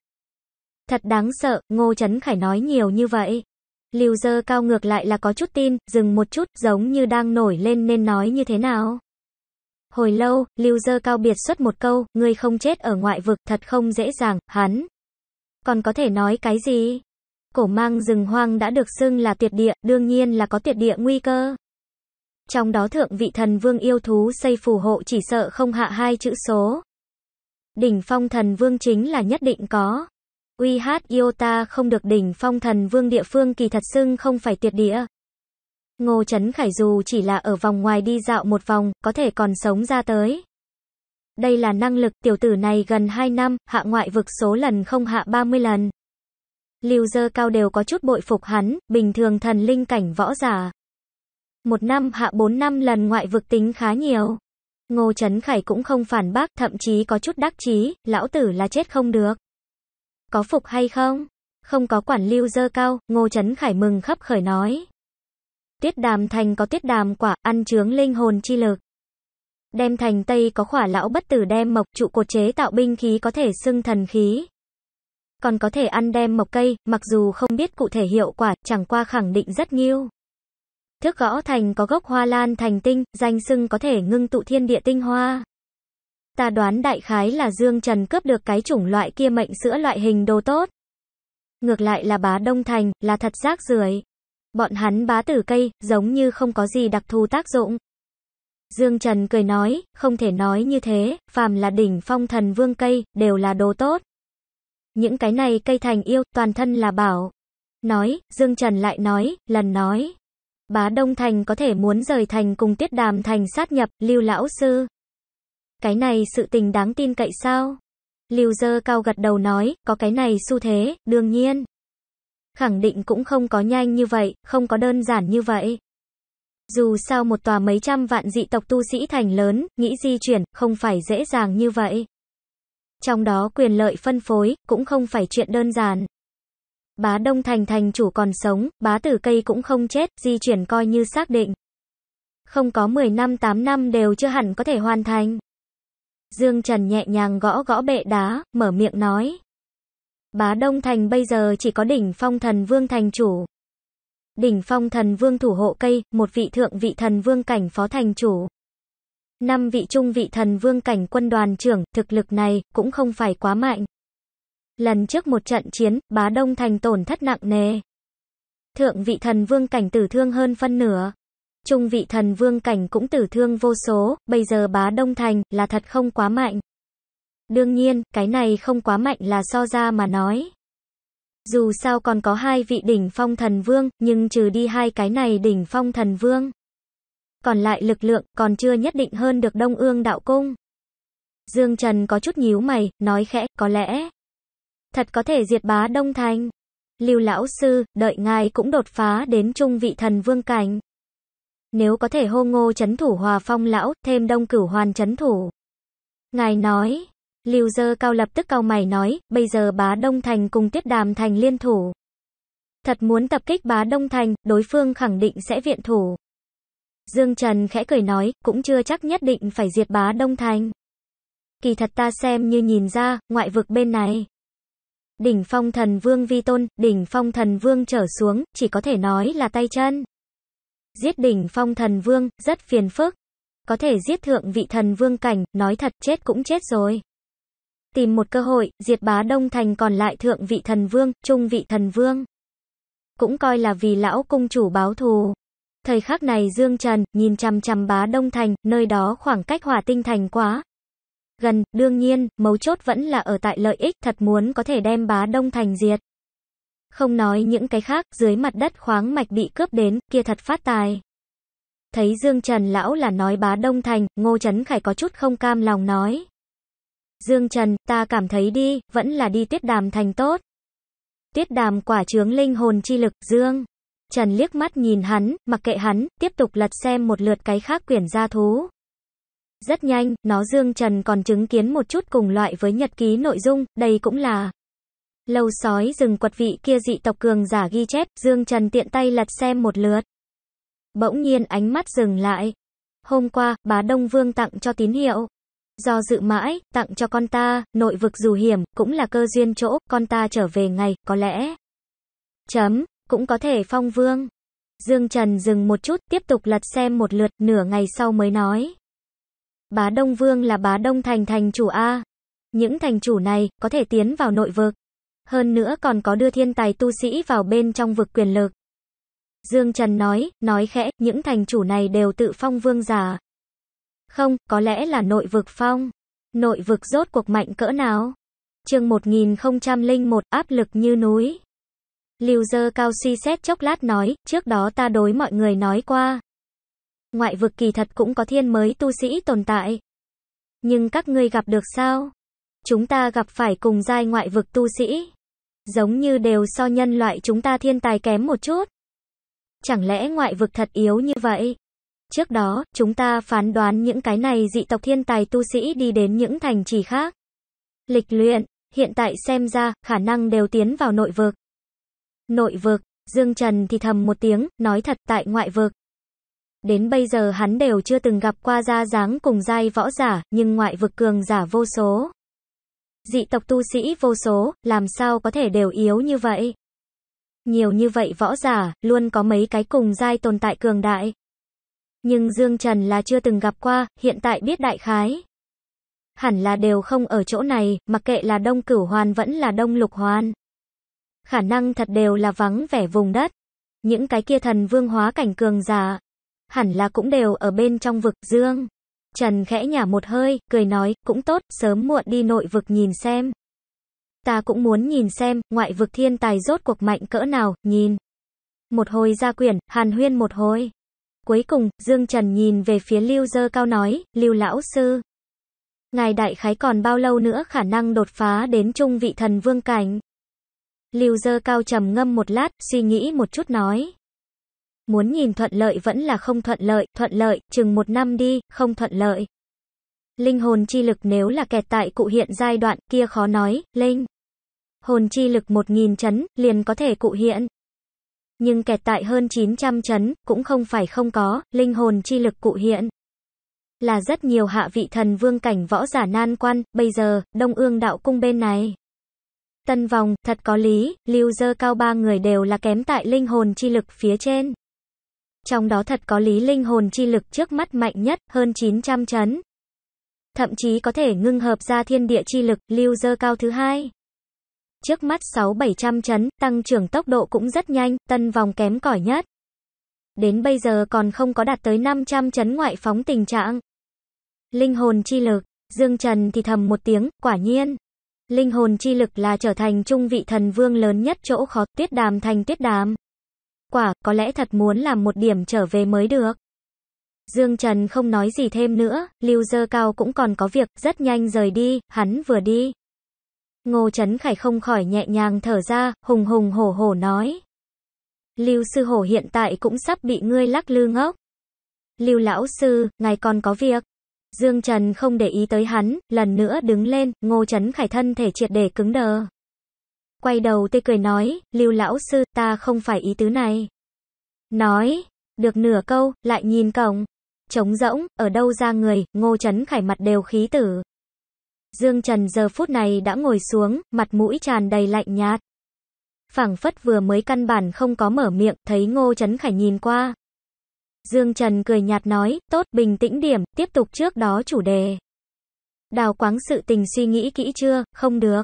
[SPEAKER 1] Thật đáng sợ, Ngô Trấn Khải nói nhiều như vậy. Lưu dơ cao ngược lại là có chút tin, dừng một chút, giống như đang nổi lên nên nói như thế nào. Hồi lâu, Lưu dơ cao biệt xuất một câu, ngươi không chết ở ngoại vực, thật không dễ dàng, hắn. Còn có thể nói cái gì? Cổ mang rừng hoang đã được xưng là tuyệt địa, đương nhiên là có tuyệt địa nguy cơ. Trong đó thượng vị thần vương yêu thú xây phù hộ chỉ sợ không hạ hai chữ số. Đỉnh phong thần vương chính là nhất định có uy hát Iota không được đỉnh phong thần vương địa phương kỳ thật xưng không phải tuyệt địa. Ngô Trấn Khải dù chỉ là ở vòng ngoài đi dạo một vòng, có thể còn sống ra tới. Đây là năng lực tiểu tử này gần 2 năm, hạ ngoại vực số lần không hạ 30 lần. Lưu dơ cao đều có chút bội phục hắn, bình thường thần linh cảnh võ giả. Một năm hạ 4 năm lần ngoại vực tính khá nhiều. Ngô Trấn Khải cũng không phản bác, thậm chí có chút đắc chí, lão tử là chết không được. Có phục hay không? Không có quản lưu dơ cao, Ngô Trấn Khải mừng khắp khởi nói. Tiết đàm thành có tiết đàm quả, ăn chướng linh hồn chi lực. Đem thành Tây có khỏa lão bất tử đem mộc trụ cột chế tạo binh khí có thể xưng thần khí. Còn có thể ăn đem mộc cây, mặc dù không biết cụ thể hiệu quả, chẳng qua khẳng định rất nghiêu. Thước gõ thành có gốc hoa lan thành tinh, danh xưng có thể ngưng tụ thiên địa tinh hoa ta đoán đại khái là Dương Trần cướp được cái chủng loại kia mệnh sữa loại hình đồ tốt. Ngược lại là bá Đông Thành, là thật rác rưởi. Bọn hắn bá tử cây, giống như không có gì đặc thù tác dụng. Dương Trần cười nói, không thể nói như thế, phàm là đỉnh phong thần vương cây, đều là đồ tốt. Những cái này cây thành yêu, toàn thân là bảo. Nói, Dương Trần lại nói, lần nói. Bá Đông Thành có thể muốn rời thành cùng tiết đàm thành sát nhập, lưu lão sư. Cái này sự tình đáng tin cậy sao? Lưu dơ cao gật đầu nói, có cái này xu thế, đương nhiên. Khẳng định cũng không có nhanh như vậy, không có đơn giản như vậy. Dù sao một tòa mấy trăm vạn dị tộc tu sĩ thành lớn, nghĩ di chuyển, không phải dễ dàng như vậy. Trong đó quyền lợi phân phối, cũng không phải chuyện đơn giản. Bá Đông Thành thành chủ còn sống, bá tử cây cũng không chết, di chuyển coi như xác định. Không có 10 năm 8 năm đều chưa hẳn có thể hoàn thành. Dương Trần nhẹ nhàng gõ gõ bệ đá, mở miệng nói. Bá Đông Thành bây giờ chỉ có đỉnh phong thần vương thành chủ. Đỉnh phong thần vương thủ hộ cây, một vị thượng vị thần vương cảnh phó thành chủ. Năm vị trung vị thần vương cảnh quân đoàn trưởng, thực lực này cũng không phải quá mạnh. Lần trước một trận chiến, bá Đông Thành tổn thất nặng nề. Thượng vị thần vương cảnh tử thương hơn phân nửa. Trung vị thần vương cảnh cũng tử thương vô số, bây giờ bá Đông Thành là thật không quá mạnh. Đương nhiên, cái này không quá mạnh là so ra mà nói. Dù sao còn có hai vị đỉnh phong thần vương, nhưng trừ đi hai cái này đỉnh phong thần vương. Còn lại lực lượng còn chưa nhất định hơn được Đông Ương Đạo Cung. Dương Trần có chút nhíu mày, nói khẽ, có lẽ. Thật có thể diệt bá Đông Thành. Lưu lão sư, đợi ngài cũng đột phá đến trung vị thần vương cảnh. Nếu có thể hô ngô chấn thủ hòa phong lão, thêm đông cửu hoàn chấn thủ. Ngài nói, lưu dơ cao lập tức cao mày nói, bây giờ bá đông thành cùng tiết đàm thành liên thủ. Thật muốn tập kích bá đông thành, đối phương khẳng định sẽ viện thủ. Dương Trần khẽ cười nói, cũng chưa chắc nhất định phải diệt bá đông thành. Kỳ thật ta xem như nhìn ra, ngoại vực bên này. Đỉnh phong thần vương vi tôn, đỉnh phong thần vương trở xuống, chỉ có thể nói là tay chân giết đỉnh phong thần vương, rất phiền phức. Có thể giết thượng vị thần vương cảnh, nói thật chết cũng chết rồi. Tìm một cơ hội, diệt bá đông thành còn lại thượng vị thần vương, trung vị thần vương. Cũng coi là vì lão cung chủ báo thù. Thời khắc này Dương Trần, nhìn chằm chằm bá đông thành, nơi đó khoảng cách hỏa tinh thành quá, gần, đương nhiên, mấu chốt vẫn là ở tại lợi ích, thật muốn có thể đem bá đông thành diệt. Không nói những cái khác, dưới mặt đất khoáng mạch bị cướp đến, kia thật phát tài. Thấy Dương Trần lão là nói bá đông thành, Ngô Trấn Khải có chút không cam lòng nói. Dương Trần, ta cảm thấy đi, vẫn là đi tuyết đàm thành tốt. Tuyết đàm quả trướng linh hồn chi lực, Dương. Trần liếc mắt nhìn hắn, mặc kệ hắn, tiếp tục lật xem một lượt cái khác quyển gia thú. Rất nhanh, nó Dương Trần còn chứng kiến một chút cùng loại với nhật ký nội dung, đây cũng là Lâu sói rừng quật vị kia dị tộc cường giả ghi chép, Dương Trần tiện tay lật xem một lượt. Bỗng nhiên ánh mắt dừng lại. Hôm qua, bá Đông Vương tặng cho tín hiệu. Do dự mãi, tặng cho con ta, nội vực dù hiểm, cũng là cơ duyên chỗ, con ta trở về ngày, có lẽ. Chấm, cũng có thể phong vương. Dương Trần dừng một chút, tiếp tục lật xem một lượt, nửa ngày sau mới nói. Bá Đông Vương là bá Đông Thành thành chủ A. Những thành chủ này, có thể tiến vào nội vực hơn nữa còn có đưa thiên tài tu sĩ vào bên trong vực quyền lực. Dương Trần nói, nói khẽ, những thành chủ này đều tự phong vương giả. Không, có lẽ là nội vực phong. Nội vực rốt cuộc mạnh cỡ nào? chương 1001 áp lực như núi. Lưu dơ cao suy xét chốc lát nói, trước đó ta đối mọi người nói qua. Ngoại vực kỳ thật cũng có thiên mới tu sĩ tồn tại. Nhưng các ngươi gặp được sao? Chúng ta gặp phải cùng giai ngoại vực tu sĩ giống như đều so nhân loại chúng ta thiên tài kém một chút. Chẳng lẽ ngoại vực thật yếu như vậy? Trước đó, chúng ta phán đoán những cái này dị tộc thiên tài tu sĩ đi đến những thành trì khác. Lịch luyện, hiện tại xem ra, khả năng đều tiến vào nội vực. Nội vực, Dương Trần thì thầm một tiếng, nói thật tại ngoại vực. Đến bây giờ hắn đều chưa từng gặp qua ra dáng cùng giai võ giả, nhưng ngoại vực cường giả vô số dị tộc tu sĩ vô số, làm sao có thể đều yếu như vậy? Nhiều như vậy võ giả, luôn có mấy cái cùng giai tồn tại cường đại. Nhưng Dương Trần là chưa từng gặp qua, hiện tại biết đại khái. Hẳn là đều không ở chỗ này, mặc kệ là đông cửu hoàn vẫn là đông lục hoàn. Khả năng thật đều là vắng vẻ vùng đất. Những cái kia thần vương hóa cảnh cường giả, hẳn là cũng đều ở bên trong vực Dương. Trần khẽ nhả một hơi, cười nói, cũng tốt, sớm muộn đi nội vực nhìn xem. Ta cũng muốn nhìn xem, ngoại vực thiên tài rốt cuộc mạnh cỡ nào, nhìn. Một hồi ra quyển, hàn huyên một hồi. Cuối cùng, Dương Trần nhìn về phía Lưu Dơ Cao nói, Lưu Lão Sư. Ngài đại khái còn bao lâu nữa khả năng đột phá đến trung vị thần vương cảnh? Lưu Dơ Cao trầm ngâm một lát, suy nghĩ một chút nói. Muốn nhìn thuận lợi vẫn là không thuận lợi, thuận lợi, chừng một năm đi, không thuận lợi. Linh hồn chi lực nếu là kẹt tại cụ hiện giai đoạn kia khó nói, linh. Hồn chi lực 1.000 chấn, liền có thể cụ hiện. Nhưng kẹt tại hơn 900 chấn, cũng không phải không có, linh hồn chi lực cụ hiện. Là rất nhiều hạ vị thần vương cảnh võ giả nan quan, bây giờ, đông ương đạo cung bên này. Tân vòng, thật có lý, lưu dơ cao ba người đều là kém tại linh hồn chi lực phía trên trong đó thật có lý linh hồn chi lực trước mắt mạnh nhất, hơn 900 chấn. Thậm chí có thể ngưng hợp ra thiên địa chi lực, lưu dơ cao thứ hai. Trước mắt 6-700 chấn, tăng trưởng tốc độ cũng rất nhanh, tân vòng kém cỏi nhất. Đến bây giờ còn không có đạt tới 500 chấn ngoại phóng tình trạng. Linh hồn chi lực, Dương Trần thì thầm một tiếng, quả nhiên. Linh hồn chi lực là trở thành trung vị thần vương lớn nhất chỗ khó tuyết đàm thành tuyết đàm quả, có lẽ thật muốn làm một điểm trở về mới được. Dương Trần không nói gì thêm nữa, Lưu Dơ Cao cũng còn có việc, rất nhanh rời đi, hắn vừa đi. Ngô Trấn Khải không khỏi nhẹ nhàng thở ra, hùng hùng hổ hổ nói. Lưu Sư Hổ hiện tại cũng sắp bị ngươi lắc lư ngốc. Lưu Lão Sư, ngài còn có việc. Dương Trần không để ý tới hắn, lần nữa đứng lên, Ngô Trấn Khải thân thể triệt để cứng đờ. Quay đầu tê cười nói, lưu lão sư, ta không phải ý tứ này. Nói, được nửa câu, lại nhìn cổng. Trống rỗng, ở đâu ra người, ngô chấn khải mặt đều khí tử. Dương Trần giờ phút này đã ngồi xuống, mặt mũi tràn đầy lạnh nhạt. Phảng phất vừa mới căn bản không có mở miệng, thấy ngô chấn khải nhìn qua. Dương Trần cười nhạt nói, tốt, bình tĩnh điểm, tiếp tục trước đó chủ đề. Đào quáng sự tình suy nghĩ kỹ chưa, không được.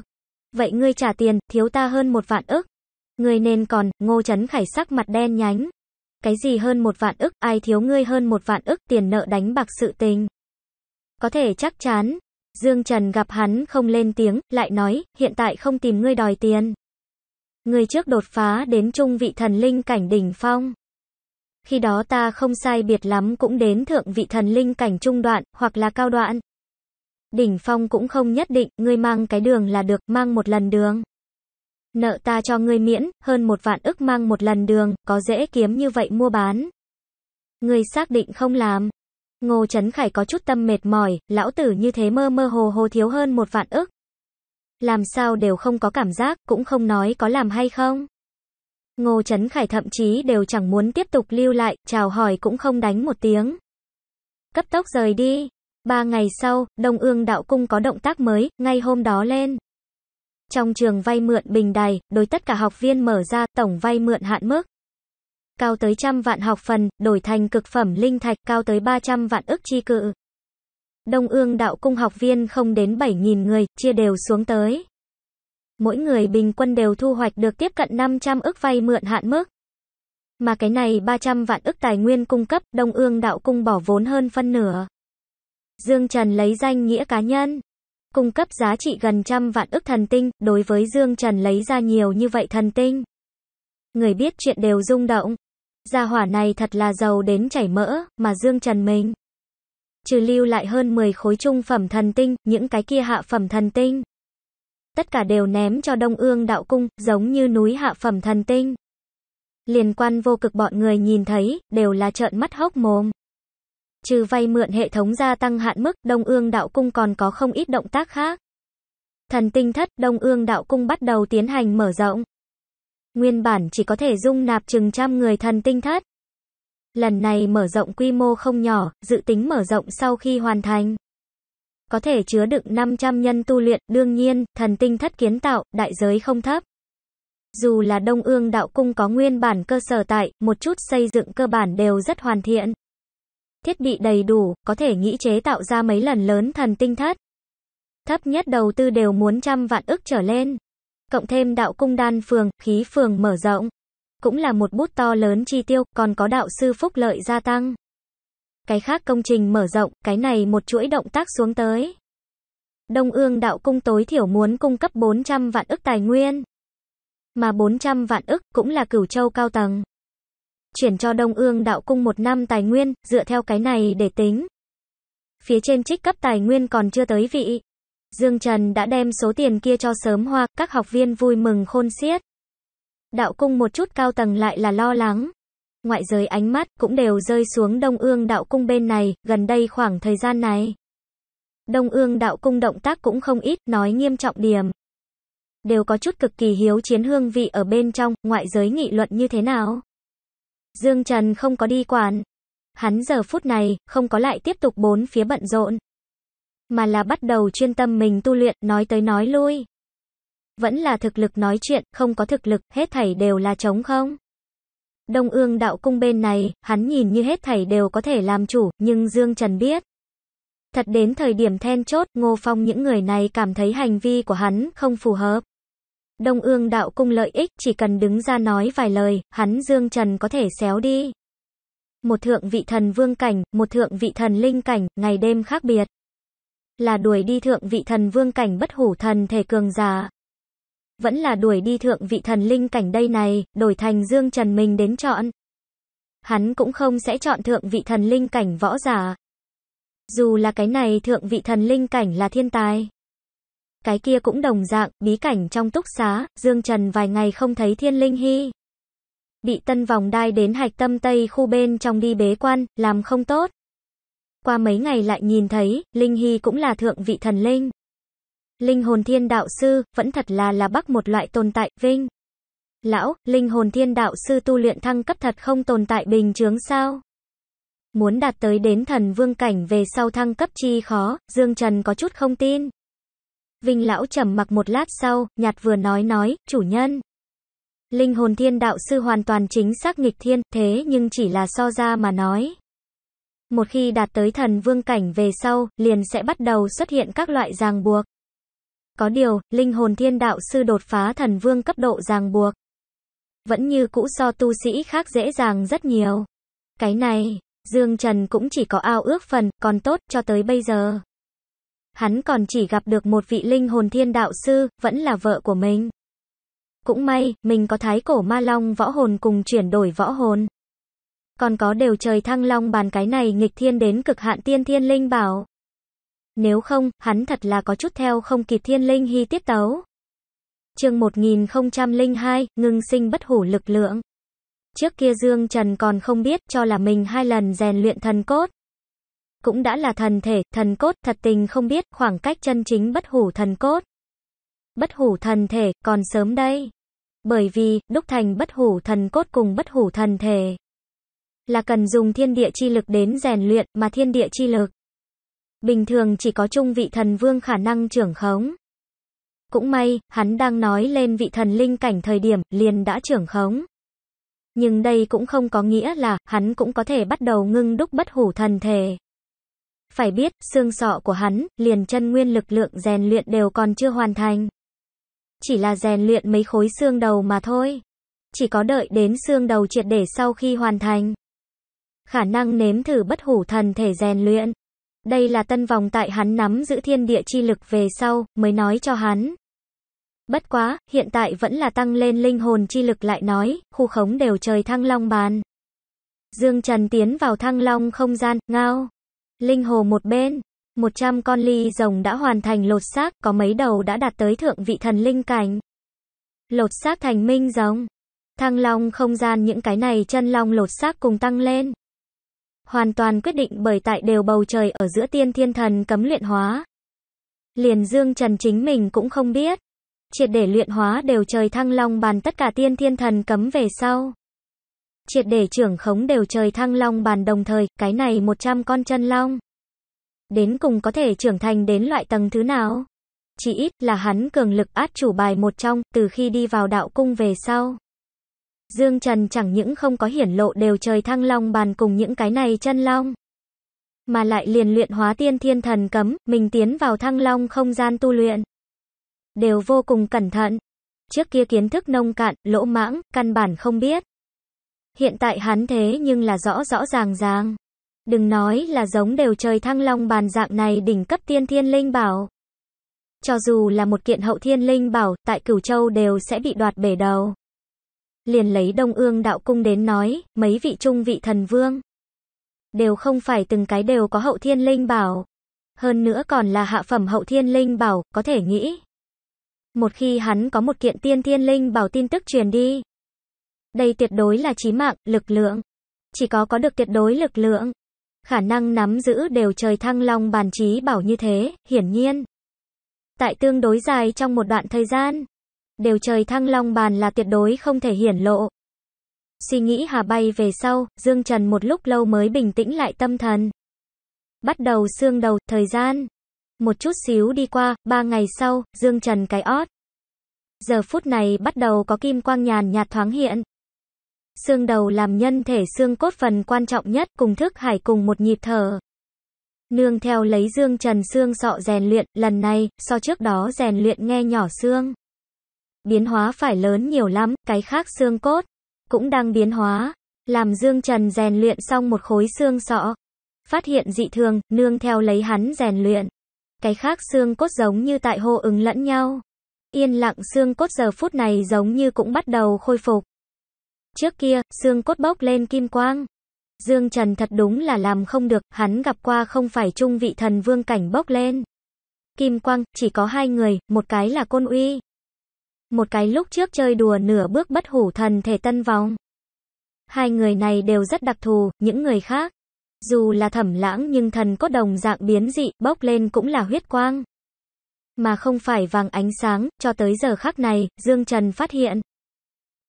[SPEAKER 1] Vậy ngươi trả tiền, thiếu ta hơn một vạn ức. Ngươi nên còn, ngô chấn khải sắc mặt đen nhánh. Cái gì hơn một vạn ức, ai thiếu ngươi hơn một vạn ức, tiền nợ đánh bạc sự tình. Có thể chắc chắn, Dương Trần gặp hắn không lên tiếng, lại nói, hiện tại không tìm ngươi đòi tiền. Ngươi trước đột phá đến trung vị thần linh cảnh đỉnh phong. Khi đó ta không sai biệt lắm cũng đến thượng vị thần linh cảnh trung đoạn, hoặc là cao đoạn đỉnh phong cũng không nhất định, ngươi mang cái đường là được, mang một lần đường. Nợ ta cho ngươi miễn, hơn một vạn ức mang một lần đường, có dễ kiếm như vậy mua bán. Ngươi xác định không làm. Ngô Trấn Khải có chút tâm mệt mỏi, lão tử như thế mơ mơ hồ hồ thiếu hơn một vạn ức. Làm sao đều không có cảm giác, cũng không nói có làm hay không. Ngô Trấn Khải thậm chí đều chẳng muốn tiếp tục lưu lại, chào hỏi cũng không đánh một tiếng. Cấp tốc rời đi, Ba ngày sau, Đông Ương Đạo Cung có động tác mới, ngay hôm đó lên. Trong trường vay mượn bình đài, đối tất cả học viên mở ra tổng vay mượn hạn mức. Cao tới trăm vạn học phần, đổi thành cực phẩm linh thạch, cao tới 300 vạn ức chi cự. Đông ương đạo cung học viên không đến 7.000 người, chia đều xuống tới. Mỗi người bình quân đều thu hoạch được tiếp cận 500 ức vay mượn hạn mức. Mà cái này 300 vạn ức tài nguyên cung cấp, Đông ương đạo cung bỏ vốn hơn phân nửa. Dương Trần lấy danh nghĩa cá nhân, cung cấp giá trị gần trăm vạn ức thần tinh, đối với Dương Trần lấy ra nhiều như vậy thần tinh. Người biết chuyện đều rung động. Gia hỏa này thật là giàu đến chảy mỡ, mà Dương Trần mình. Trừ lưu lại hơn 10 khối trung phẩm thần tinh, những cái kia hạ phẩm thần tinh. Tất cả đều ném cho Đông Ương đạo cung, giống như núi hạ phẩm thần tinh. Liên quan vô cực bọn người nhìn thấy, đều là trợn mắt hốc mồm trừ vay mượn hệ thống gia tăng hạn mức, Đông Ương Đạo Cung còn có không ít động tác khác. Thần tinh thất, Đông Ương Đạo Cung bắt đầu tiến hành mở rộng. Nguyên bản chỉ có thể dung nạp chừng trăm người thần tinh thất. Lần này mở rộng quy mô không nhỏ, dự tính mở rộng sau khi hoàn thành. Có thể chứa đựng 500 nhân tu luyện, đương nhiên, thần tinh thất kiến tạo, đại giới không thấp. Dù là Đông Ương Đạo Cung có nguyên bản cơ sở tại, một chút xây dựng cơ bản đều rất hoàn thiện thiết bị đầy đủ, có thể nghĩ chế tạo ra mấy lần lớn thần tinh thất. Thấp nhất đầu tư đều muốn trăm vạn ức trở lên. Cộng thêm đạo cung đan phường, khí phường mở rộng. Cũng là một bút to lớn chi tiêu, còn có đạo sư phúc lợi gia tăng. Cái khác công trình mở rộng, cái này một chuỗi động tác xuống tới. Đông ương đạo cung tối thiểu muốn cung cấp 400 vạn ức tài nguyên. Mà 400 vạn ức cũng là cửu châu cao tầng chuyển cho Đông Ương Đạo Cung một năm tài nguyên, dựa theo cái này để tính. Phía trên trích cấp tài nguyên còn chưa tới vị. Dương Trần đã đem số tiền kia cho sớm hoa, các học viên vui mừng khôn xiết. Đạo Cung một chút cao tầng lại là lo lắng. Ngoại giới ánh mắt cũng đều rơi xuống Đông Ương Đạo Cung bên này, gần đây khoảng thời gian này. Đông Ương Đạo Cung động tác cũng không ít, nói nghiêm trọng điểm đều có chút cực kỳ hiếu chiến hương vị ở bên trong, ngoại giới nghị luận như thế nào? Dương Trần không có đi quản. Hắn giờ phút này, không có lại tiếp tục bốn phía bận rộn. Mà là bắt đầu chuyên tâm mình tu luyện, nói tới nói lui. Vẫn là thực lực nói chuyện, không có thực lực, hết thảy đều là trống không. Đông ương đạo cung bên này, hắn nhìn như hết thảy đều có thể làm chủ, nhưng Dương Trần biết. Thật đến thời điểm then chốt, Ngô Phong những người này cảm thấy hành vi của hắn không phù hợp. Đông ương đạo cung lợi ích chỉ cần đứng ra nói vài lời, hắn Dương Trần có thể xéo đi. Một thượng vị thần vương cảnh, một thượng vị thần linh cảnh, ngày đêm khác biệt. Là đuổi đi thượng vị thần vương cảnh bất hủ thần thể cường giả. Vẫn là đuổi đi thượng vị thần linh cảnh đây này, đổi thành Dương Trần mình đến chọn. Hắn cũng không sẽ chọn thượng vị thần linh cảnh võ giả. Dù là cái này thượng vị thần linh cảnh là thiên tài cái kia cũng đồng dạng, bí cảnh trong túc xá, Dương Trần vài ngày không thấy thiên linh hy. Bị tân vòng đai đến hạch tâm tây khu bên trong đi bế quan, làm không tốt. Qua mấy ngày lại nhìn thấy, Linh Hy cũng là thượng vị thần linh. Linh hồn thiên đạo sư, vẫn thật là là bắc một loại tồn tại, vinh. Lão, linh hồn thiên đạo sư tu luyện thăng cấp thật không tồn tại bình chướng sao? Muốn đạt tới đến thần vương cảnh về sau thăng cấp chi khó, Dương Trần có chút không tin. Vinh lão trầm mặc một lát sau, nhạt vừa nói nói, chủ nhân. Linh hồn thiên đạo sư hoàn toàn chính xác nghịch thiên, thế nhưng chỉ là so ra mà nói. Một khi đạt tới thần vương cảnh về sau, liền sẽ bắt đầu xuất hiện các loại ràng buộc. Có điều, linh hồn thiên đạo sư đột phá thần vương cấp độ ràng buộc. Vẫn như cũ so tu sĩ khác dễ dàng rất nhiều. Cái này, Dương Trần cũng chỉ có ao ước phần, còn tốt cho tới bây giờ hắn còn chỉ gặp được một vị linh hồn thiên đạo sư, vẫn là vợ của mình. Cũng may, mình có thái cổ ma long võ hồn cùng chuyển đổi võ hồn. Còn có đều trời thăng long bàn cái này nghịch thiên đến cực hạn tiên thiên linh bảo. Nếu không, hắn thật là có chút theo không kịp thiên linh hy tiết tấu. chương 1002, ngưng sinh bất hủ lực lượng. Trước kia Dương Trần còn không biết cho là mình hai lần rèn luyện thần cốt cũng đã là thần thể, thần cốt, thật tình không biết khoảng cách chân chính bất hủ thần cốt. Bất hủ thần thể, còn sớm đây. Bởi vì, đúc thành bất hủ thần cốt cùng bất hủ thần thể là cần dùng thiên địa chi lực đến rèn luyện, mà thiên địa chi lực bình thường chỉ có trung vị thần vương khả năng trưởng khống. Cũng may, hắn đang nói lên vị thần linh cảnh thời điểm, liền đã trưởng khống. Nhưng đây cũng không có nghĩa là, hắn cũng có thể bắt đầu ngưng đúc bất hủ thần thể. Phải biết, xương sọ của hắn, liền chân nguyên lực lượng rèn luyện đều còn chưa hoàn thành. Chỉ là rèn luyện mấy khối xương đầu mà thôi. Chỉ có đợi đến xương đầu triệt để sau khi hoàn thành. Khả năng nếm thử bất hủ thần thể rèn luyện. Đây là tân vòng tại hắn nắm giữ thiên địa chi lực về sau, mới nói cho hắn. Bất quá, hiện tại vẫn là tăng lên linh hồn chi lực lại nói, khu khống đều trời thăng long bàn. Dương Trần tiến vào thăng long không gian, ngao. Linh hồ một bên, 100 con ly rồng đã hoàn thành lột xác, có mấy đầu đã đạt tới thượng vị thần linh cảnh. Lột xác thành minh rồng. Thăng long không gian những cái này chân long lột xác cùng tăng lên. Hoàn toàn quyết định bởi tại đều bầu trời ở giữa tiên thiên thần cấm luyện hóa. Liền dương trần chính mình cũng không biết. Triệt để luyện hóa đều trời thăng long bàn tất cả tiên thiên thần cấm về sau triệt để trưởng khống đều trời thăng long bàn đồng thời, cái này 100 con chân long. Đến cùng có thể trưởng thành đến loại tầng thứ nào? Chỉ ít là hắn cường lực át chủ bài một trong, từ khi đi vào đạo cung về sau. Dương Trần chẳng những không có hiển lộ đều trời thăng long bàn cùng những cái này chân long. Mà lại liền luyện hóa tiên thiên thần cấm, mình tiến vào thăng long không gian tu luyện. Đều vô cùng cẩn thận. Trước kia kiến thức nông cạn, lỗ mãng, căn bản không biết. Hiện tại hắn thế nhưng là rõ rõ ràng ràng. Đừng nói là giống đều trời thăng long bàn dạng này đỉnh cấp tiên thiên linh bảo. Cho dù là một kiện hậu thiên linh bảo, tại cửu châu đều sẽ bị đoạt bể đầu. Liền lấy đông ương đạo cung đến nói, mấy vị trung vị thần vương. Đều không phải từng cái đều có hậu thiên linh bảo. Hơn nữa còn là hạ phẩm hậu thiên linh bảo, có thể nghĩ. Một khi hắn có một kiện tiên thiên linh bảo tin tức truyền đi, đây tuyệt đối là chí mạng, lực lượng. Chỉ có có được tuyệt đối lực lượng, khả năng nắm giữ đều trời thăng long bàn trí bảo như thế, hiển nhiên. Tại tương đối dài trong một đoạn thời gian, đều trời thăng long bàn là tuyệt đối không thể hiển lộ. Suy nghĩ hà bay về sau, Dương Trần một lúc lâu mới bình tĩnh lại tâm thần. Bắt đầu xương đầu, thời gian. Một chút xíu đi qua, ba ngày sau, Dương Trần cái ót. Giờ phút này bắt đầu có kim quang nhàn nhạt thoáng hiện, Xương đầu làm nhân thể xương cốt phần quan trọng nhất cùng thức hải cùng một nhịp thở. Nương theo lấy dương trần xương sọ rèn luyện, lần này, so trước đó rèn luyện nghe nhỏ xương. Biến hóa phải lớn nhiều lắm, cái khác xương cốt, cũng đang biến hóa. Làm dương trần rèn luyện xong một khối xương sọ. Phát hiện dị thường, nương theo lấy hắn rèn luyện. Cái khác xương cốt giống như tại hô ứng lẫn nhau. Yên lặng xương cốt giờ phút này giống như cũng bắt đầu khôi phục. Trước kia, xương cốt bốc lên kim quang. Dương Trần thật đúng là làm không được, hắn gặp qua không phải trung vị thần vương cảnh bốc lên. Kim quang, chỉ có hai người, một cái là côn uy. Một cái lúc trước chơi đùa nửa bước bất hủ thần thể tân vòng. Hai người này đều rất đặc thù, những người khác. Dù là thẩm lãng nhưng thần cốt đồng dạng biến dị, bốc lên cũng là huyết quang. Mà không phải vàng ánh sáng, cho tới giờ khác này, Dương Trần phát hiện,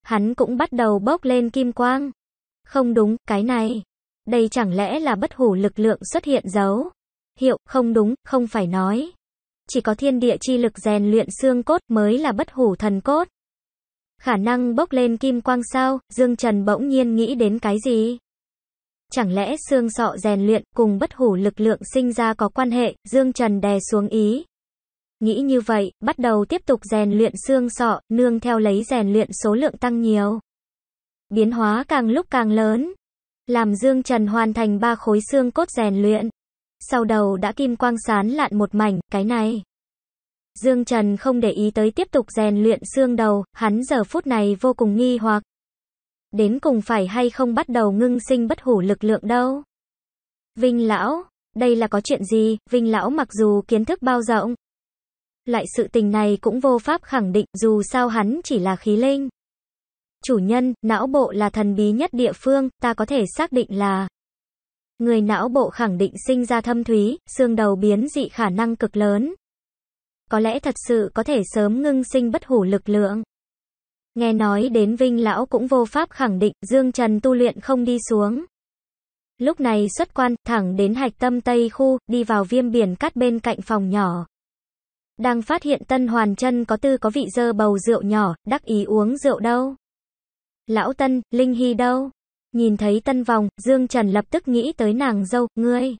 [SPEAKER 1] hắn cũng bắt đầu bốc lên kim quang. Không đúng, cái này. Đây chẳng lẽ là bất hủ lực lượng xuất hiện dấu? Hiệu, không đúng, không phải nói. Chỉ có thiên địa chi lực rèn luyện xương cốt mới là bất hủ thần cốt. Khả năng bốc lên kim quang sao, Dương Trần bỗng nhiên nghĩ đến cái gì? Chẳng lẽ xương sọ rèn luyện cùng bất hủ lực lượng sinh ra có quan hệ, Dương Trần đè xuống ý. Nghĩ như vậy, bắt đầu tiếp tục rèn luyện xương sọ, nương theo lấy rèn luyện số lượng tăng nhiều. Biến hóa càng lúc càng lớn. Làm Dương Trần hoàn thành ba khối xương cốt rèn luyện. Sau đầu đã kim quang sán lạn một mảnh, cái này. Dương Trần không để ý tới tiếp tục rèn luyện xương đầu, hắn giờ phút này vô cùng nghi hoặc. Đến cùng phải hay không bắt đầu ngưng sinh bất hủ lực lượng đâu. Vinh lão, đây là có chuyện gì, Vinh lão mặc dù kiến thức bao rộng, lại sự tình này cũng vô pháp khẳng định, dù sao hắn chỉ là khí linh. Chủ nhân, não bộ là thần bí nhất địa phương, ta có thể xác định là Người não bộ khẳng định sinh ra thâm thúy, xương đầu biến dị khả năng cực lớn. Có lẽ thật sự có thể sớm ngưng sinh bất hủ lực lượng. Nghe nói đến Vinh Lão cũng vô pháp khẳng định Dương Trần tu luyện không đi xuống. Lúc này xuất quan, thẳng đến hạch tâm Tây Khu, đi vào viêm biển cắt bên cạnh phòng nhỏ. Đang phát hiện Tân Hoàn chân có tư có vị dơ bầu rượu nhỏ, đắc ý uống rượu đâu. Lão Tân, Linh Hy đâu? Nhìn thấy Tân Vòng, Dương Trần lập tức nghĩ tới nàng dâu, ngươi.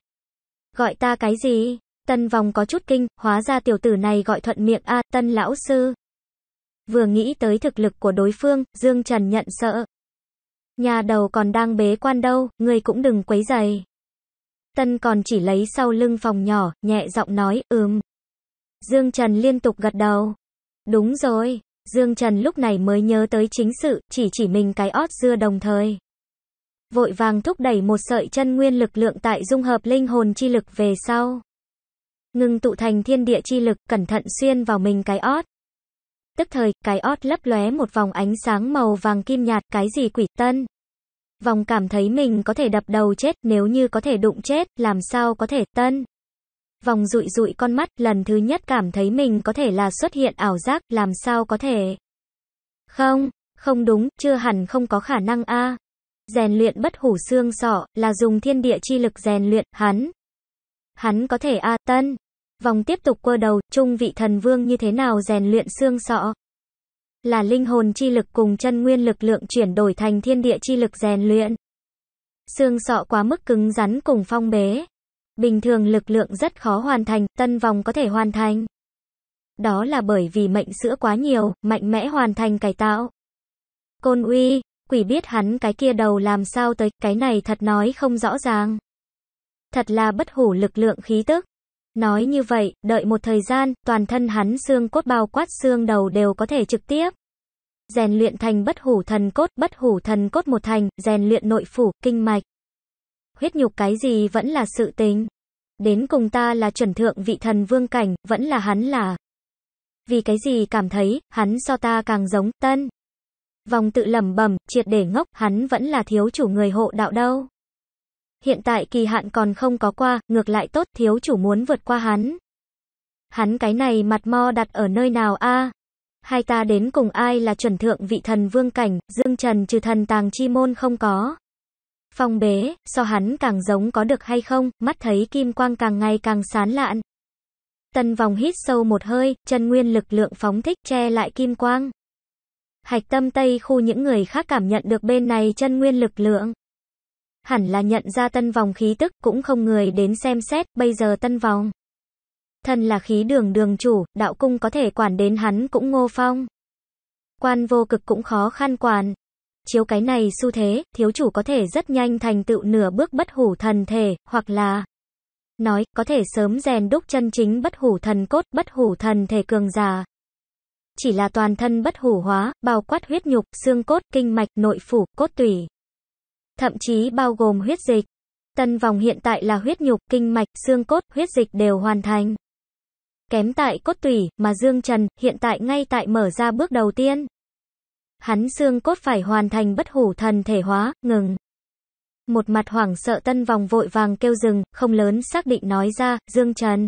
[SPEAKER 1] Gọi ta cái gì? Tân Vòng có chút kinh, hóa ra tiểu tử này gọi thuận miệng a Tân Lão Sư. Vừa nghĩ tới thực lực của đối phương, Dương Trần nhận sợ. Nhà đầu còn đang bế quan đâu, ngươi cũng đừng quấy giày. Tân còn chỉ lấy sau lưng phòng nhỏ, nhẹ giọng nói, ừm. Dương Trần liên tục gật đầu. Đúng rồi, Dương Trần lúc này mới nhớ tới chính sự, chỉ chỉ mình cái ót dưa đồng thời. Vội vàng thúc đẩy một sợi chân nguyên lực lượng tại dung hợp linh hồn chi lực về sau. Ngưng tụ thành thiên địa chi lực, cẩn thận xuyên vào mình cái ót. Tức thời, cái ót lấp lóe một vòng ánh sáng màu vàng kim nhạt, cái gì quỷ tân. Vòng cảm thấy mình có thể đập đầu chết, nếu như có thể đụng chết, làm sao có thể tân. Vòng rụi rụi con mắt, lần thứ nhất cảm thấy mình có thể là xuất hiện ảo giác, làm sao có thể. Không, không đúng, chưa hẳn không có khả năng a. Rèn luyện bất hủ xương sọ, là dùng thiên địa chi lực rèn luyện, hắn. Hắn có thể a tân. Vòng tiếp tục quơ đầu, trung vị thần vương như thế nào rèn luyện xương sọ. Là linh hồn chi lực cùng chân nguyên lực lượng chuyển đổi thành thiên địa chi lực rèn luyện. Xương sọ quá mức cứng rắn cùng phong bế. Bình thường lực lượng rất khó hoàn thành, tân vòng có thể hoàn thành. Đó là bởi vì mệnh sữa quá nhiều, mạnh mẽ hoàn thành cải tạo. Côn uy, quỷ biết hắn cái kia đầu làm sao tới, cái này thật nói không rõ ràng. Thật là bất hủ lực lượng khí tức. Nói như vậy, đợi một thời gian, toàn thân hắn xương cốt bao quát xương đầu đều có thể trực tiếp. Rèn luyện thành bất hủ thần cốt, bất hủ thần cốt một thành, rèn luyện nội phủ, kinh mạch huyết nhục cái gì vẫn là sự tình. Đến cùng ta là chuẩn thượng vị thần vương cảnh, vẫn là hắn là. Vì cái gì cảm thấy, hắn so ta càng giống, tân. Vòng tự lầm bẩm triệt để ngốc, hắn vẫn là thiếu chủ người hộ đạo đâu. Hiện tại kỳ hạn còn không có qua, ngược lại tốt, thiếu chủ muốn vượt qua hắn. Hắn cái này mặt mo đặt ở nơi nào a Hai ta đến cùng ai là chuẩn thượng vị thần vương cảnh, dương trần trừ thần tàng chi môn không có. Phong bế, so hắn càng giống có được hay không, mắt thấy kim quang càng ngày càng sán lạn. Tần vòng hít sâu một hơi, chân nguyên lực lượng phóng thích che lại kim quang. Hạch tâm tây khu những người khác cảm nhận được bên này chân nguyên lực lượng. Hẳn là nhận ra tân vòng khí tức, cũng không người đến xem xét, bây giờ tân vòng. thần là khí đường đường chủ, đạo cung có thể quản đến hắn cũng ngô phong. Quan vô cực cũng khó khăn quản, chiếu cái này xu thế, thiếu chủ có thể rất nhanh thành tựu nửa bước bất hủ thần thể, hoặc là nói, có thể sớm rèn đúc chân chính bất hủ thần cốt, bất hủ thần thể cường giả. Chỉ là toàn thân bất hủ hóa, bao quát huyết nhục, xương cốt, kinh mạch, nội phủ, cốt tủy. Thậm chí bao gồm huyết dịch. Tân vòng hiện tại là huyết nhục, kinh mạch, xương cốt, huyết dịch đều hoàn thành. Kém tại cốt tủy, mà Dương Trần, hiện tại ngay tại mở ra bước đầu tiên. Hắn xương cốt phải hoàn thành bất hủ thần thể hóa, ngừng. Một mặt hoảng sợ tân vòng vội vàng kêu dừng, không lớn xác định nói ra, Dương Trần.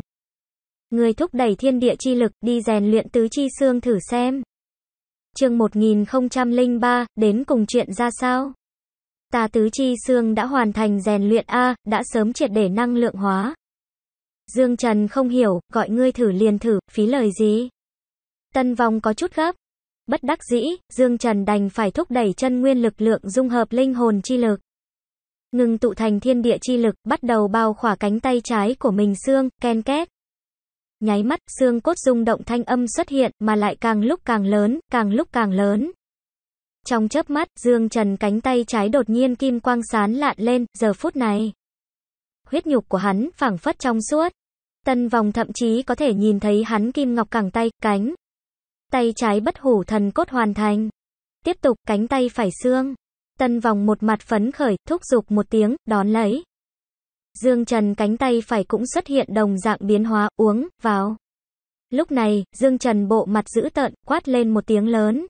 [SPEAKER 1] Người thúc đẩy thiên địa chi lực, đi rèn luyện tứ chi xương thử xem. chương 1003, đến cùng chuyện ra sao? Ta tứ chi xương đã hoàn thành rèn luyện A, đã sớm triệt để năng lượng hóa. Dương Trần không hiểu, gọi ngươi thử liền thử, phí lời gì? Tân vòng có chút gấp, Bất đắc dĩ, Dương Trần đành phải thúc đẩy chân nguyên lực lượng dung hợp linh hồn chi lực. Ngừng tụ thành thiên địa chi lực, bắt đầu bao khỏa cánh tay trái của mình xương, ken két. Nháy mắt, xương cốt rung động thanh âm xuất hiện, mà lại càng lúc càng lớn, càng lúc càng lớn. Trong chớp mắt, Dương Trần cánh tay trái đột nhiên kim quang sán lạn lên, giờ phút này. Huyết nhục của hắn phảng phất trong suốt. Tân vòng thậm chí có thể nhìn thấy hắn kim ngọc cẳng tay, cánh, Tay trái bất hủ thần cốt hoàn thành. Tiếp tục cánh tay phải xương. Tân vòng một mặt phấn khởi, thúc giục một tiếng, đón lấy. Dương Trần cánh tay phải cũng xuất hiện đồng dạng biến hóa, uống, vào. Lúc này, Dương Trần bộ mặt dữ tợn, quát lên một tiếng lớn.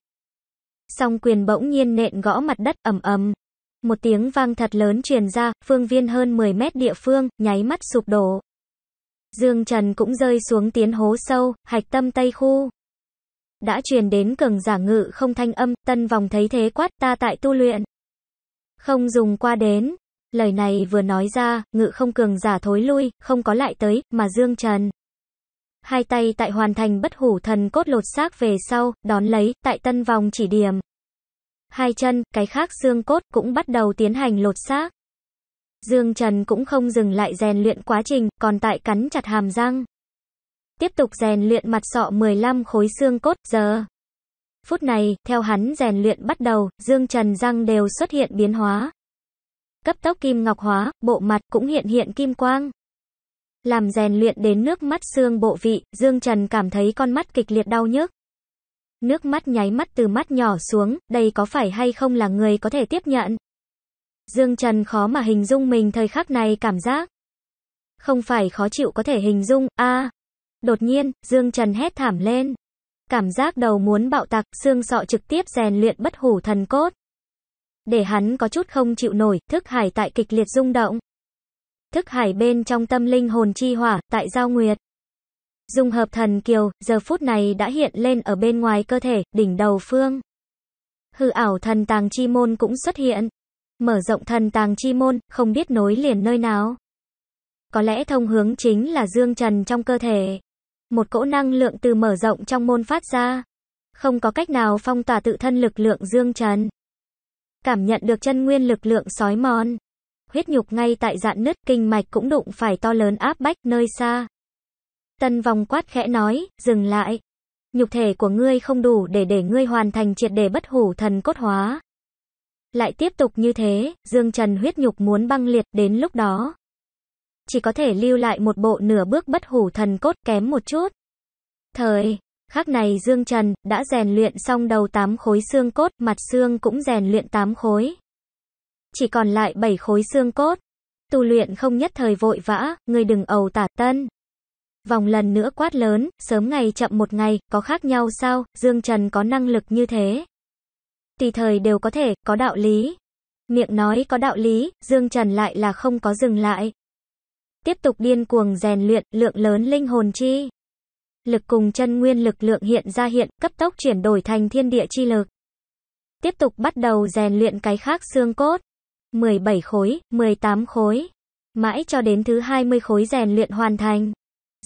[SPEAKER 1] Song quyền bỗng nhiên nện gõ mặt đất ầm ầm. Một tiếng vang thật lớn truyền ra, phương viên hơn 10 mét địa phương, nháy mắt sụp đổ. Dương Trần cũng rơi xuống tiến hố sâu, hạch tâm tây khu đã truyền đến cường giả ngự không thanh âm, tân vòng thấy thế quát ta tại tu luyện. Không dùng qua đến, lời này vừa nói ra, ngự không cường giả thối lui, không có lại tới, mà dương trần. Hai tay tại hoàn thành bất hủ thần cốt lột xác về sau, đón lấy, tại tân vòng chỉ điểm. Hai chân, cái khác xương cốt cũng bắt đầu tiến hành lột xác. Dương Trần cũng không dừng lại rèn luyện quá trình, còn tại cắn chặt hàm răng tiếp tục rèn luyện mặt sọ 15 khối xương cốt giờ. Phút này, theo hắn rèn luyện bắt đầu, dương trần răng đều xuất hiện biến hóa. Cấp tốc kim ngọc hóa, bộ mặt cũng hiện hiện kim quang. Làm rèn luyện đến nước mắt xương bộ vị, Dương Trần cảm thấy con mắt kịch liệt đau nhức. Nước mắt nháy mắt từ mắt nhỏ xuống, đây có phải hay không là người có thể tiếp nhận? Dương Trần khó mà hình dung mình thời khắc này cảm giác. Không phải khó chịu có thể hình dung, a Đột nhiên, Dương Trần hét thảm lên. Cảm giác đầu muốn bạo tạc, xương sọ trực tiếp rèn luyện bất hủ thần cốt. Để hắn có chút không chịu nổi, thức hải tại kịch liệt rung động. Thức hải bên trong tâm linh hồn chi hỏa, tại giao nguyệt. Dung hợp thần kiều, giờ phút này đã hiện lên ở bên ngoài cơ thể, đỉnh đầu phương. Hư ảo thần tàng chi môn cũng xuất hiện. Mở rộng thần tàng chi môn, không biết nối liền nơi nào. Có lẽ thông hướng chính là Dương Trần trong cơ thể một cỗ năng lượng từ mở rộng trong môn phát ra. Không có cách nào phong tỏa tự thân lực lượng dương trần. Cảm nhận được chân nguyên lực lượng sói mòn. Huyết nhục ngay tại dạn nứt kinh mạch cũng đụng phải to lớn áp bách nơi xa. Tân vòng quát khẽ nói, dừng lại. Nhục thể của ngươi không đủ để để ngươi hoàn thành triệt để bất hủ thần cốt hóa. Lại tiếp tục như thế, Dương Trần huyết nhục muốn băng liệt đến lúc đó chỉ có thể lưu lại một bộ nửa bước bất hủ thần cốt kém một chút. Thời khắc này Dương Trần đã rèn luyện xong đầu 8 khối xương cốt, mặt xương cũng rèn luyện 8 khối. Chỉ còn lại 7 khối xương cốt. Tu luyện không nhất thời vội vã, người đừng ầu tả tân. Vòng lần nữa quát lớn, sớm ngày chậm một ngày, có khác nhau sao, Dương Trần có năng lực như thế. Tùy thời đều có thể, có đạo lý. Miệng nói có đạo lý, Dương Trần lại là không có dừng lại. Tiếp tục điên cuồng rèn luyện, lượng lớn linh hồn chi. Lực cùng chân nguyên lực lượng hiện ra hiện, cấp tốc chuyển đổi thành thiên địa chi lực. Tiếp tục bắt đầu rèn luyện cái khác xương cốt. 17 khối, 18 khối. Mãi cho đến thứ 20 khối rèn luyện hoàn thành.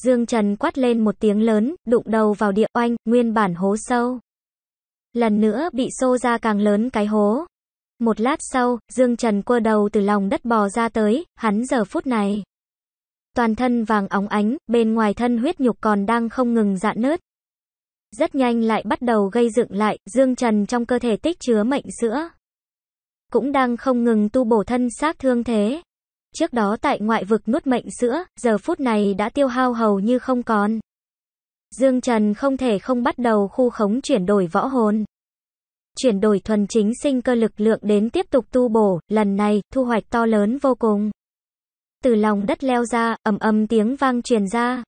[SPEAKER 1] Dương Trần quát lên một tiếng lớn, đụng đầu vào địa oanh, nguyên bản hố sâu. Lần nữa bị xô ra càng lớn cái hố. Một lát sau, Dương Trần quơ đầu từ lòng đất bò ra tới, hắn giờ phút này toàn thân vàng óng ánh, bên ngoài thân huyết nhục còn đang không ngừng dạn nứt. Rất nhanh lại bắt đầu gây dựng lại, dương trần trong cơ thể tích chứa mệnh sữa. Cũng đang không ngừng tu bổ thân xác thương thế. Trước đó tại ngoại vực nuốt mệnh sữa, giờ phút này đã tiêu hao hầu như không còn. Dương Trần không thể không bắt đầu khu khống chuyển đổi võ hồn. Chuyển đổi thuần chính sinh cơ lực lượng đến tiếp tục tu bổ, lần này, thu hoạch to lớn vô cùng từ lòng đất leo ra, ầm ầm tiếng vang truyền ra.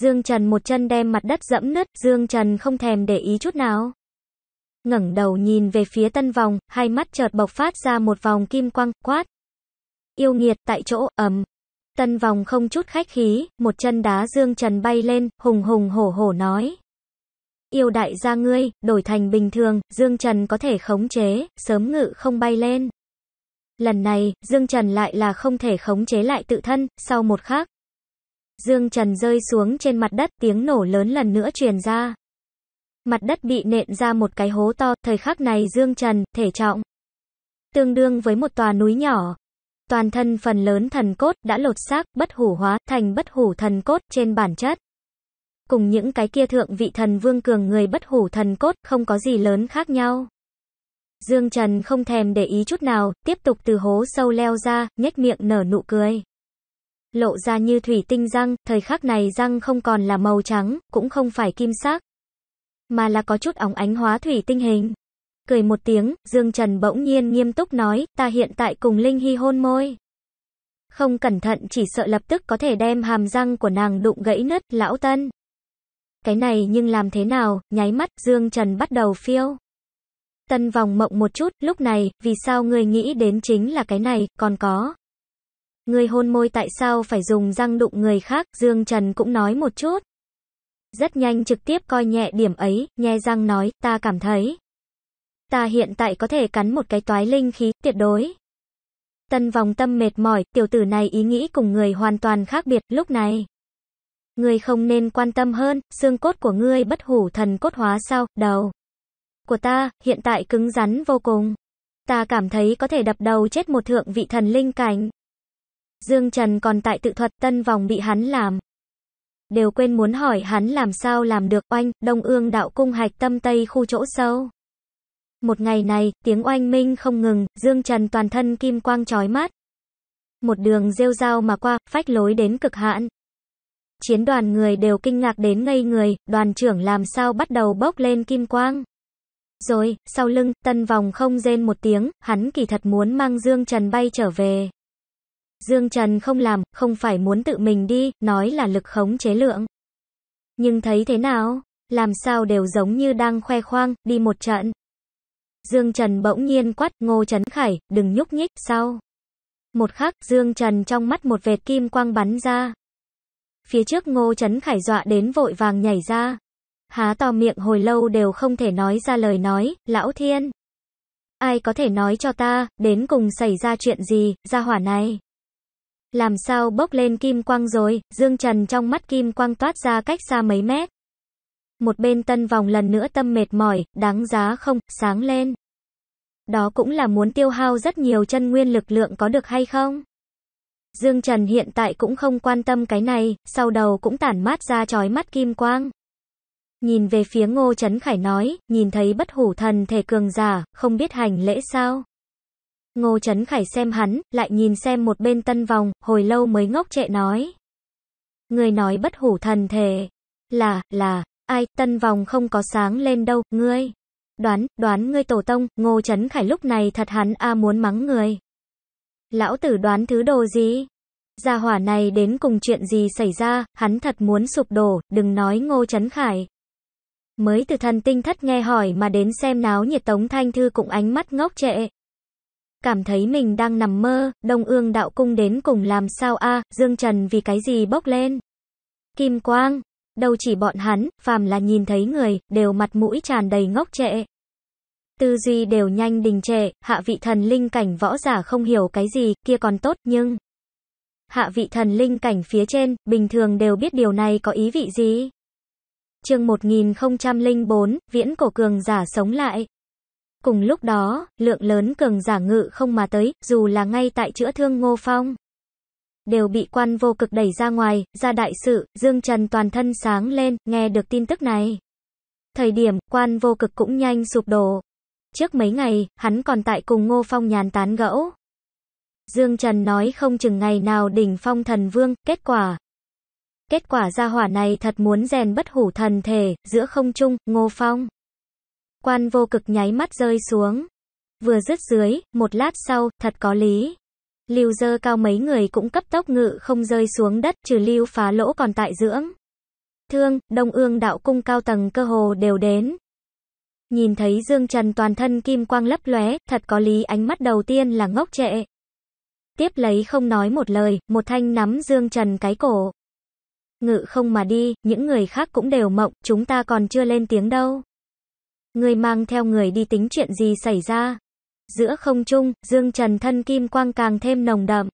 [SPEAKER 1] Dương Trần một chân đem mặt đất dẫm nứt, Dương Trần không thèm để ý chút nào. Ngẩng đầu nhìn về phía tân vòng, hai mắt chợt bộc phát ra một vòng kim quang, quát. Yêu nghiệt tại chỗ, ầm. Tân vòng không chút khách khí, một chân đá Dương Trần bay lên, hùng hùng hổ hổ nói. Yêu đại gia ngươi, đổi thành bình thường, Dương Trần có thể khống chế, sớm ngự không bay lên. Lần này, Dương Trần lại là không thể khống chế lại tự thân, sau một khắc. Dương Trần rơi xuống trên mặt đất, tiếng nổ lớn lần nữa truyền ra. Mặt đất bị nện ra một cái hố to, thời khắc này Dương Trần, thể trọng. Tương đương với một tòa núi nhỏ. Toàn thân phần lớn thần cốt đã lột xác, bất hủ hóa, thành bất hủ thần cốt trên bản chất. Cùng những cái kia thượng vị thần vương cường người bất hủ thần cốt, không có gì lớn khác nhau. Dương Trần không thèm để ý chút nào, tiếp tục từ hố sâu leo ra, nhếch miệng nở nụ cười. Lộ ra như thủy tinh răng, thời khắc này răng không còn là màu trắng, cũng không phải kim sắc, mà là có chút óng ánh hóa thủy tinh hình. Cười một tiếng, Dương Trần bỗng nhiên nghiêm túc nói, ta hiện tại cùng Linh Hy hôn môi. Không cẩn thận chỉ sợ lập tức có thể đem hàm răng của nàng đụng gãy nứt, lão tân. Cái này nhưng làm thế nào, nháy mắt, Dương Trần bắt đầu phiêu. Tân vòng mộng một chút, lúc này, vì sao ngươi nghĩ đến chính là cái này, còn có. Ngươi hôn môi tại sao phải dùng răng đụng người khác, Dương Trần cũng nói một chút. Rất nhanh trực tiếp coi nhẹ điểm ấy, Nhe răng nói, ta cảm thấy. Ta hiện tại có thể cắn một cái toái linh khí, tuyệt đối. Tân vòng tâm mệt mỏi, tiểu tử này ý nghĩ cùng người hoàn toàn khác biệt, lúc này. người không nên quan tâm hơn, xương cốt của ngươi bất hủ thần cốt hóa sao, đầu của ta hiện tại cứng rắn vô cùng. Ta cảm thấy có thể đập đầu chết một thượng vị thần linh cảnh. Dương Trần còn tại tự thuật tân vòng bị hắn làm. Đều quên muốn hỏi hắn làm sao làm được oanh, đông ương đạo cung hạch tâm tây khu chỗ sâu. Một ngày này, tiếng oanh minh không ngừng, Dương Trần toàn thân kim quang trói mắt. Một đường rêu rao mà qua, phách lối đến cực hạn. Chiến đoàn người đều kinh ngạc đến ngây người, đoàn trưởng làm sao bắt đầu bốc lên kim quang. Rồi, sau lưng, tân vòng không rên một tiếng, hắn kỳ thật muốn mang Dương Trần bay trở về. Dương Trần không làm, không phải muốn tự mình đi, nói là lực khống chế lượng. Nhưng thấy thế nào, làm sao đều giống như đang khoe khoang, đi một trận. Dương Trần bỗng nhiên quát, Ngô Trấn Khải, đừng nhúc nhích, sau. Một khắc, Dương Trần trong mắt một vệt kim quang bắn ra. Phía trước Ngô Trấn Khải dọa đến vội vàng nhảy ra há to miệng hồi lâu đều không thể nói ra lời nói, lão thiên. Ai có thể nói cho ta, đến cùng xảy ra chuyện gì, ra hỏa này. Làm sao bốc lên kim quang rồi, dương trần trong mắt kim quang toát ra cách xa mấy mét. Một bên tân vòng lần nữa tâm mệt mỏi, đáng giá không, sáng lên. Đó cũng là muốn tiêu hao rất nhiều chân nguyên lực lượng có được hay không? Dương Trần hiện tại cũng không quan tâm cái này, sau đầu cũng tản mát ra chói mắt kim quang nhìn về phía Ngô Trấn Khải nói, nhìn thấy bất hủ thần thể cường giả, không biết hành lễ sao. Ngô Trấn Khải xem hắn, lại nhìn xem một bên tân vòng, hồi lâu mới ngốc trệ nói. Người nói bất hủ thần thể, là, là, ai, tân vòng không có sáng lên đâu, ngươi. Đoán, đoán ngươi tổ tông, Ngô Trấn Khải lúc này thật hắn a muốn mắng người. Lão tử đoán thứ đồ gì? Gia hỏa này đến cùng chuyện gì xảy ra, hắn thật muốn sụp đổ, đừng nói Ngô Trấn Khải. Mới từ thần tinh thất nghe hỏi mà đến xem náo nhiệt Tống Thanh Thư cũng ánh mắt ngốc trệ. Cảm thấy mình đang nằm mơ, Đông Ương đạo cung đến cùng làm sao a Dương Trần vì cái gì bốc lên. Kim Quang, đầu chỉ bọn hắn, phàm là nhìn thấy người, đều mặt mũi tràn đầy ngốc trệ. Tư duy đều nhanh đình trệ, hạ vị thần linh cảnh võ giả không hiểu cái gì, kia còn tốt, nhưng... Hạ vị thần linh cảnh phía trên, bình thường đều biết điều này có ý vị gì? chương 1004, viễn cổ cường giả sống lại. Cùng lúc đó, lượng lớn cường giả ngự không mà tới, dù là ngay tại chữa thương Ngô Phong. Đều bị quan vô cực đẩy ra ngoài, ra đại sự, Dương Trần toàn thân sáng lên, nghe được tin tức này. Thời điểm, quan vô cực cũng nhanh sụp đổ. Trước mấy ngày, hắn còn tại cùng Ngô Phong nhàn tán gẫu. Dương Trần nói không chừng ngày nào đỉnh phong thần vương, kết quả, Kết quả ra hỏa này thật muốn rèn bất hủ thần thể, giữa không trung, ngô phong. Quan vô cực nháy mắt rơi xuống. Vừa dứt dưới, một lát sau, thật có lý. Lưu dơ cao mấy người cũng cấp tốc ngự không rơi xuống đất, trừ lưu phá lỗ còn tại dưỡng. Thương, đông ương đạo cung cao tầng cơ hồ đều đến. Nhìn thấy Dương Trần toàn thân kim quang lấp lóe, thật có lý ánh mắt đầu tiên là ngốc trệ. Tiếp lấy không nói một lời, một thanh nắm Dương Trần cái cổ ngự không mà đi, những người khác cũng đều mộng, chúng ta còn chưa lên tiếng đâu. Người mang theo người đi tính chuyện gì xảy ra. Giữa không trung, Dương Trần thân kim quang càng thêm nồng đậm.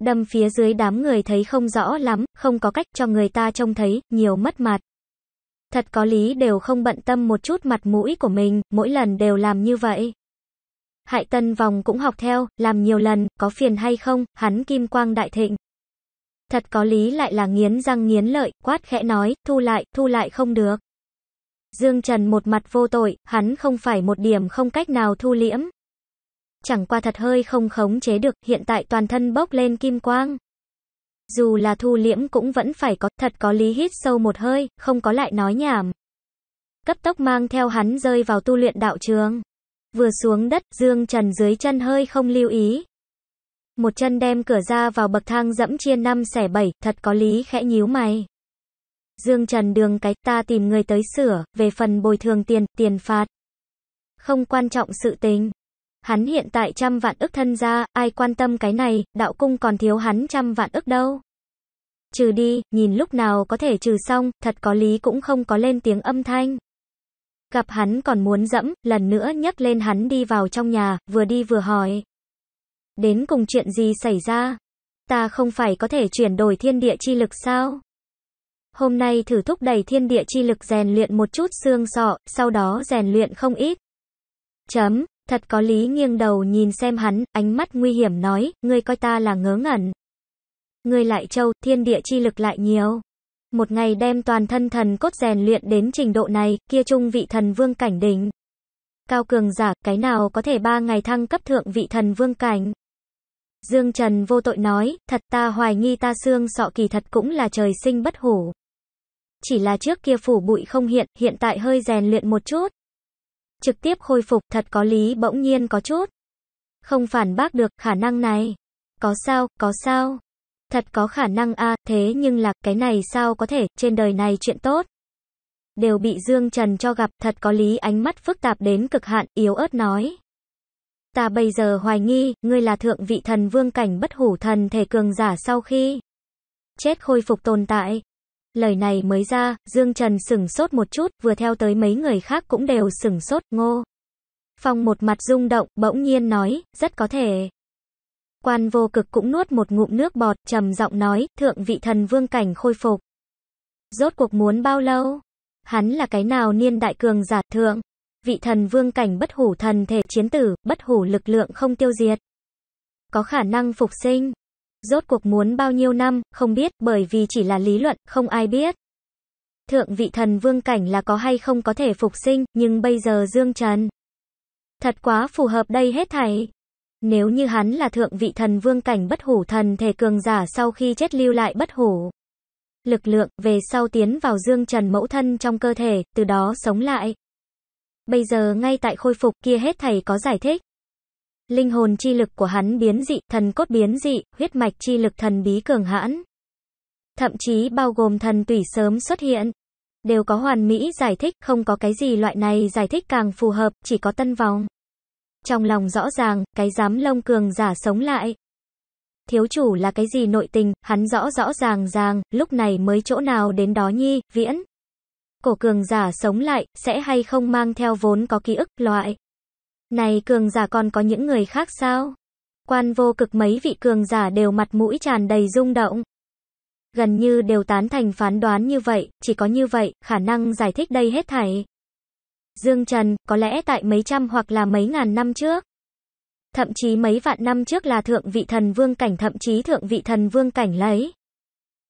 [SPEAKER 1] Đâm phía dưới đám người thấy không rõ lắm, không có cách cho người ta trông thấy, nhiều mất mặt. Thật có lý đều không bận tâm một chút mặt mũi của mình, mỗi lần đều làm như vậy. Hại tân vòng cũng học theo, làm nhiều lần, có phiền hay không, hắn kim quang đại thịnh. Thật có lý lại là nghiến răng nghiến lợi, quát khẽ nói, thu lại, thu lại không được. Dương Trần một mặt vô tội, hắn không phải một điểm không cách nào thu liễm. Chẳng qua thật hơi không khống chế được, hiện tại toàn thân bốc lên kim quang. Dù là thu liễm cũng vẫn phải có, thật có lý hít sâu một hơi, không có lại nói nhảm. Cấp tốc mang theo hắn rơi vào tu luyện đạo trường. Vừa xuống đất, Dương Trần dưới chân hơi không lưu ý, một chân đem cửa ra vào bậc thang dẫm chia năm xẻ bảy, thật có lý khẽ nhíu mày. Dương Trần đường cái, ta tìm người tới sửa, về phần bồi thường tiền, tiền phạt. Không quan trọng sự tình. Hắn hiện tại trăm vạn ức thân gia, ai quan tâm cái này, đạo cung còn thiếu hắn trăm vạn ức đâu. Trừ đi, nhìn lúc nào có thể trừ xong, thật có lý cũng không có lên tiếng âm thanh. Gặp hắn còn muốn dẫm, lần nữa nhấc lên hắn đi vào trong nhà, vừa đi vừa hỏi đến cùng chuyện gì xảy ra? Ta không phải có thể chuyển đổi thiên địa chi lực sao? Hôm nay thử thúc đẩy thiên địa chi lực rèn luyện một chút xương sọ, sau đó rèn luyện không ít. Chấm, thật có lý nghiêng đầu nhìn xem hắn, ánh mắt nguy hiểm nói, ngươi coi ta là ngớ ngẩn. Ngươi lại trâu, thiên địa chi lực lại nhiều. Một ngày đem toàn thân thần cốt rèn luyện đến trình độ này, kia trung vị thần vương cảnh đỉnh. Cao cường giả, cái nào có thể ba ngày thăng cấp thượng vị thần vương cảnh. Dương Trần vô tội nói, thật ta hoài nghi ta xương sọ kỳ thật cũng là trời sinh bất hủ. Chỉ là trước kia phủ bụi không hiện, hiện tại hơi rèn luyện một chút. Trực tiếp khôi phục thật có lý bỗng nhiên có chút. Không phản bác được khả năng này. Có sao, có sao. Thật có khả năng a thế nhưng là cái này sao có thể, trên đời này chuyện tốt. Đều bị Dương Trần cho gặp, thật có lý ánh mắt phức tạp đến cực hạn, yếu ớt nói. Ta bây giờ hoài nghi, ngươi là thượng vị thần vương cảnh bất hủ thần thể cường giả sau khi chết khôi phục tồn tại. Lời này mới ra, Dương Trần sửng sốt một chút, vừa theo tới mấy người khác cũng đều sửng sốt, ngô. Phong một mặt rung động, bỗng nhiên nói, rất có thể. Quan vô cực cũng nuốt một ngụm nước bọt, trầm giọng nói, thượng vị thần vương cảnh khôi phục. Rốt cuộc muốn bao lâu? Hắn là cái nào niên đại cường giả thượng? vị thần vương cảnh bất hủ thần thể chiến tử, bất hủ lực lượng không tiêu diệt. Có khả năng phục sinh. Rốt cuộc muốn bao nhiêu năm, không biết, bởi vì chỉ là lý luận, không ai biết. Thượng vị thần vương cảnh là có hay không có thể phục sinh, nhưng bây giờ Dương Trần. Thật quá phù hợp đây hết thảy. Nếu như hắn là thượng vị thần vương cảnh bất hủ thần thể cường giả sau khi chết lưu lại bất hủ. Lực lượng, về sau tiến vào Dương Trần mẫu thân trong cơ thể, từ đó sống lại bây giờ ngay tại khôi phục kia hết thầy có giải thích. Linh hồn chi lực của hắn biến dị, thần cốt biến dị, huyết mạch chi lực thần bí cường hãn. Thậm chí bao gồm thần tủy sớm xuất hiện. Đều có hoàn mỹ giải thích, không có cái gì loại này giải thích càng phù hợp, chỉ có tân vòng. Trong lòng rõ ràng, cái dám lông cường giả sống lại. Thiếu chủ là cái gì nội tình, hắn rõ rõ ràng ràng, lúc này mới chỗ nào đến đó nhi, viễn cổ cường giả sống lại, sẽ hay không mang theo vốn có ký ức loại. Này cường giả còn có những người khác sao? Quan vô cực mấy vị cường giả đều mặt mũi tràn đầy rung động. Gần như đều tán thành phán đoán như vậy, chỉ có như vậy, khả năng giải thích đây hết thảy. Dương Trần, có lẽ tại mấy trăm hoặc là mấy ngàn năm trước. Thậm chí mấy vạn năm trước là thượng vị thần vương cảnh thậm chí thượng vị thần vương cảnh lấy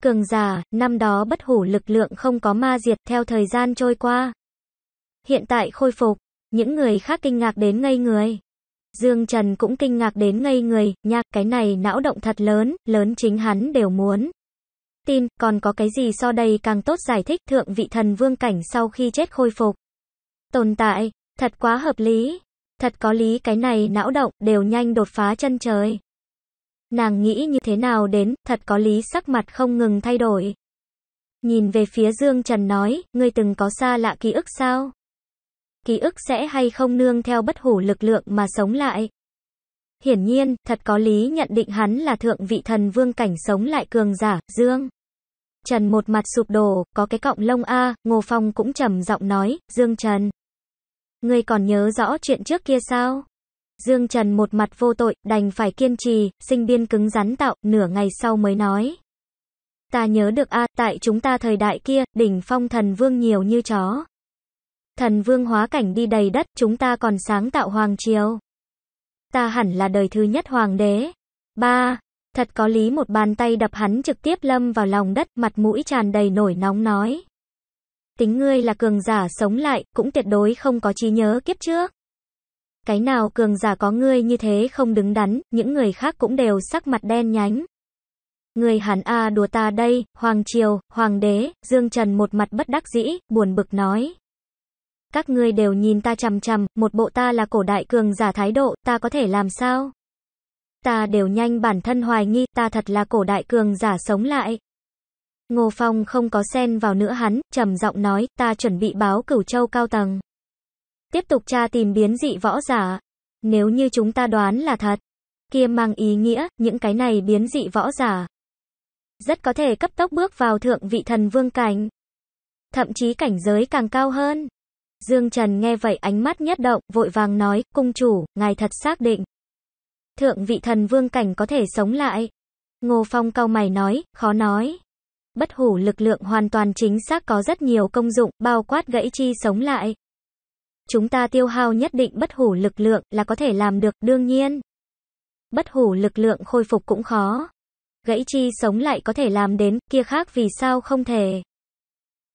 [SPEAKER 1] cường giả, năm đó bất hủ lực lượng không có ma diệt theo thời gian trôi qua. Hiện tại khôi phục, những người khác kinh ngạc đến ngây người. Dương Trần cũng kinh ngạc đến ngây người, nhạc cái này não động thật lớn, lớn chính hắn đều muốn. Tin, còn có cái gì so đây càng tốt giải thích thượng vị thần vương cảnh sau khi chết khôi phục. Tồn tại, thật quá hợp lý, thật có lý cái này não động đều nhanh đột phá chân trời. Nàng nghĩ như thế nào đến, thật có lý sắc mặt không ngừng thay đổi. Nhìn về phía Dương Trần nói, ngươi từng có xa lạ ký ức sao? Ký ức sẽ hay không nương theo bất hủ lực lượng mà sống lại? Hiển nhiên, thật có lý nhận định hắn là thượng vị thần vương cảnh sống lại cường giả, Dương. Trần một mặt sụp đổ, có cái cọng lông A, Ngô Phong cũng trầm giọng nói, Dương Trần. Ngươi còn nhớ rõ chuyện trước kia sao? Dương Trần một mặt vô tội, đành phải kiên trì, sinh biên cứng rắn tạo, nửa ngày sau mới nói. Ta nhớ được a tại chúng ta thời đại kia, đỉnh phong thần vương nhiều như chó. Thần vương hóa cảnh đi đầy đất, chúng ta còn sáng tạo hoàng triều. Ta hẳn là đời thứ nhất hoàng đế. ba Thật có lý một bàn tay đập hắn trực tiếp lâm vào lòng đất, mặt mũi tràn đầy nổi nóng nói. Tính ngươi là cường giả sống lại, cũng tuyệt đối không có trí nhớ kiếp trước. Cái nào cường giả có ngươi như thế không đứng đắn, những người khác cũng đều sắc mặt đen nhánh. Người hắn a đùa ta đây, Hoàng Triều, Hoàng đế, Dương Trần một mặt bất đắc dĩ, buồn bực nói. Các ngươi đều nhìn ta chằm chằm, một bộ ta là cổ đại cường giả thái độ, ta có thể làm sao? Ta đều nhanh bản thân hoài nghi, ta thật là cổ đại cường giả sống lại. Ngô Phong không có xen vào nữa hắn, trầm giọng nói, ta chuẩn bị báo cửu châu cao tầng. Tiếp tục tra tìm biến dị võ giả. Nếu như chúng ta đoán là thật, kia mang ý nghĩa những cái này biến dị võ giả rất có thể cấp tốc bước vào thượng vị thần vương cảnh, thậm chí cảnh giới càng cao hơn. Dương Trần nghe vậy ánh mắt nhất động, vội vàng nói, cung chủ, ngài thật xác định. Thượng vị thần vương cảnh có thể sống lại. Ngô Phong cau mày nói, khó nói. Bất hủ lực lượng hoàn toàn chính xác có rất nhiều công dụng, bao quát gãy chi sống lại chúng ta tiêu hao nhất định bất hủ lực lượng là có thể làm được, đương nhiên. Bất hủ lực lượng khôi phục cũng khó. Gãy chi sống lại có thể làm đến, kia khác vì sao không thể.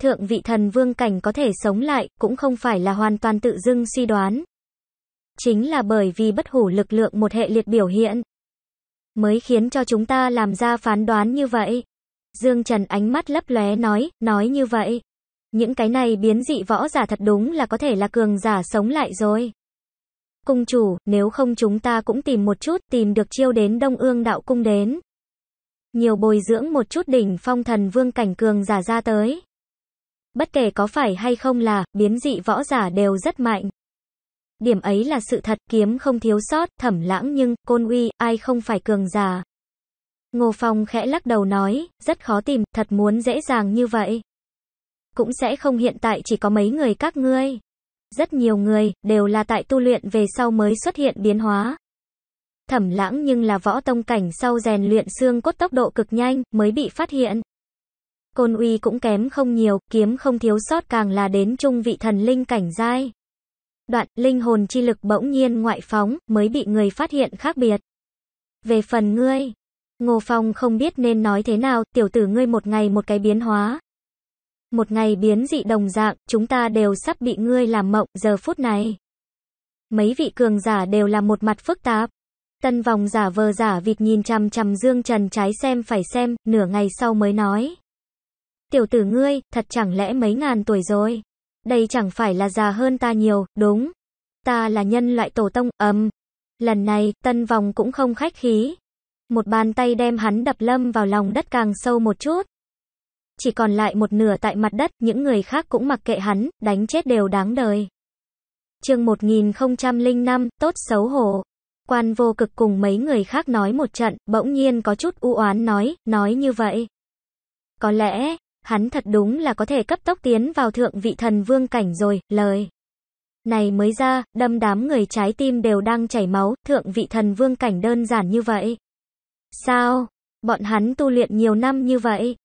[SPEAKER 1] Thượng vị thần vương cảnh có thể sống lại, cũng không phải là hoàn toàn tự dưng suy đoán. Chính là bởi vì bất hủ lực lượng một hệ liệt biểu hiện. Mới khiến cho chúng ta làm ra phán đoán như vậy. Dương Trần ánh mắt lấp lóe nói, nói như vậy. Những cái này biến dị võ giả thật đúng là có thể là cường giả sống lại rồi. Cung chủ, nếu không chúng ta cũng tìm một chút, tìm được chiêu đến Đông Ương Đạo Cung đến. Nhiều bồi dưỡng một chút đỉnh phong thần vương cảnh cường giả ra tới. Bất kể có phải hay không là, biến dị võ giả đều rất mạnh. Điểm ấy là sự thật, kiếm không thiếu sót, thẩm lãng nhưng, côn uy, ai không phải cường giả. Ngô Phong khẽ lắc đầu nói, rất khó tìm, thật muốn dễ dàng như vậy cũng sẽ không hiện tại chỉ có mấy người các ngươi. Rất nhiều người, đều là tại tu luyện về sau mới xuất hiện biến hóa. Thẩm lãng nhưng là võ tông cảnh sau rèn luyện xương cốt tốc độ cực nhanh, mới bị phát hiện. Côn uy cũng kém không nhiều, kiếm không thiếu sót càng là đến trung vị thần linh cảnh giai. Đoạn, linh hồn chi lực bỗng nhiên ngoại phóng, mới bị người phát hiện khác biệt. Về phần ngươi, Ngô Phong không biết nên nói thế nào, tiểu tử ngươi một ngày một cái biến hóa một ngày biến dị đồng dạng, chúng ta đều sắp bị ngươi làm mộng giờ phút này. Mấy vị cường giả đều là một mặt phức tạp. Tân vòng giả vờ giả vịt nhìn chằm chằm Dương Trần trái xem phải xem, nửa ngày sau mới nói. Tiểu tử ngươi, thật chẳng lẽ mấy ngàn tuổi rồi? Đây chẳng phải là già hơn ta nhiều, đúng? Ta là nhân loại tổ tông, ầm. Lần này, tân vòng cũng không khách khí. Một bàn tay đem hắn đập lâm vào lòng đất càng sâu một chút chỉ còn lại một nửa tại mặt đất, những người khác cũng mặc kệ hắn, đánh chết đều đáng đời. Chương 1005, tốt xấu hổ. Quan vô cực cùng mấy người khác nói một trận, bỗng nhiên có chút u oán nói, nói như vậy. Có lẽ, hắn thật đúng là có thể cấp tốc tiến vào thượng vị thần vương cảnh rồi, lời. Này mới ra, đâm đám người trái tim đều đang chảy máu, thượng vị thần vương cảnh đơn giản như vậy. Sao? Bọn hắn tu luyện nhiều năm như vậy,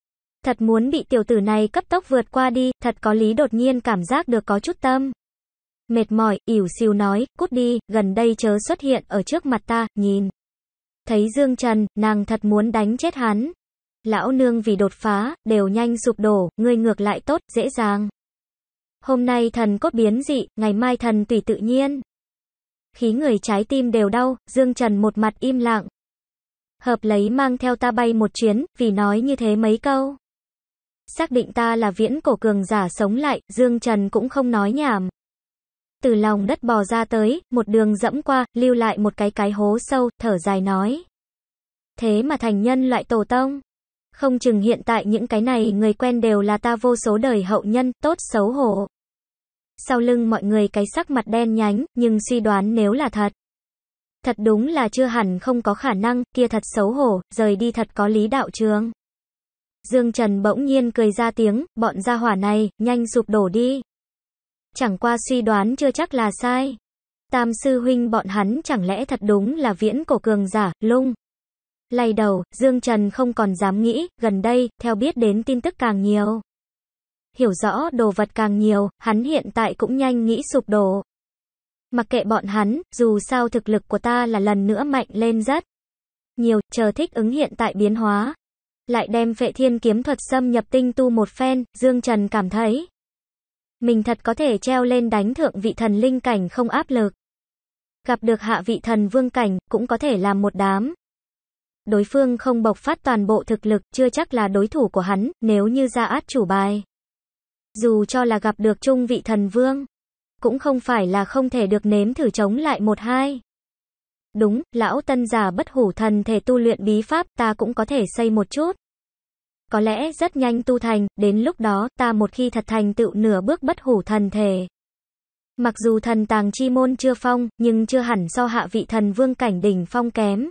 [SPEAKER 1] Thật muốn bị tiểu tử này cấp tốc vượt qua đi, thật có lý đột nhiên cảm giác được có chút tâm. Mệt mỏi, ỉu xìu nói, cút đi, gần đây chớ xuất hiện ở trước mặt ta, nhìn. Thấy Dương Trần, nàng thật muốn đánh chết hắn. Lão nương vì đột phá, đều nhanh sụp đổ, người ngược lại tốt, dễ dàng. Hôm nay thần cốt biến dị, ngày mai thần tùy tự nhiên. Khí người trái tim đều đau, Dương Trần một mặt im lặng. Hợp lấy mang theo ta bay một chuyến, vì nói như thế mấy câu xác định ta là viễn cổ cường giả sống lại, Dương Trần cũng không nói nhảm. Từ lòng đất bò ra tới, một đường dẫm qua, lưu lại một cái cái hố sâu, thở dài nói. Thế mà thành nhân loại tổ tông. Không chừng hiện tại những cái này người quen đều là ta vô số đời hậu nhân, tốt xấu hổ. Sau lưng mọi người cái sắc mặt đen nhánh, nhưng suy đoán nếu là thật. Thật đúng là chưa hẳn không có khả năng, kia thật xấu hổ, rời đi thật có lý đạo trường. Dương Trần bỗng nhiên cười ra tiếng, bọn gia hỏa này, nhanh sụp đổ đi. Chẳng qua suy đoán chưa chắc là sai. Tam sư huynh bọn hắn chẳng lẽ thật đúng là viễn cổ cường giả, lung. Lay đầu, Dương Trần không còn dám nghĩ, gần đây, theo biết đến tin tức càng nhiều. Hiểu rõ đồ vật càng nhiều, hắn hiện tại cũng nhanh nghĩ sụp đổ. Mặc kệ bọn hắn, dù sao thực lực của ta là lần nữa mạnh lên rất nhiều, chờ thích ứng hiện tại biến hóa, lại đem phệ thiên kiếm thuật xâm nhập tinh tu một phen, Dương Trần cảm thấy. Mình thật có thể treo lên đánh thượng vị thần linh cảnh không áp lực. Gặp được hạ vị thần vương cảnh, cũng có thể làm một đám. Đối phương không bộc phát toàn bộ thực lực, chưa chắc là đối thủ của hắn, nếu như ra át chủ bài. Dù cho là gặp được trung vị thần vương, cũng không phải là không thể được nếm thử chống lại một hai. Đúng, lão tân giả bất hủ thần thể tu luyện bí pháp, ta cũng có thể xây một chút. Có lẽ rất nhanh tu thành, đến lúc đó, ta một khi thật thành tựu nửa bước bất hủ thần thể. Mặc dù thần tàng chi môn chưa phong, nhưng chưa hẳn so hạ vị thần vương cảnh đỉnh phong kém.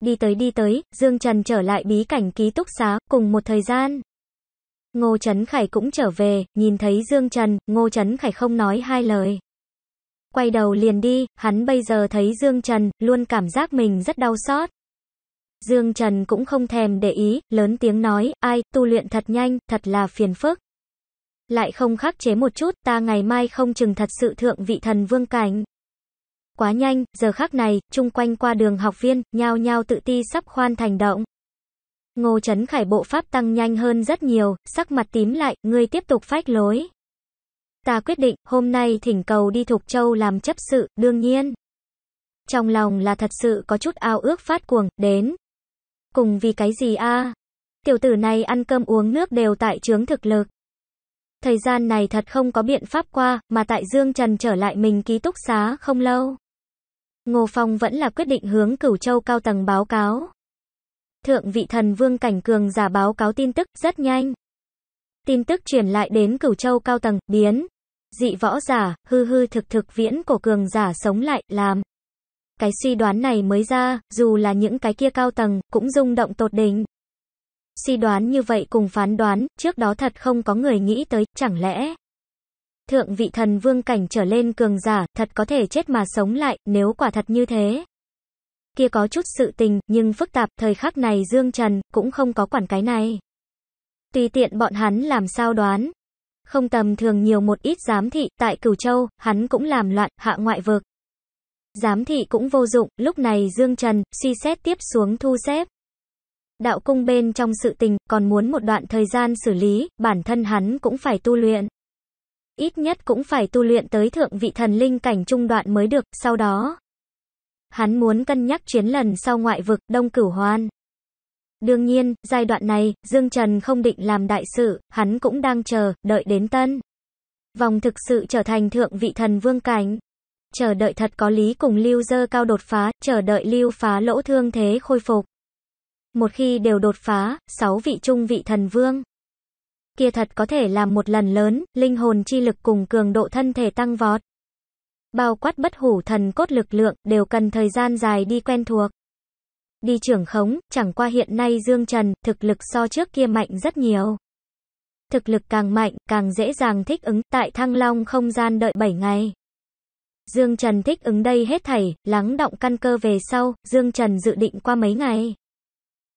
[SPEAKER 1] Đi tới đi tới, Dương Trần trở lại bí cảnh ký túc xá, cùng một thời gian. Ngô Trấn Khải cũng trở về, nhìn thấy Dương Trần, Ngô Trấn Khải không nói hai lời. Quay đầu liền đi, hắn bây giờ thấy Dương Trần, luôn cảm giác mình rất đau xót. Dương Trần cũng không thèm để ý, lớn tiếng nói, ai, tu luyện thật nhanh, thật là phiền phức. Lại không khắc chế một chút, ta ngày mai không chừng thật sự thượng vị thần vương cảnh. Quá nhanh, giờ khắc này, chung quanh qua đường học viên, nhao nhao tự ti sắp khoan thành động. Ngô Trấn Khải bộ pháp tăng nhanh hơn rất nhiều, sắc mặt tím lại, ngươi tiếp tục phách lối. Ta quyết định, hôm nay thỉnh cầu đi Thục Châu làm chấp sự, đương nhiên. Trong lòng là thật sự có chút ao ước phát cuồng, đến. Cùng vì cái gì a Tiểu tử này ăn cơm uống nước đều tại trướng thực lực. Thời gian này thật không có biện pháp qua, mà tại Dương Trần trở lại mình ký túc xá không lâu. Ngô Phong vẫn là quyết định hướng cửu châu cao tầng báo cáo. Thượng vị thần vương cảnh cường giả báo cáo tin tức rất nhanh. Tin tức truyền lại đến cửu châu cao tầng, biến dị võ giả, hư hư thực thực viễn cổ cường giả sống lại, làm. Cái suy đoán này mới ra, dù là những cái kia cao tầng, cũng rung động tột đỉnh. Suy đoán như vậy cùng phán đoán, trước đó thật không có người nghĩ tới, chẳng lẽ. Thượng vị thần vương cảnh trở lên cường giả, thật có thể chết mà sống lại, nếu quả thật như thế. Kia có chút sự tình, nhưng phức tạp, thời khắc này Dương Trần, cũng không có quản cái này. Tùy tiện bọn hắn làm sao đoán, không tầm thường nhiều một ít giám thị, tại Cửu Châu, hắn cũng làm loạn, hạ ngoại vực. Giám thị cũng vô dụng, lúc này Dương Trần, suy xét tiếp xuống thu xếp. Đạo cung bên trong sự tình, còn muốn một đoạn thời gian xử lý, bản thân hắn cũng phải tu luyện. Ít nhất cũng phải tu luyện tới thượng vị thần linh cảnh trung đoạn mới được, sau đó. Hắn muốn cân nhắc chuyến lần sau ngoại vực, đông cửu hoan. Đương nhiên, giai đoạn này, Dương Trần không định làm đại sự, hắn cũng đang chờ, đợi đến tân. Vòng thực sự trở thành thượng vị thần vương cảnh. Chờ đợi thật có lý cùng lưu dơ cao đột phá, chờ đợi lưu phá lỗ thương thế khôi phục. Một khi đều đột phá, sáu vị trung vị thần vương. Kia thật có thể làm một lần lớn, linh hồn chi lực cùng cường độ thân thể tăng vọt. Bao quát bất hủ thần cốt lực lượng, đều cần thời gian dài đi quen thuộc đi trưởng khống, chẳng qua hiện nay Dương Trần, thực lực so trước kia mạnh rất nhiều. Thực lực càng mạnh, càng dễ dàng thích ứng, tại Thăng Long không gian đợi 7 ngày. Dương Trần thích ứng đây hết thảy, lắng động căn cơ về sau, Dương Trần dự định qua mấy ngày.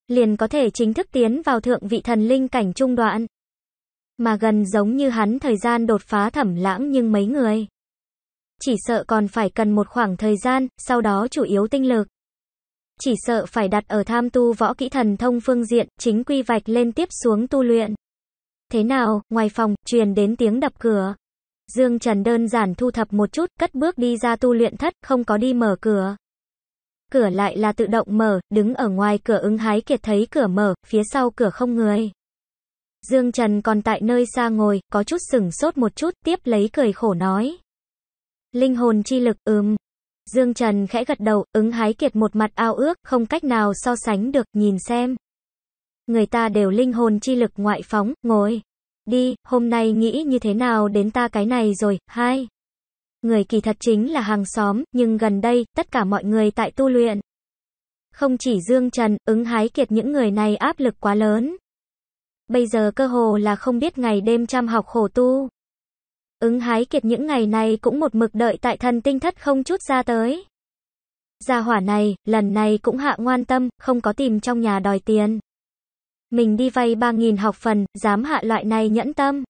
[SPEAKER 1] Liền có thể chính thức tiến vào thượng vị thần linh cảnh trung đoạn. Mà gần giống như hắn thời gian đột phá thẩm lãng nhưng mấy người. Chỉ sợ còn phải cần một khoảng thời gian, sau đó chủ yếu tinh lực chỉ sợ phải đặt ở tham tu võ kỹ thần thông phương diện, chính quy vạch lên tiếp xuống tu luyện. Thế nào, ngoài phòng, truyền đến tiếng đập cửa. Dương Trần đơn giản thu thập một chút, cất bước đi ra tu luyện thất, không có đi mở cửa. Cửa lại là tự động mở, đứng ở ngoài cửa ứng hái kiệt thấy cửa mở, phía sau cửa không người. Dương Trần còn tại nơi xa ngồi, có chút sừng sốt một chút, tiếp lấy cười khổ nói. Linh hồn chi lực, ừm, Dương Trần khẽ gật đầu, ứng hái kiệt một mặt ao ước, không cách nào so sánh được, nhìn xem. Người ta đều linh hồn chi lực ngoại phóng, ngồi. Đi, hôm nay nghĩ như thế nào đến ta cái này rồi, hai. Người kỳ thật chính là hàng xóm, nhưng gần đây, tất cả mọi người tại tu luyện. Không chỉ Dương Trần, ứng hái kiệt những người này áp lực quá lớn. Bây giờ cơ hồ là không biết ngày đêm chăm học khổ tu. Ứng hái kiệt những ngày này cũng một mực đợi tại thần tinh thất không chút ra tới. Gia hỏa này, lần này cũng hạ ngoan tâm, không có tìm trong nhà đòi tiền. Mình đi vay 3.000 học phần, dám hạ loại này nhẫn tâm.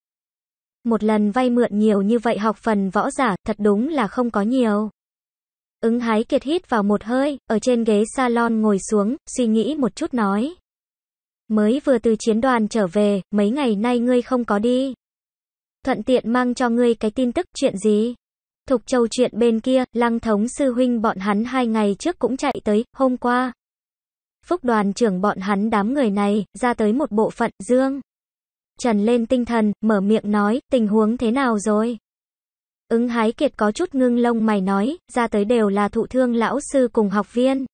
[SPEAKER 1] Một lần vay mượn nhiều như vậy học phần võ giả, thật đúng là không có nhiều. Ứng hái kiệt hít vào một hơi, ở trên ghế salon ngồi xuống, suy nghĩ một chút nói. Mới vừa từ chiến đoàn trở về, mấy ngày nay ngươi không có đi thuận tiện mang cho ngươi cái tin tức chuyện gì. Thục châu chuyện bên kia, lăng thống sư huynh bọn hắn hai ngày trước cũng chạy tới, hôm qua. Phúc đoàn trưởng bọn hắn đám người này, ra tới một bộ phận, dương. Trần lên tinh thần, mở miệng nói, tình huống thế nào rồi? Ứng hái kiệt có chút ngưng lông mày nói, ra tới đều là thụ thương lão sư cùng học viên.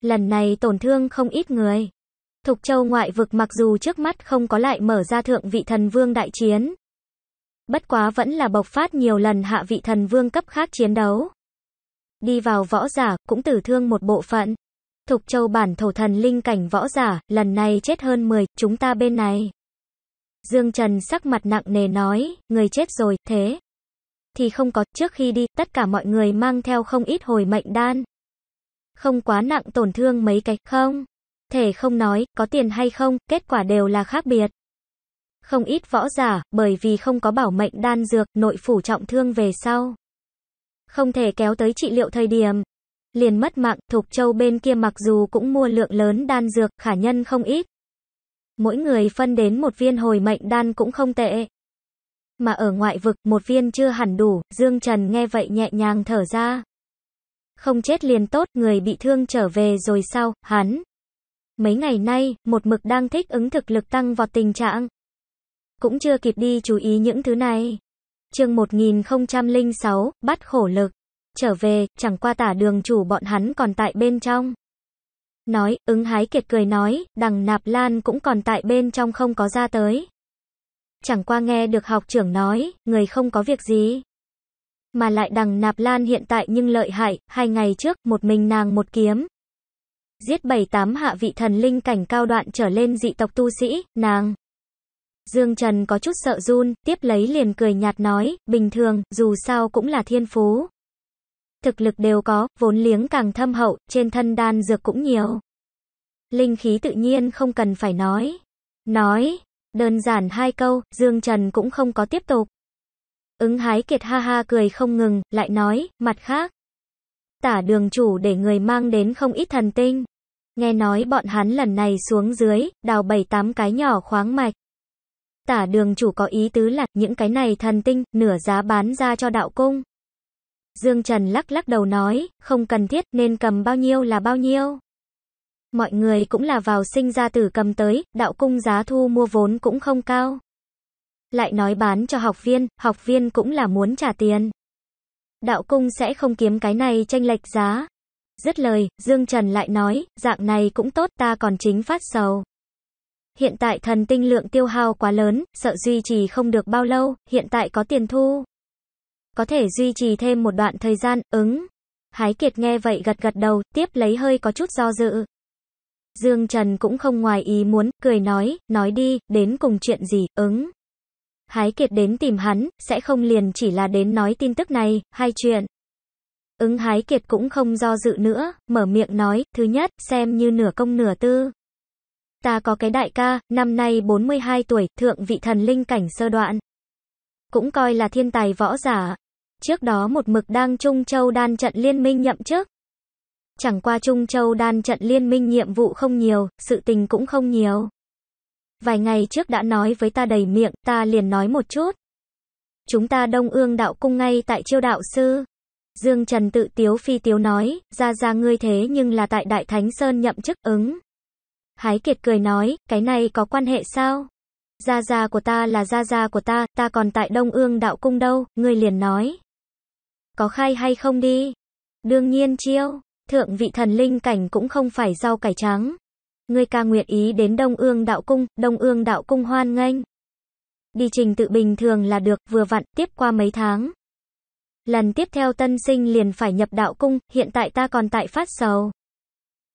[SPEAKER 1] Lần này tổn thương không ít người. Thục châu ngoại vực mặc dù trước mắt không có lại mở ra thượng vị thần vương đại chiến, bất quá vẫn là bộc phát nhiều lần hạ vị thần vương cấp khác chiến đấu. Đi vào võ giả, cũng tử thương một bộ phận. Thục châu bản thổ thần linh cảnh võ giả, lần này chết hơn 10, chúng ta bên này. Dương Trần sắc mặt nặng nề nói, người chết rồi, thế. Thì không có, trước khi đi, tất cả mọi người mang theo không ít hồi mệnh đan. Không quá nặng tổn thương mấy cái, không. Thể không nói, có tiền hay không, kết quả đều là khác biệt. Không ít võ giả, bởi vì không có bảo mệnh đan dược, nội phủ trọng thương về sau. Không thể kéo tới trị liệu thời điểm. Liền mất mạng, Thục Châu bên kia mặc dù cũng mua lượng lớn đan dược, khả nhân không ít. Mỗi người phân đến một viên hồi mệnh đan cũng không tệ. Mà ở ngoại vực, một viên chưa hẳn đủ, Dương Trần nghe vậy nhẹ nhàng thở ra. Không chết liền tốt, người bị thương trở về rồi sao, hắn. Mấy ngày nay, một mực đang thích ứng thực lực tăng vào tình trạng cũng chưa kịp đi chú ý những thứ này. Chương 1006, bắt khổ lực. Trở về, chẳng qua tả đường chủ bọn hắn còn tại bên trong. Nói, ứng hái kiệt cười nói, đằng nạp lan cũng còn tại bên trong không có ra tới. Chẳng qua nghe được học trưởng nói, người không có việc gì. Mà lại đằng nạp lan hiện tại nhưng lợi hại, hai ngày trước, một mình nàng một kiếm. Giết bảy tám hạ vị thần linh cảnh cao đoạn trở lên dị tộc tu sĩ, nàng. Dương Trần có chút sợ run, tiếp lấy liền cười nhạt nói, bình thường, dù sao cũng là thiên phú. Thực lực đều có, vốn liếng càng thâm hậu, trên thân đan dược cũng nhiều. Linh khí tự nhiên không cần phải nói. Nói, đơn giản hai câu, Dương Trần cũng không có tiếp tục. Ứng hái kiệt ha ha cười không ngừng, lại nói, mặt khác. Tả đường chủ để người mang đến không ít thần tinh. Nghe nói bọn hắn lần này xuống dưới, đào bảy tám cái nhỏ khoáng mạch tả đường chủ có ý tứ là những cái này thần tinh nửa giá bán ra cho đạo cung. Dương Trần lắc lắc đầu nói, không cần thiết nên cầm bao nhiêu là bao nhiêu. Mọi người cũng là vào sinh ra tử cầm tới, đạo cung giá thu mua vốn cũng không cao. Lại nói bán cho học viên, học viên cũng là muốn trả tiền. Đạo cung sẽ không kiếm cái này tranh lệch giá. Dứt lời, Dương Trần lại nói, dạng này cũng tốt ta còn chính phát sầu. Hiện tại thần tinh lượng tiêu hao quá lớn, sợ duy trì không được bao lâu, hiện tại có tiền thu. Có thể duy trì thêm một đoạn thời gian, ứng. Hái kiệt nghe vậy gật gật đầu, tiếp lấy hơi có chút do dự. Dương Trần cũng không ngoài ý muốn, cười nói, nói đi, đến cùng chuyện gì, ứng. Hái kiệt đến tìm hắn, sẽ không liền chỉ là đến nói tin tức này, hay chuyện. Ứng hái kiệt cũng không do dự nữa, mở miệng nói, thứ nhất, xem như nửa công nửa tư. Ta có cái đại ca, năm nay 42 tuổi, thượng vị thần linh cảnh sơ đoạn. Cũng coi là thiên tài võ giả. Trước đó một mực đang Trung Châu đan trận liên minh nhậm chức. Chẳng qua Trung Châu đan trận liên minh nhiệm vụ không nhiều, sự tình cũng không nhiều. Vài ngày trước đã nói với ta đầy miệng, ta liền nói một chút. Chúng ta đông ương đạo cung ngay tại chiêu đạo sư. Dương Trần tự tiếu phi tiếu nói, ra ra ngươi thế nhưng là tại Đại Thánh Sơn nhậm chức ứng. Hái Kiệt cười nói, cái này có quan hệ sao? Gia gia của ta là gia gia của ta, ta còn tại Đông Ương đạo cung đâu, ngươi liền nói. Có khai hay không đi? Đương nhiên chiêu, thượng vị thần linh cảnh cũng không phải rau cải trắng. Ngươi ca nguyện ý đến Đông Ương đạo cung, Đông Ương đạo cung hoan nghênh. Đi trình tự bình thường là được, vừa vặn, tiếp qua mấy tháng. Lần tiếp theo tân sinh liền phải nhập đạo cung, hiện tại ta còn tại phát sầu.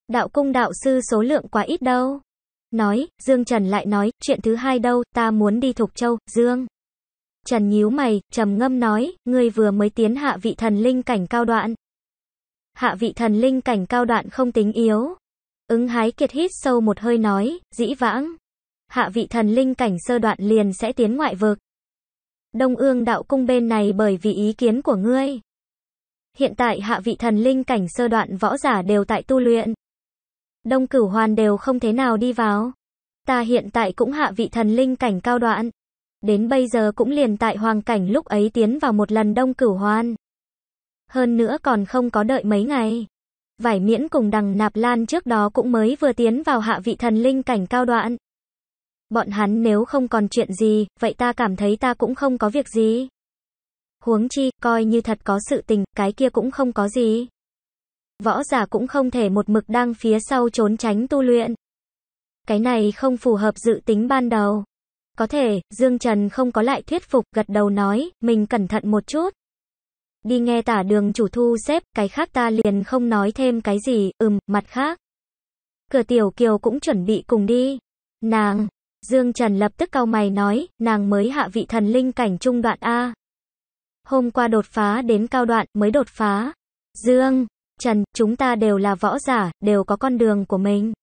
[SPEAKER 1] Đạo cung đạo sư số lượng quá ít đâu. Nói, Dương Trần lại nói, chuyện thứ hai đâu, ta muốn đi Thục Châu, Dương. Trần nhíu mày, trầm ngâm nói, ngươi vừa mới tiến hạ vị thần linh cảnh cao đoạn. Hạ vị thần linh cảnh cao đoạn không tính yếu. Ứng hái kiệt hít sâu một hơi nói, dĩ vãng. Hạ vị thần linh cảnh sơ đoạn liền sẽ tiến ngoại vực. Đông ương đạo cung bên này bởi vì ý kiến của ngươi. Hiện tại hạ vị thần linh cảnh sơ đoạn võ giả đều tại tu luyện. Đông cửu hoàn đều không thế nào đi vào. Ta hiện tại cũng hạ vị thần linh cảnh cao đoạn. Đến bây giờ cũng liền tại hoàng cảnh lúc ấy tiến vào một lần đông cửu hoàn. Hơn nữa còn không có đợi mấy ngày. Vải miễn cùng đằng nạp lan trước đó cũng mới vừa tiến vào hạ vị thần linh cảnh cao đoạn. Bọn hắn nếu không còn chuyện gì, vậy ta cảm thấy ta cũng không có việc gì. Huống chi, coi như thật có sự tình, cái kia cũng không có gì võ giả cũng không thể một mực đang phía sau trốn tránh tu luyện. Cái này không phù hợp dự tính ban đầu. Có thể, Dương Trần không có lại thuyết phục, gật đầu nói, mình cẩn thận một chút. Đi nghe tả đường chủ thu xếp, cái khác ta liền không nói thêm cái gì, ừm, mặt khác. Cửa tiểu kiều cũng chuẩn bị cùng đi. Nàng, Dương Trần lập tức cao mày nói, nàng mới hạ vị thần linh cảnh trung đoạn A. Hôm qua đột phá đến cao đoạn, mới đột phá. Dương, Trần, chúng ta đều là võ giả, đều có con đường của mình.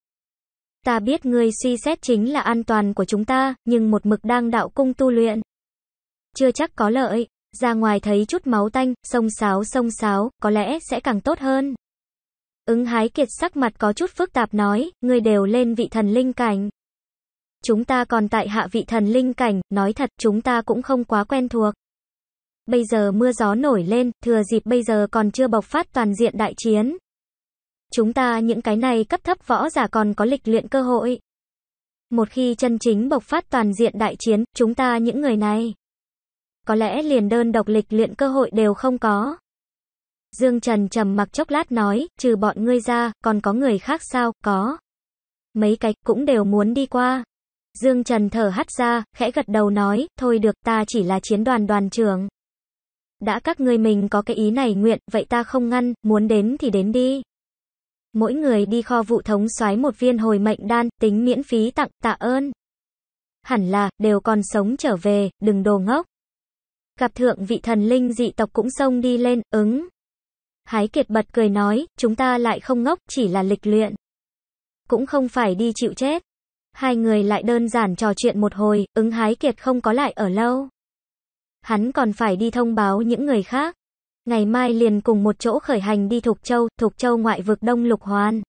[SPEAKER 1] Ta biết ngươi suy xét chính là an toàn của chúng ta, nhưng một mực đang đạo cung tu luyện. Chưa chắc có lợi, ra ngoài thấy chút máu tanh, sông sáo sông sáo, có lẽ sẽ càng tốt hơn. Ứng hái kiệt sắc mặt có chút phức tạp nói, ngươi đều lên vị thần linh cảnh. Chúng ta còn tại hạ vị thần linh cảnh, nói thật chúng ta cũng không quá quen thuộc. Bây giờ mưa gió nổi lên, thừa dịp bây giờ còn chưa bộc phát toàn diện đại chiến. Chúng ta những cái này cấp thấp võ giả còn có lịch luyện cơ hội. Một khi chân chính bộc phát toàn diện đại chiến, chúng ta những người này. Có lẽ liền đơn độc lịch luyện cơ hội đều không có. Dương Trần trầm mặc chốc lát nói, trừ bọn ngươi ra, còn có người khác sao, có. Mấy cái cũng đều muốn đi qua. Dương Trần thở hắt ra, khẽ gật đầu nói, thôi được ta chỉ là chiến đoàn đoàn trưởng đã các ngươi mình có cái ý này nguyện, vậy ta không ngăn, muốn đến thì đến đi. Mỗi người đi kho vụ thống soái một viên hồi mệnh đan, tính miễn phí tặng, tạ ơn. Hẳn là, đều còn sống trở về, đừng đồ ngốc. Gặp thượng vị thần linh dị tộc cũng xông đi lên, ứng. Hái kiệt bật cười nói, chúng ta lại không ngốc, chỉ là lịch luyện. Cũng không phải đi chịu chết. Hai người lại đơn giản trò chuyện một hồi, ứng hái kiệt không có lại ở lâu hắn còn phải đi thông báo những người khác. Ngày mai liền cùng một chỗ khởi hành đi Thục Châu, Thục Châu ngoại vực Đông Lục Hoan.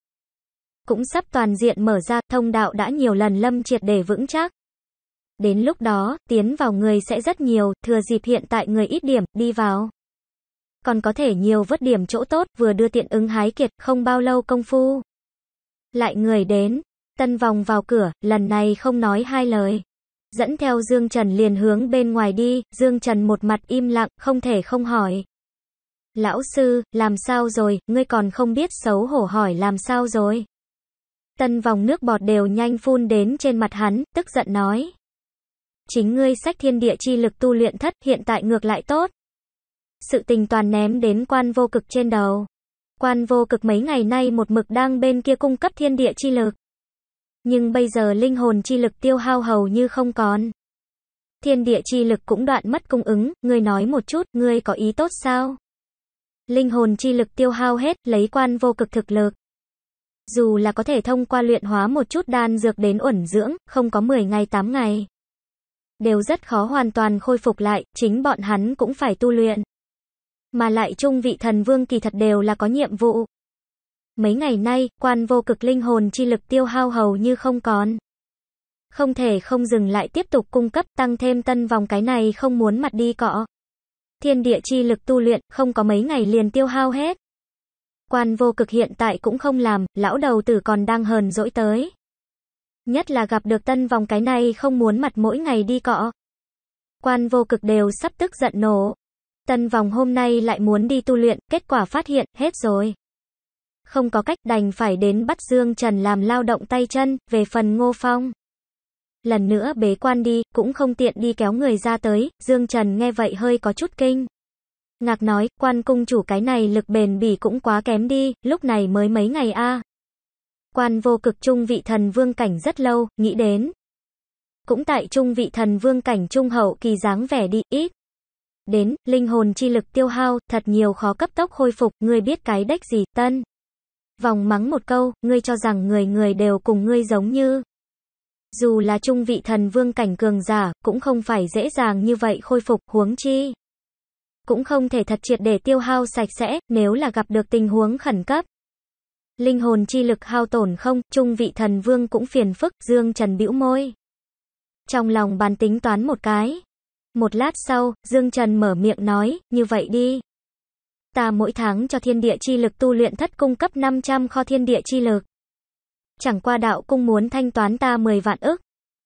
[SPEAKER 1] Cũng sắp toàn diện mở ra, thông đạo đã nhiều lần lâm triệt để vững chắc. Đến lúc đó, tiến vào người sẽ rất nhiều, thừa dịp hiện tại người ít điểm, đi vào. Còn có thể nhiều vớt điểm chỗ tốt, vừa đưa tiện ứng hái kiệt, không bao lâu công phu. Lại người đến, tân vòng vào cửa, lần này không nói hai lời dẫn theo Dương Trần liền hướng bên ngoài đi, Dương Trần một mặt im lặng, không thể không hỏi. Lão sư, làm sao rồi, ngươi còn không biết xấu hổ hỏi làm sao rồi. Tân vòng nước bọt đều nhanh phun đến trên mặt hắn, tức giận nói. Chính ngươi sách thiên địa chi lực tu luyện thất hiện tại ngược lại tốt. Sự tình toàn ném đến quan vô cực trên đầu. Quan vô cực mấy ngày nay một mực đang bên kia cung cấp thiên địa chi lực. Nhưng bây giờ linh hồn chi lực tiêu hao hầu như không còn. Thiên địa chi lực cũng đoạn mất cung ứng, ngươi nói một chút, ngươi có ý tốt sao? Linh hồn chi lực tiêu hao hết, lấy quan vô cực thực lực. Dù là có thể thông qua luyện hóa một chút đan dược đến uẩn dưỡng, không có 10 ngày 8 ngày. Đều rất khó hoàn toàn khôi phục lại, chính bọn hắn cũng phải tu luyện. Mà lại trung vị thần vương kỳ thật đều là có nhiệm vụ, Mấy ngày nay, quan vô cực linh hồn chi lực tiêu hao hầu như không còn. Không thể không dừng lại tiếp tục cung cấp tăng thêm tân vòng cái này không muốn mặt đi cọ. Thiên địa chi lực tu luyện, không có mấy ngày liền tiêu hao hết. Quan vô cực hiện tại cũng không làm, lão đầu tử còn đang hờn dỗi tới. Nhất là gặp được tân vòng cái này không muốn mặt mỗi ngày đi cọ. Quan vô cực đều sắp tức giận nổ. Tân vòng hôm nay lại muốn đi tu luyện, kết quả phát hiện, hết rồi không có cách đành phải đến bắt Dương Trần làm lao động tay chân, về phần Ngô Phong. Lần nữa bế quan đi, cũng không tiện đi kéo người ra tới, Dương Trần nghe vậy hơi có chút kinh. Ngạc nói, quan cung chủ cái này lực bền bỉ cũng quá kém đi, lúc này mới mấy ngày a Quan vô cực trung vị thần vương cảnh rất lâu, nghĩ đến. Cũng tại trung vị thần vương cảnh trung hậu kỳ dáng vẻ đi, ít. Đến, linh hồn chi lực tiêu hao, thật nhiều khó cấp tốc khôi phục, người biết cái đếch gì, tân vòng mắng một câu, ngươi cho rằng người người đều cùng ngươi giống như. Dù là trung vị thần vương cảnh cường giả, cũng không phải dễ dàng như vậy khôi phục huống chi. Cũng không thể thật triệt để tiêu hao sạch sẽ, nếu là gặp được tình huống khẩn cấp. Linh hồn chi lực hao tổn không, trung vị thần vương cũng phiền phức, Dương Trần bĩu môi. Trong lòng bàn tính toán một cái. Một lát sau, Dương Trần mở miệng nói, như vậy đi. Ta mỗi tháng cho thiên địa chi lực tu luyện thất cung cấp 500 kho thiên địa chi lực. Chẳng qua đạo cung muốn thanh toán ta 10 vạn ức.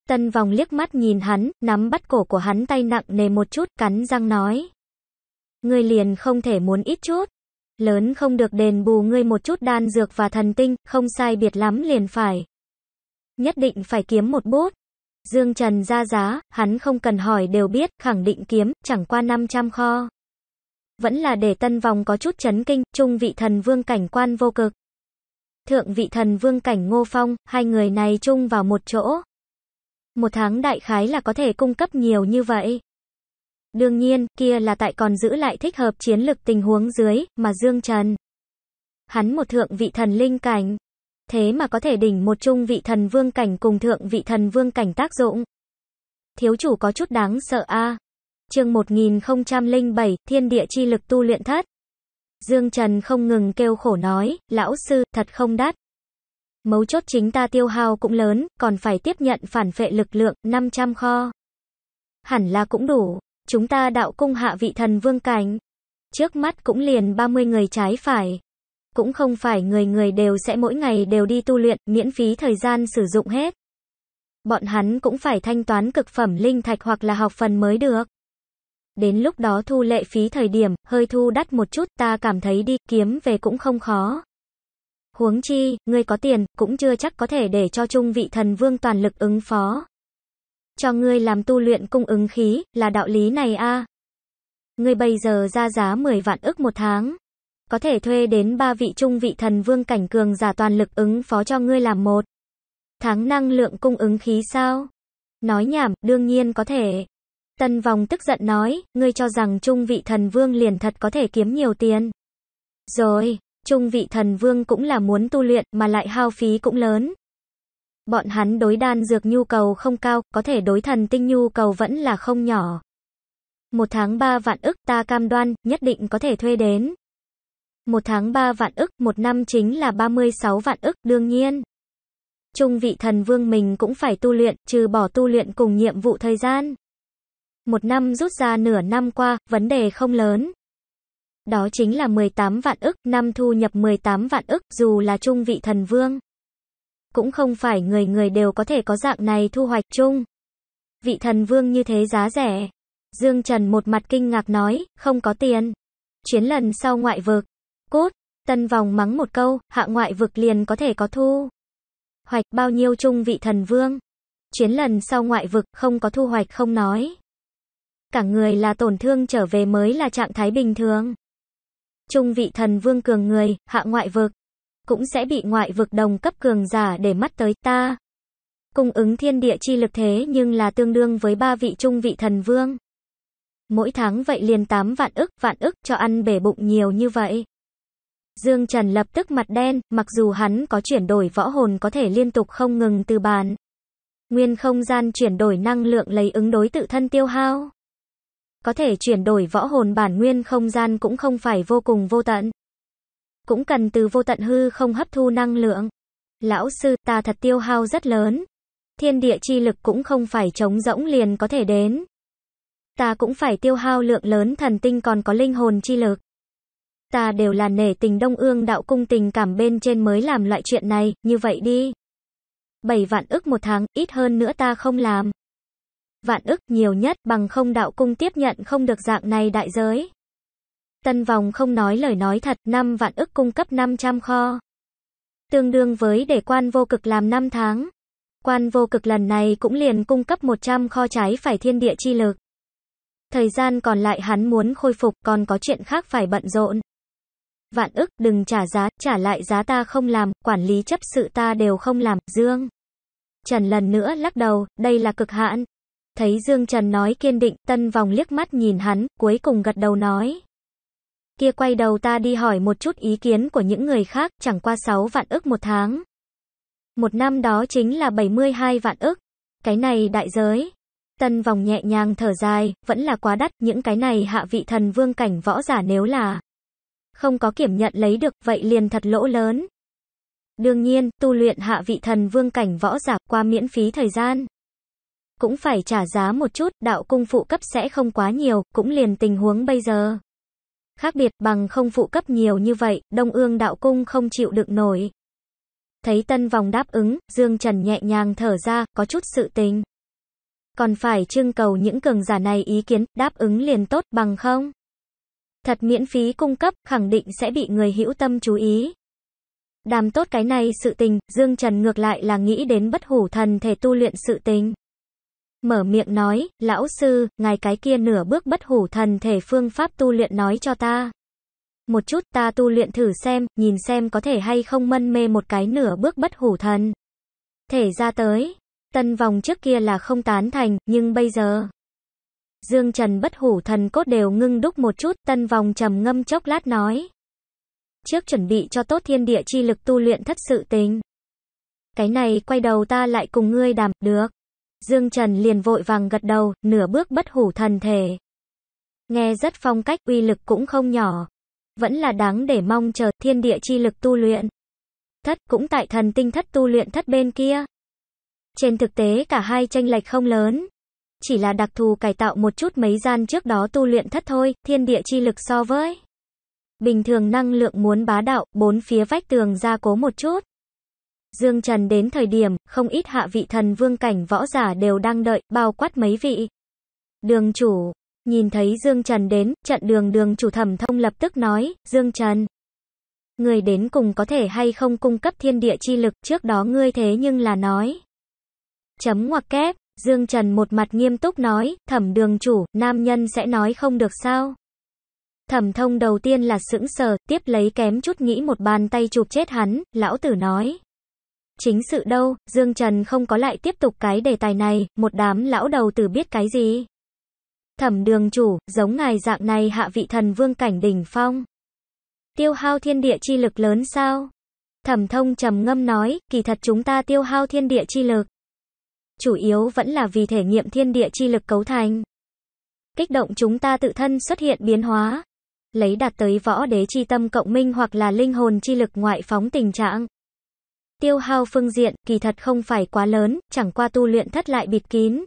[SPEAKER 1] Tân vòng liếc mắt nhìn hắn, nắm bắt cổ của hắn tay nặng nề một chút, cắn răng nói. Ngươi liền không thể muốn ít chút. Lớn không được đền bù ngươi một chút đan dược và thần tinh, không sai biệt lắm liền phải. Nhất định phải kiếm một bút. Dương Trần ra giá, hắn không cần hỏi đều biết, khẳng định kiếm, chẳng qua 500 kho vẫn là để tân vòng có chút chấn kinh, trung vị thần vương cảnh quan vô cực. Thượng vị thần vương cảnh ngô phong, hai người này chung vào một chỗ. Một tháng đại khái là có thể cung cấp nhiều như vậy. Đương nhiên, kia là tại còn giữ lại thích hợp chiến lực tình huống dưới, mà Dương Trần. Hắn một thượng vị thần linh cảnh. Thế mà có thể đỉnh một trung vị thần vương cảnh cùng thượng vị thần vương cảnh tác dụng. Thiếu chủ có chút đáng sợ a Chương 1007, Thiên địa chi lực tu luyện thất. Dương Trần không ngừng kêu khổ nói, lão sư, thật không đắt. Mấu chốt chính ta tiêu hao cũng lớn, còn phải tiếp nhận phản phệ lực lượng, 500 kho. Hẳn là cũng đủ, chúng ta đạo cung hạ vị thần vương cảnh. Trước mắt cũng liền 30 người trái phải. Cũng không phải người người đều sẽ mỗi ngày đều đi tu luyện, miễn phí thời gian sử dụng hết. Bọn hắn cũng phải thanh toán cực phẩm linh thạch hoặc là học phần mới được đến lúc đó thu lệ phí thời điểm, hơi thu đắt một chút, ta cảm thấy đi kiếm về cũng không khó. Huống chi, ngươi có tiền, cũng chưa chắc có thể để cho trung vị thần vương toàn lực ứng phó. Cho ngươi làm tu luyện cung ứng khí, là đạo lý này a. Ngươi bây giờ ra giá 10 vạn ức một tháng. Có thể thuê đến 3 vị trung vị thần vương cảnh cường giả toàn lực ứng phó cho ngươi làm một. Tháng năng lượng cung ứng khí sao? Nói nhảm, đương nhiên có thể tân Vòng tức giận nói, ngươi cho rằng Trung vị thần vương liền thật có thể kiếm nhiều tiền. Rồi, Trung vị thần vương cũng là muốn tu luyện mà lại hao phí cũng lớn. Bọn hắn đối đan dược nhu cầu không cao, có thể đối thần tinh nhu cầu vẫn là không nhỏ. Một tháng ba vạn ức ta cam đoan, nhất định có thể thuê đến. Một tháng ba vạn ức, một năm chính là 36 vạn ức, đương nhiên. Trung vị thần vương mình cũng phải tu luyện, trừ bỏ tu luyện cùng nhiệm vụ thời gian một năm rút ra nửa năm qua, vấn đề không lớn. Đó chính là 18 vạn ức, năm thu nhập 18 vạn ức, dù là trung vị thần vương. Cũng không phải người người đều có thể có dạng này thu hoạch chung. Vị thần vương như thế giá rẻ. Dương Trần một mặt kinh ngạc nói, không có tiền. Chuyến lần sau ngoại vực. Cốt, tân vòng mắng một câu, hạ ngoại vực liền có thể có thu. Hoạch bao nhiêu trung vị thần vương. Chuyến lần sau ngoại vực không có thu hoạch không nói cả người là tổn thương trở về mới là trạng thái bình thường. Trung vị thần vương cường người, hạ ngoại vực, cũng sẽ bị ngoại vực đồng cấp cường giả để mắt tới ta. Cung ứng thiên địa chi lực thế nhưng là tương đương với ba vị trung vị thần vương. Mỗi tháng vậy liền tám vạn ức, vạn ức cho ăn bể bụng nhiều như vậy. Dương Trần lập tức mặt đen, mặc dù hắn có chuyển đổi võ hồn có thể liên tục không ngừng từ bàn. Nguyên không gian chuyển đổi năng lượng lấy ứng đối tự thân tiêu hao. Có thể chuyển đổi võ hồn bản nguyên không gian cũng không phải vô cùng vô tận. Cũng cần từ vô tận hư không hấp thu năng lượng. Lão sư ta thật tiêu hao rất lớn. Thiên địa chi lực cũng không phải trống rỗng liền có thể đến. Ta cũng phải tiêu hao lượng lớn thần tinh còn có linh hồn chi lực. Ta đều là nể tình đông ương đạo cung tình cảm bên trên mới làm loại chuyện này, như vậy đi. bảy vạn ức một tháng, ít hơn nữa ta không làm vạn ức nhiều nhất bằng không đạo cung tiếp nhận không được dạng này đại giới. Tân vòng không nói lời nói thật, 5 vạn ức cung cấp 500 kho. Tương đương với để quan vô cực làm 5 tháng. Quan vô cực lần này cũng liền cung cấp 100 kho trái phải thiên địa chi lực. Thời gian còn lại hắn muốn khôi phục còn có chuyện khác phải bận rộn. Vạn ức đừng trả giá, trả lại giá ta không làm, quản lý chấp sự ta đều không làm, dương. Trần lần nữa lắc đầu, đây là cực hạn, Thấy Dương Trần nói kiên định, tân vòng liếc mắt nhìn hắn, cuối cùng gật đầu nói. Kia quay đầu ta đi hỏi một chút ý kiến của những người khác, chẳng qua 6 vạn ức một tháng. Một năm đó chính là 72 vạn ức. Cái này đại giới. Tân vòng nhẹ nhàng thở dài, vẫn là quá đắt, những cái này hạ vị thần vương cảnh võ giả nếu là không có kiểm nhận lấy được, vậy liền thật lỗ lớn. Đương nhiên, tu luyện hạ vị thần vương cảnh võ giả qua miễn phí thời gian cũng phải trả giá một chút, đạo cung phụ cấp sẽ không quá nhiều, cũng liền tình huống bây giờ. Khác biệt bằng không phụ cấp nhiều như vậy, đông ương đạo cung không chịu được nổi. Thấy tân vòng đáp ứng, Dương Trần nhẹ nhàng thở ra, có chút sự tình. Còn phải trưng cầu những cường giả này ý kiến, đáp ứng liền tốt bằng không? Thật miễn phí cung cấp, khẳng định sẽ bị người hữu tâm chú ý. Đàm tốt cái này sự tình, Dương Trần ngược lại là nghĩ đến bất hủ thần thể tu luyện sự tình. Mở miệng nói, lão sư, ngài cái kia nửa bước bất hủ thần thể phương pháp tu luyện nói cho ta. Một chút ta tu luyện thử xem, nhìn xem có thể hay không mân mê một cái nửa bước bất hủ thần. Thể ra tới, tân vòng trước kia là không tán thành, nhưng bây giờ... Dương Trần bất hủ thần cốt đều ngưng đúc một chút, tân vòng trầm ngâm chốc lát nói. Trước chuẩn bị cho tốt thiên địa chi lực tu luyện thất sự tình. Cái này quay đầu ta lại cùng ngươi đàm, được. Dương Trần liền vội vàng gật đầu, nửa bước bất hủ thần thể. Nghe rất phong cách uy lực cũng không nhỏ. Vẫn là đáng để mong chờ thiên địa chi lực tu luyện. Thất cũng tại thần tinh thất tu luyện thất bên kia. Trên thực tế cả hai tranh lệch không lớn. Chỉ là đặc thù cải tạo một chút mấy gian trước đó tu luyện thất thôi, thiên địa chi lực so với. Bình thường năng lượng muốn bá đạo, bốn phía vách tường ra cố một chút. Dương Trần đến thời điểm, không ít hạ vị thần vương cảnh võ giả đều đang đợi, bao quát mấy vị. Đường chủ, nhìn thấy Dương Trần đến, trận đường đường chủ thẩm thông lập tức nói, Dương Trần. Người đến cùng có thể hay không cung cấp thiên địa chi lực trước đó ngươi thế nhưng là nói. Chấm ngoặc kép, Dương Trần một mặt nghiêm túc nói, thẩm đường chủ, nam nhân sẽ nói không được sao. Thẩm thông đầu tiên là sững sờ, tiếp lấy kém chút nghĩ một bàn tay chụp chết hắn, lão tử nói. Chính sự đâu, Dương Trần không có lại tiếp tục cái đề tài này, một đám lão đầu tử biết cái gì. Thẩm đường chủ, giống ngài dạng này hạ vị thần vương cảnh đỉnh phong. Tiêu hao thiên địa chi lực lớn sao? Thẩm thông trầm ngâm nói, kỳ thật chúng ta tiêu hao thiên địa chi lực. Chủ yếu vẫn là vì thể nghiệm thiên địa chi lực cấu thành. Kích động chúng ta tự thân xuất hiện biến hóa. Lấy đạt tới võ đế chi tâm cộng minh hoặc là linh hồn chi lực ngoại phóng tình trạng tiêu hao phương diện kỳ thật không phải quá lớn, chẳng qua tu luyện thất lại bịt kín.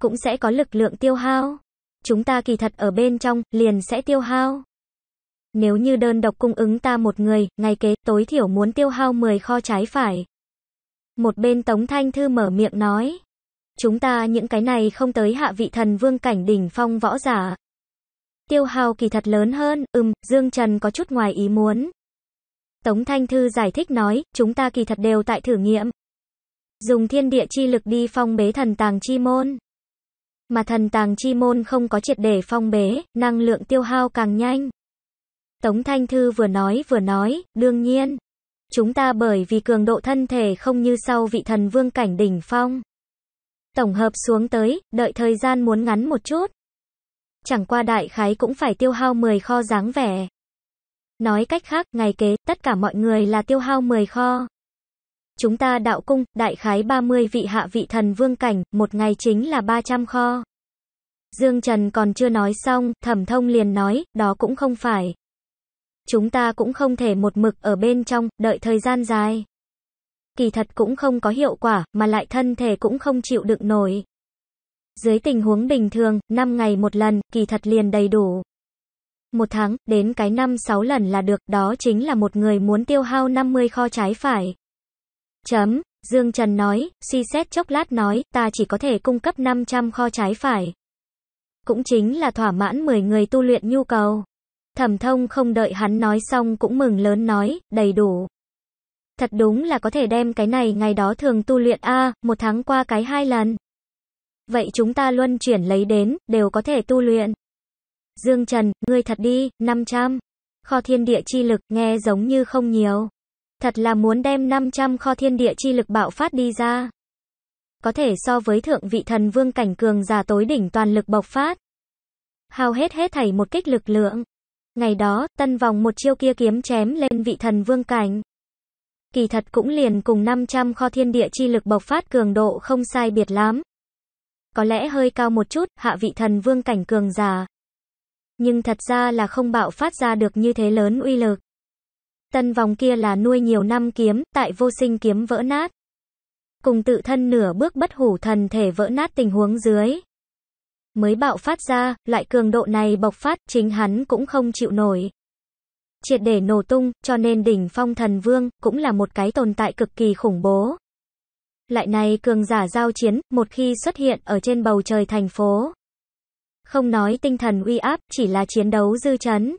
[SPEAKER 1] Cũng sẽ có lực lượng tiêu hao. Chúng ta kỳ thật ở bên trong, liền sẽ tiêu hao. Nếu như đơn độc cung ứng ta một người, ngày kế tối thiểu muốn tiêu hao 10 kho trái phải. Một bên Tống Thanh Thư mở miệng nói. Chúng ta những cái này không tới hạ vị thần vương cảnh đỉnh phong võ giả. Tiêu hao kỳ thật lớn hơn, ừm, Dương Trần có chút ngoài ý muốn. Tống Thanh Thư giải thích nói, chúng ta kỳ thật đều tại thử nghiệm. Dùng thiên địa chi lực đi phong bế thần tàng chi môn. Mà thần tàng chi môn không có triệt để phong bế, năng lượng tiêu hao càng nhanh. Tống Thanh Thư vừa nói vừa nói, đương nhiên. Chúng ta bởi vì cường độ thân thể không như sau vị thần vương cảnh đỉnh phong. Tổng hợp xuống tới, đợi thời gian muốn ngắn một chút. Chẳng qua đại khái cũng phải tiêu hao 10 kho dáng vẻ. Nói cách khác, ngày kế, tất cả mọi người là tiêu hao 10 kho. Chúng ta đạo cung, đại khái 30 vị hạ vị thần vương cảnh, một ngày chính là 300 kho. Dương Trần còn chưa nói xong, thẩm thông liền nói, đó cũng không phải. Chúng ta cũng không thể một mực ở bên trong, đợi thời gian dài. Kỳ thật cũng không có hiệu quả, mà lại thân thể cũng không chịu đựng nổi. Dưới tình huống bình thường, 5 ngày một lần, kỳ thật liền đầy đủ. Một tháng, đến cái năm sáu lần là được, đó chính là một người muốn tiêu hao 50 kho trái phải. Chấm, Dương Trần nói, suy xét chốc lát nói, ta chỉ có thể cung cấp 500 kho trái phải. Cũng chính là thỏa mãn 10 người tu luyện nhu cầu. Thẩm thông không đợi hắn nói xong cũng mừng lớn nói, đầy đủ. Thật đúng là có thể đem cái này ngày đó thường tu luyện A, một tháng qua cái hai lần. Vậy chúng ta luân chuyển lấy đến, đều có thể tu luyện. Dương Trần, ngươi thật đi, 500. Kho thiên địa chi lực, nghe giống như không nhiều. Thật là muốn đem 500 kho thiên địa chi lực bạo phát đi ra. Có thể so với thượng vị thần vương cảnh cường giả tối đỉnh toàn lực bộc phát. Hao hết hết thảy một kích lực lượng. Ngày đó, tân vòng một chiêu kia kiếm chém lên vị thần vương cảnh. Kỳ thật cũng liền cùng 500 kho thiên địa chi lực bộc phát cường độ không sai biệt lắm. Có lẽ hơi cao một chút, hạ vị thần vương cảnh cường giả, nhưng thật ra là không bạo phát ra được như thế lớn uy lực. Tân vòng kia là nuôi nhiều năm kiếm, tại vô sinh kiếm vỡ nát. Cùng tự thân nửa bước bất hủ thần thể vỡ nát tình huống dưới. Mới bạo phát ra, loại cường độ này bộc phát, chính hắn cũng không chịu nổi. Triệt để nổ tung, cho nên đỉnh phong thần vương, cũng là một cái tồn tại cực kỳ khủng bố. Lại này cường giả giao chiến, một khi xuất hiện ở trên bầu trời thành phố, không nói tinh thần uy áp, chỉ là chiến đấu dư chấn.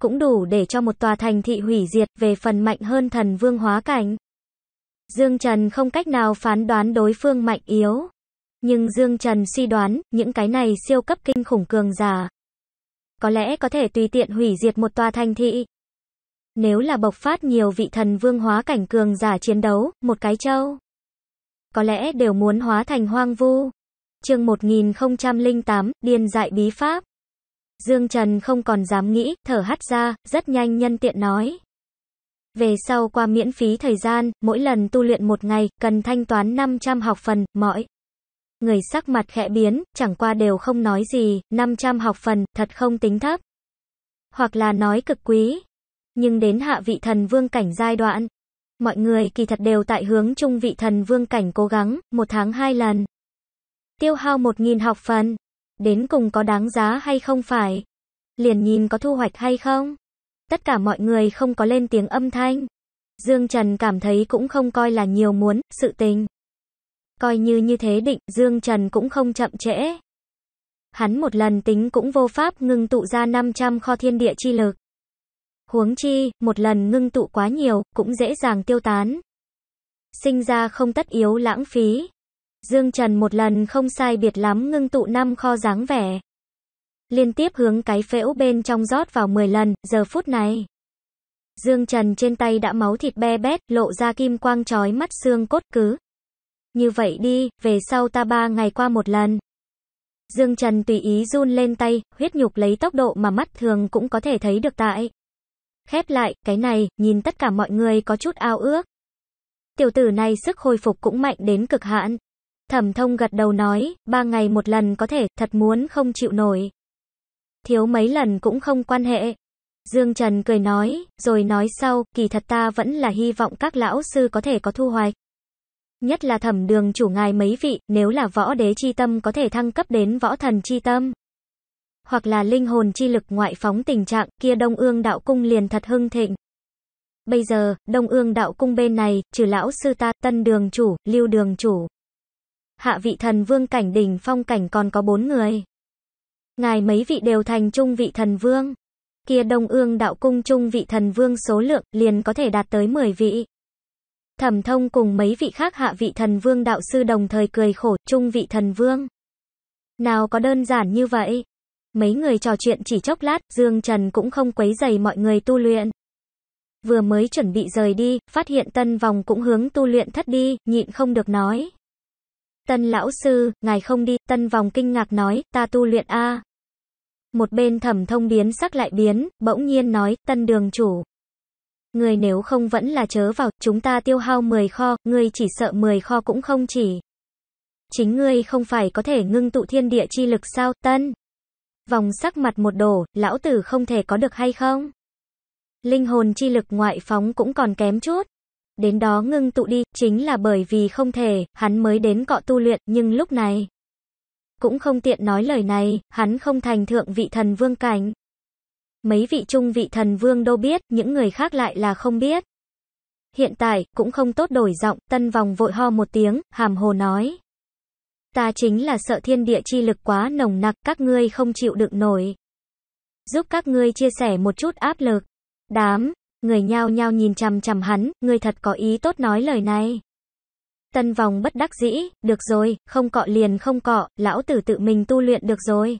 [SPEAKER 1] Cũng đủ để cho một tòa thành thị hủy diệt về phần mạnh hơn thần vương hóa cảnh. Dương Trần không cách nào phán đoán đối phương mạnh yếu. Nhưng Dương Trần suy đoán, những cái này siêu cấp kinh khủng cường giả. Có lẽ có thể tùy tiện hủy diệt một tòa thành thị. Nếu là bộc phát nhiều vị thần vương hóa cảnh cường giả chiến đấu, một cái châu. Có lẽ đều muốn hóa thành hoang vu chương 1008, điên dại bí pháp. Dương Trần không còn dám nghĩ, thở hắt ra, rất nhanh nhân tiện nói. Về sau qua miễn phí thời gian, mỗi lần tu luyện một ngày, cần thanh toán 500 học phần, mọi. Người sắc mặt khẽ biến, chẳng qua đều không nói gì, 500 học phần, thật không tính thấp. Hoặc là nói cực quý. Nhưng đến hạ vị thần vương cảnh giai đoạn, mọi người kỳ thật đều tại hướng chung vị thần vương cảnh cố gắng, một tháng hai lần tiêu hao 1.000 học phần. Đến cùng có đáng giá hay không phải? Liền nhìn có thu hoạch hay không? Tất cả mọi người không có lên tiếng âm thanh. Dương Trần cảm thấy cũng không coi là nhiều muốn, sự tình. Coi như như thế định, Dương Trần cũng không chậm trễ. Hắn một lần tính cũng vô pháp ngưng tụ ra 500 kho thiên địa chi lực. Huống chi, một lần ngưng tụ quá nhiều, cũng dễ dàng tiêu tán. Sinh ra không tất yếu lãng phí. Dương Trần một lần không sai biệt lắm ngưng tụ năm kho dáng vẻ. Liên tiếp hướng cái phễu bên trong rót vào 10 lần, giờ phút này. Dương Trần trên tay đã máu thịt be bét, lộ ra kim quang trói mắt xương cốt cứ. Như vậy đi, về sau ta ba ngày qua một lần. Dương Trần tùy ý run lên tay, huyết nhục lấy tốc độ mà mắt thường cũng có thể thấy được tại. Khép lại, cái này, nhìn tất cả mọi người có chút ao ước. Tiểu tử này sức hồi phục cũng mạnh đến cực hạn. Thẩm thông gật đầu nói, ba ngày một lần có thể, thật muốn không chịu nổi. Thiếu mấy lần cũng không quan hệ. Dương Trần cười nói, rồi nói sau, kỳ thật ta vẫn là hy vọng các lão sư có thể có thu hoạch. Nhất là thẩm đường chủ ngài mấy vị, nếu là võ đế chi tâm có thể thăng cấp đến võ thần chi tâm. Hoặc là linh hồn chi lực ngoại phóng tình trạng, kia đông ương đạo cung liền thật hưng thịnh. Bây giờ, đông ương đạo cung bên này, trừ lão sư ta, tân đường chủ, lưu đường chủ, hạ vị thần vương cảnh đỉnh phong cảnh còn có bốn người. Ngài mấy vị đều thành trung vị thần vương. Kia đông ương đạo cung trung vị thần vương số lượng liền có thể đạt tới 10 vị. Thẩm thông cùng mấy vị khác hạ vị thần vương đạo sư đồng thời cười khổ trung vị thần vương. Nào có đơn giản như vậy. Mấy người trò chuyện chỉ chốc lát, Dương Trần cũng không quấy dày mọi người tu luyện. Vừa mới chuẩn bị rời đi, phát hiện tân vòng cũng hướng tu luyện thất đi, nhịn không được nói. Tân lão sư, ngài không đi, tân vòng kinh ngạc nói, ta tu luyện a. Một bên thẩm thông biến sắc lại biến, bỗng nhiên nói, tân đường chủ. Người nếu không vẫn là chớ vào, chúng ta tiêu hao 10 kho, người chỉ sợ 10 kho cũng không chỉ. Chính ngươi không phải có thể ngưng tụ thiên địa chi lực sao, tân. Vòng sắc mặt một đổ, lão tử không thể có được hay không? Linh hồn chi lực ngoại phóng cũng còn kém chút. Đến đó ngưng tụ đi, chính là bởi vì không thể, hắn mới đến cọ tu luyện, nhưng lúc này cũng không tiện nói lời này, hắn không thành thượng vị thần vương cảnh. Mấy vị trung vị thần vương đâu biết, những người khác lại là không biết. Hiện tại, cũng không tốt đổi giọng, tân vòng vội ho một tiếng, hàm hồ nói. Ta chính là sợ thiên địa chi lực quá nồng nặc, các ngươi không chịu đựng nổi. Giúp các ngươi chia sẻ một chút áp lực. Đám người nhao nhao nhìn chằm chằm hắn, người thật có ý tốt nói lời này. Tân vòng bất đắc dĩ, được rồi, không cọ liền không cọ, lão tử tự mình tu luyện được rồi.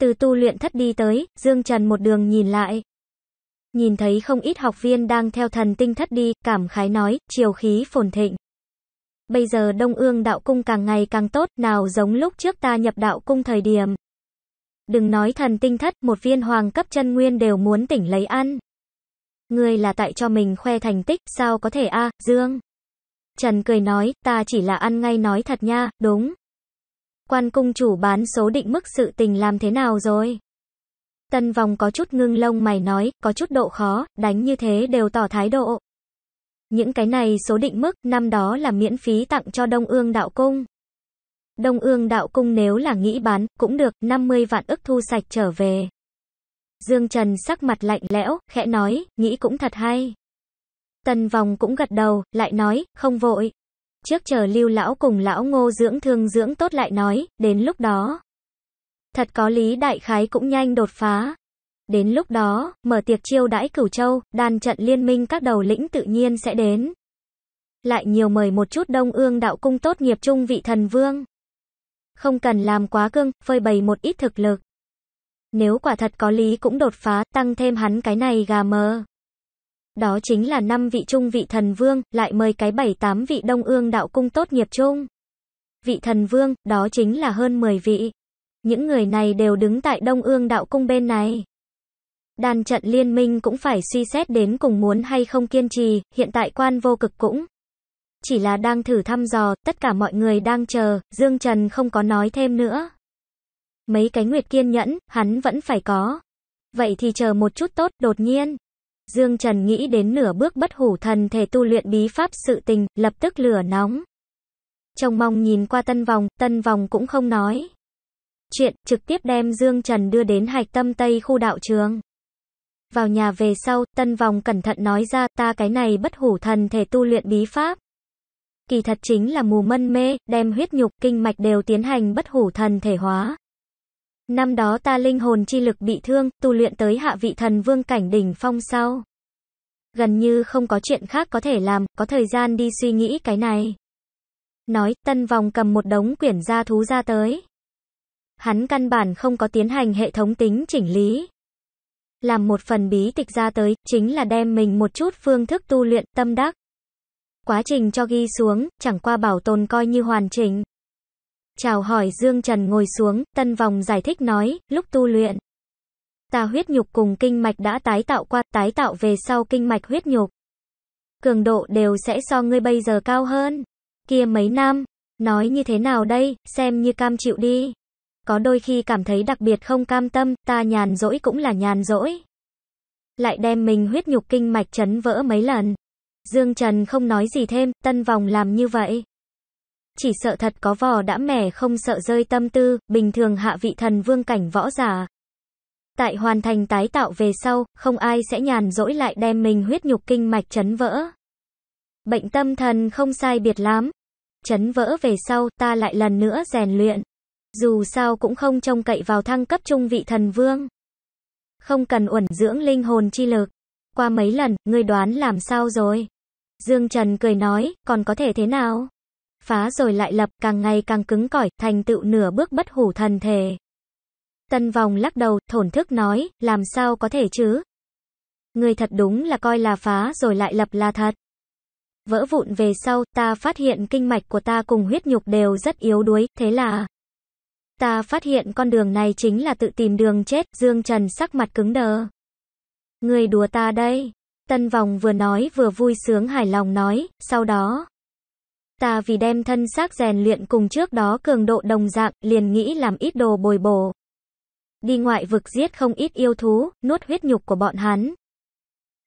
[SPEAKER 1] Từ tu luyện thất đi tới, Dương Trần một đường nhìn lại. Nhìn thấy không ít học viên đang theo thần tinh thất đi, cảm khái nói, chiều khí phồn thịnh. Bây giờ Đông Ương đạo cung càng ngày càng tốt, nào giống lúc trước ta nhập đạo cung thời điểm. Đừng nói thần tinh thất, một viên hoàng cấp chân nguyên đều muốn tỉnh lấy ăn ngươi là tại cho mình khoe thành tích, sao có thể a Dương. Trần cười nói, ta chỉ là ăn ngay nói thật nha, đúng. Quan cung chủ bán số định mức sự tình làm thế nào rồi? Tân vòng có chút ngưng lông mày nói, có chút độ khó, đánh như thế đều tỏ thái độ. Những cái này số định mức, năm đó là miễn phí tặng cho Đông Ương Đạo Cung. Đông Ương Đạo Cung nếu là nghĩ bán, cũng được, 50 vạn ức thu sạch trở về. Dương Trần sắc mặt lạnh lẽo, khẽ nói, nghĩ cũng thật hay. Tần vòng cũng gật đầu, lại nói, không vội. Trước chờ lưu lão cùng lão ngô dưỡng thương dưỡng tốt lại nói, đến lúc đó. Thật có lý đại khái cũng nhanh đột phá. Đến lúc đó, mở tiệc chiêu đãi cửu châu, đàn trận liên minh các đầu lĩnh tự nhiên sẽ đến. Lại nhiều mời một chút đông ương đạo cung tốt nghiệp trung vị thần vương. Không cần làm quá cương, phơi bày một ít thực lực. Nếu quả thật có lý cũng đột phá, tăng thêm hắn cái này gà mờ. Đó chính là năm vị trung vị thần vương, lại mời cái bảy tám vị đông ương đạo cung tốt nghiệp chung. Vị thần vương, đó chính là hơn 10 vị. Những người này đều đứng tại đông ương đạo cung bên này. Đàn trận liên minh cũng phải suy xét đến cùng muốn hay không kiên trì, hiện tại quan vô cực cũng. Chỉ là đang thử thăm dò, tất cả mọi người đang chờ, Dương Trần không có nói thêm nữa. Mấy cái nguyệt kiên nhẫn, hắn vẫn phải có. Vậy thì chờ một chút tốt, đột nhiên. Dương Trần nghĩ đến nửa bước bất hủ thần thể tu luyện bí pháp sự tình, lập tức lửa nóng. Trông mong nhìn qua tân vòng, tân vòng cũng không nói. Chuyện trực tiếp đem Dương Trần đưa đến hạch tâm tây khu đạo trường. Vào nhà về sau, tân vòng cẩn thận nói ra ta cái này bất hủ thần thể tu luyện bí pháp. Kỳ thật chính là mù mân mê, đem huyết nhục kinh mạch đều tiến hành bất hủ thần thể hóa. Năm đó ta linh hồn chi lực bị thương, tu luyện tới hạ vị thần vương cảnh đỉnh phong sau. Gần như không có chuyện khác có thể làm, có thời gian đi suy nghĩ cái này. Nói, tân vòng cầm một đống quyển gia thú ra tới. Hắn căn bản không có tiến hành hệ thống tính chỉnh lý. Làm một phần bí tịch ra tới, chính là đem mình một chút phương thức tu luyện, tâm đắc. Quá trình cho ghi xuống, chẳng qua bảo tồn coi như hoàn chỉnh. Chào hỏi Dương Trần ngồi xuống, tân vòng giải thích nói, lúc tu luyện. ta huyết nhục cùng kinh mạch đã tái tạo qua, tái tạo về sau kinh mạch huyết nhục. Cường độ đều sẽ so ngươi bây giờ cao hơn. Kia mấy năm, nói như thế nào đây, xem như cam chịu đi. Có đôi khi cảm thấy đặc biệt không cam tâm, ta nhàn rỗi cũng là nhàn rỗi. Lại đem mình huyết nhục kinh mạch chấn vỡ mấy lần. Dương Trần không nói gì thêm, tân vòng làm như vậy. Chỉ sợ thật có vò đã mẻ không sợ rơi tâm tư, bình thường hạ vị thần vương cảnh võ giả. Tại hoàn thành tái tạo về sau, không ai sẽ nhàn rỗi lại đem mình huyết nhục kinh mạch chấn vỡ. Bệnh tâm thần không sai biệt lắm. Chấn vỡ về sau ta lại lần nữa rèn luyện. Dù sao cũng không trông cậy vào thăng cấp trung vị thần vương. Không cần uẩn dưỡng linh hồn chi lực. Qua mấy lần, ngươi đoán làm sao rồi? Dương Trần cười nói, còn có thể thế nào? phá rồi lại lập càng ngày càng cứng cỏi, thành tựu nửa bước bất hủ thần thể. Tân vòng lắc đầu, thổn thức nói, làm sao có thể chứ? Người thật đúng là coi là phá rồi lại lập là thật. Vỡ vụn về sau, ta phát hiện kinh mạch của ta cùng huyết nhục đều rất yếu đuối, thế là... Ta phát hiện con đường này chính là tự tìm đường chết, Dương Trần sắc mặt cứng đờ. Người đùa ta đây. Tân vòng vừa nói vừa vui sướng hài lòng nói, sau đó ta vì đem thân xác rèn luyện cùng trước đó cường độ đồng dạng, liền nghĩ làm ít đồ bồi bổ. Đi ngoại vực giết không ít yêu thú, nuốt huyết nhục của bọn hắn.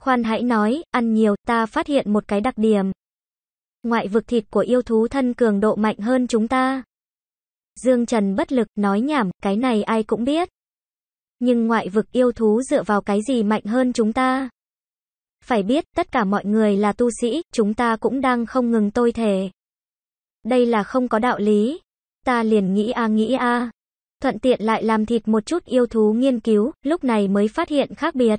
[SPEAKER 1] Khoan hãy nói, ăn nhiều, ta phát hiện một cái đặc điểm. Ngoại vực thịt của yêu thú thân cường độ mạnh hơn chúng ta. Dương Trần bất lực, nói nhảm, cái này ai cũng biết. Nhưng ngoại vực yêu thú dựa vào cái gì mạnh hơn chúng ta? Phải biết, tất cả mọi người là tu sĩ, chúng ta cũng đang không ngừng tôi thể. Đây là không có đạo lý. Ta liền nghĩ a nghĩ a. Thuận tiện lại làm thịt một chút yêu thú nghiên cứu, lúc này mới phát hiện khác biệt.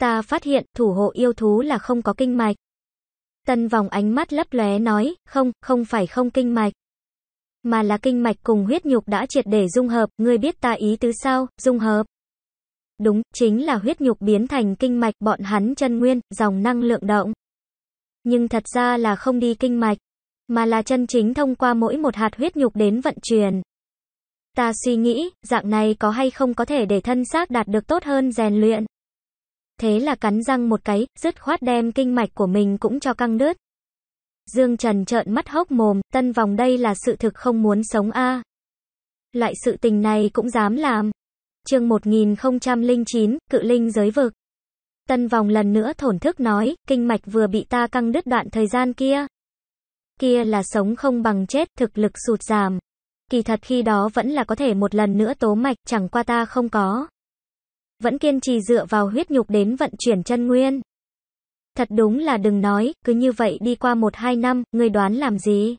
[SPEAKER 1] Ta phát hiện thủ hộ yêu thú là không có kinh mạch. Tân vòng ánh mắt lấp lóe nói, không, không phải không kinh mạch. Mà là kinh mạch cùng huyết nhục đã triệt để dung hợp, ngươi biết ta ý tứ sao, dung hợp. Đúng, chính là huyết nhục biến thành kinh mạch bọn hắn chân nguyên, dòng năng lượng động. Nhưng thật ra là không đi kinh mạch mà là chân chính thông qua mỗi một hạt huyết nhục đến vận chuyển. Ta suy nghĩ, dạng này có hay không có thể để thân xác đạt được tốt hơn rèn luyện. Thế là cắn răng một cái, dứt khoát đem kinh mạch của mình cũng cho căng đứt. Dương Trần trợn mắt hốc mồm, tân vòng đây là sự thực không muốn sống a. lại sự tình này cũng dám làm. Chương 1009, Cự Linh giới vực. Tân vòng lần nữa thổn thức nói, kinh mạch vừa bị ta căng đứt đoạn thời gian kia, kia là sống không bằng chết, thực lực sụt giảm. Kỳ thật khi đó vẫn là có thể một lần nữa tố mạch, chẳng qua ta không có. Vẫn kiên trì dựa vào huyết nhục đến vận chuyển chân nguyên. Thật đúng là đừng nói, cứ như vậy đi qua một hai năm, người đoán làm gì?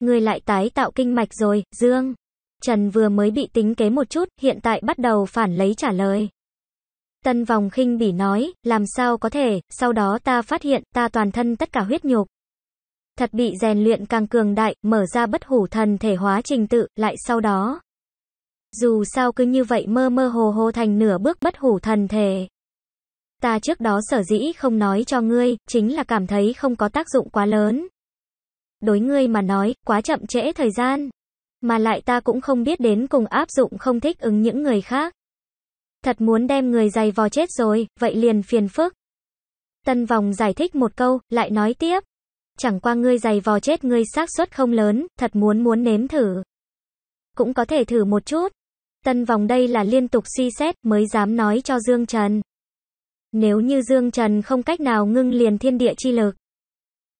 [SPEAKER 1] Người lại tái tạo kinh mạch rồi, Dương. Trần vừa mới bị tính kế một chút, hiện tại bắt đầu phản lấy trả lời. Tân vòng khinh bỉ nói, làm sao có thể, sau đó ta phát hiện, ta toàn thân tất cả huyết nhục. Thật bị rèn luyện càng cường đại, mở ra bất hủ thần thể hóa trình tự, lại sau đó. Dù sao cứ như vậy mơ mơ hồ hồ thành nửa bước bất hủ thần thể. Ta trước đó sở dĩ không nói cho ngươi, chính là cảm thấy không có tác dụng quá lớn. Đối ngươi mà nói, quá chậm trễ thời gian. Mà lại ta cũng không biết đến cùng áp dụng không thích ứng những người khác. Thật muốn đem người dày vò chết rồi, vậy liền phiền phức. Tân vòng giải thích một câu, lại nói tiếp. Chẳng qua ngươi giày vò chết ngươi xác suất không lớn, thật muốn muốn nếm thử. Cũng có thể thử một chút. Tân vòng đây là liên tục suy xét mới dám nói cho Dương Trần. Nếu như Dương Trần không cách nào ngưng liền thiên địa chi lực,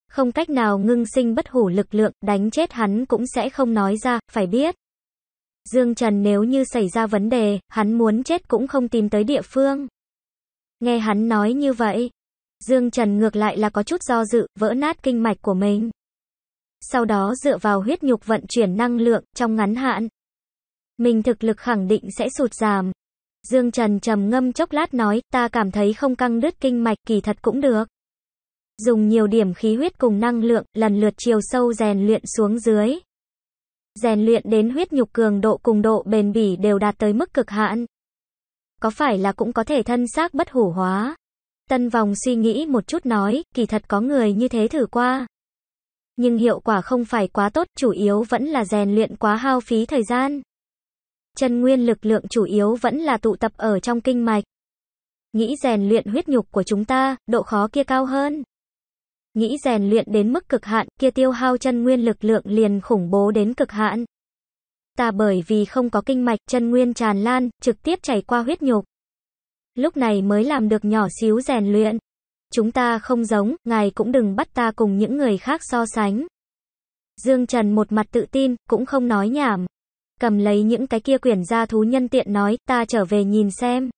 [SPEAKER 1] không cách nào ngưng sinh bất hủ lực lượng, đánh chết hắn cũng sẽ không nói ra, phải biết. Dương Trần nếu như xảy ra vấn đề, hắn muốn chết cũng không tìm tới địa phương. Nghe hắn nói như vậy, Dương Trần ngược lại là có chút do dự, vỡ nát kinh mạch của mình. Sau đó dựa vào huyết nhục vận chuyển năng lượng, trong ngắn hạn. Mình thực lực khẳng định sẽ sụt giảm. Dương Trần trầm ngâm chốc lát nói, ta cảm thấy không căng đứt kinh mạch kỳ thật cũng được. Dùng nhiều điểm khí huyết cùng năng lượng, lần lượt chiều sâu rèn luyện xuống dưới. Rèn luyện đến huyết nhục cường độ cùng độ bền bỉ đều đạt tới mức cực hạn. Có phải là cũng có thể thân xác bất hủ hóa? Tân vòng suy nghĩ một chút nói, kỳ thật có người như thế thử qua. Nhưng hiệu quả không phải quá tốt, chủ yếu vẫn là rèn luyện quá hao phí thời gian. Chân nguyên lực lượng chủ yếu vẫn là tụ tập ở trong kinh mạch. Nghĩ rèn luyện huyết nhục của chúng ta, độ khó kia cao hơn. Nghĩ rèn luyện đến mức cực hạn, kia tiêu hao chân nguyên lực lượng liền khủng bố đến cực hạn. Ta bởi vì không có kinh mạch, chân nguyên tràn lan, trực tiếp chảy qua huyết nhục lúc này mới làm được nhỏ xíu rèn luyện. Chúng ta không giống, ngài cũng đừng bắt ta cùng những người khác so sánh. Dương Trần một mặt tự tin, cũng không nói nhảm. Cầm lấy những cái kia quyển gia thú nhân tiện nói, ta trở về nhìn xem.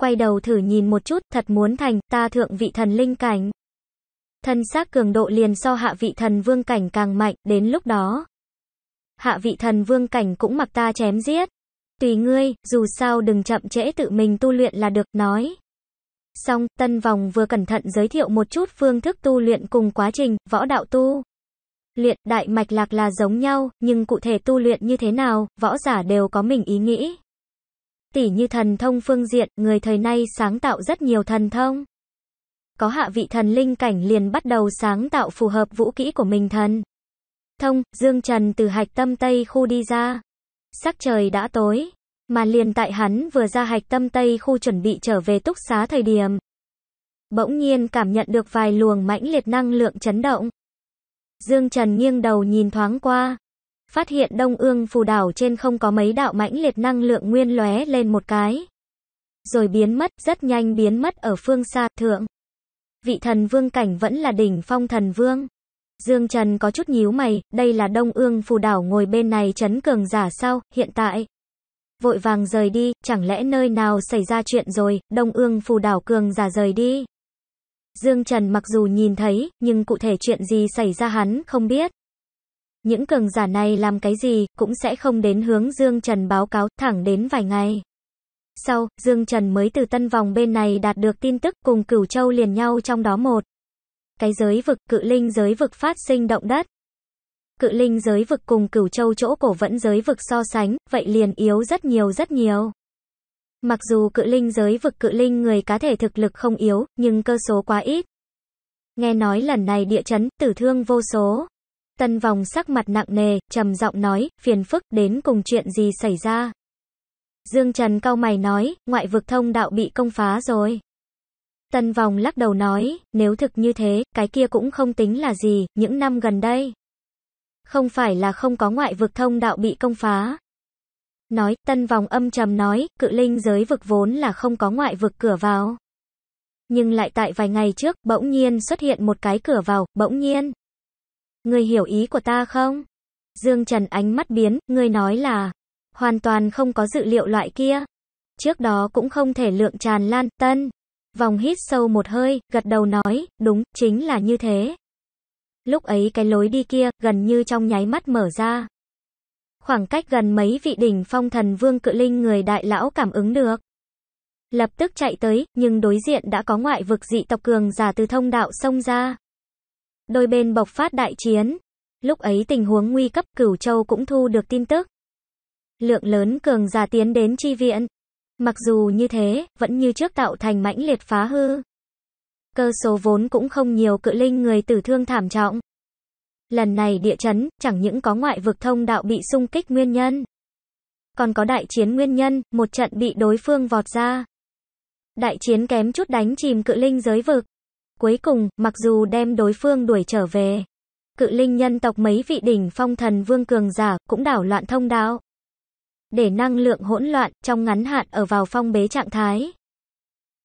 [SPEAKER 1] Quay đầu thử nhìn một chút, thật muốn thành, ta thượng vị thần linh cảnh. Thân xác cường độ liền so hạ vị thần vương cảnh càng mạnh, đến lúc đó. Hạ vị thần vương cảnh cũng mặc ta chém giết tùy ngươi, dù sao đừng chậm trễ tự mình tu luyện là được, nói. Xong, tân vòng vừa cẩn thận giới thiệu một chút phương thức tu luyện cùng quá trình, võ đạo tu. Luyện đại mạch lạc là giống nhau, nhưng cụ thể tu luyện như thế nào, võ giả đều có mình ý nghĩ. Tỷ như thần thông phương diện, người thời nay sáng tạo rất nhiều thần thông. Có hạ vị thần linh cảnh liền bắt đầu sáng tạo phù hợp vũ kỹ của mình thần. Thông, Dương Trần từ hạch tâm Tây khu đi ra. Sắc trời đã tối, mà liền tại hắn vừa ra hạch tâm tây khu chuẩn bị trở về túc xá thời điểm. Bỗng nhiên cảm nhận được vài luồng mãnh liệt năng lượng chấn động. Dương Trần nghiêng đầu nhìn thoáng qua, phát hiện đông ương phù đảo trên không có mấy đạo mãnh liệt năng lượng nguyên lóe lên một cái. Rồi biến mất, rất nhanh biến mất ở phương xa thượng. Vị thần vương cảnh vẫn là đỉnh phong thần vương. Dương Trần có chút nhíu mày, đây là Đông Ương Phù Đảo ngồi bên này chấn cường giả sao, hiện tại. Vội vàng rời đi, chẳng lẽ nơi nào xảy ra chuyện rồi, Đông Ương Phù Đảo cường giả rời đi. Dương Trần mặc dù nhìn thấy, nhưng cụ thể chuyện gì xảy ra hắn không biết. Những cường giả này làm cái gì, cũng sẽ không đến hướng Dương Trần báo cáo, thẳng đến vài ngày. Sau, Dương Trần mới từ tân vòng bên này đạt được tin tức cùng cửu châu liền nhau trong đó một cái giới vực cự linh giới vực phát sinh động đất. Cự linh giới vực cùng cửu châu chỗ cổ vẫn giới vực so sánh, vậy liền yếu rất nhiều rất nhiều. Mặc dù cự linh giới vực cự linh người cá thể thực lực không yếu, nhưng cơ số quá ít. Nghe nói lần này địa chấn, tử thương vô số. Tân vòng sắc mặt nặng nề, trầm giọng nói, phiền phức, đến cùng chuyện gì xảy ra. Dương Trần cao mày nói, ngoại vực thông đạo bị công phá rồi. Tân Vòng lắc đầu nói, nếu thực như thế, cái kia cũng không tính là gì, những năm gần đây. Không phải là không có ngoại vực thông đạo bị công phá. Nói, Tân Vòng âm trầm nói, cự linh giới vực vốn là không có ngoại vực cửa vào. Nhưng lại tại vài ngày trước, bỗng nhiên xuất hiện một cái cửa vào, bỗng nhiên. Người hiểu ý của ta không? Dương Trần ánh mắt biến, người nói là, hoàn toàn không có dự liệu loại kia. Trước đó cũng không thể lượng tràn lan, Tân. Vòng hít sâu một hơi, gật đầu nói, đúng, chính là như thế. Lúc ấy cái lối đi kia, gần như trong nháy mắt mở ra. Khoảng cách gần mấy vị đỉnh phong thần vương cự linh người đại lão cảm ứng được. Lập tức chạy tới, nhưng đối diện đã có ngoại vực dị tộc cường giả từ thông đạo xông ra. Đôi bên bộc phát đại chiến. Lúc ấy tình huống nguy cấp cửu châu cũng thu được tin tức. Lượng lớn cường giả tiến đến chi viện, Mặc dù như thế, vẫn như trước tạo thành mãnh liệt phá hư. Cơ số vốn cũng không nhiều cự linh người tử thương thảm trọng. Lần này địa chấn, chẳng những có ngoại vực thông đạo bị xung kích nguyên nhân. Còn có đại chiến nguyên nhân, một trận bị đối phương vọt ra. Đại chiến kém chút đánh chìm cự linh giới vực. Cuối cùng, mặc dù đem đối phương đuổi trở về. Cự linh nhân tộc mấy vị đỉnh phong thần vương cường giả, cũng đảo loạn thông đạo để năng lượng hỗn loạn trong ngắn hạn ở vào phong bế trạng thái.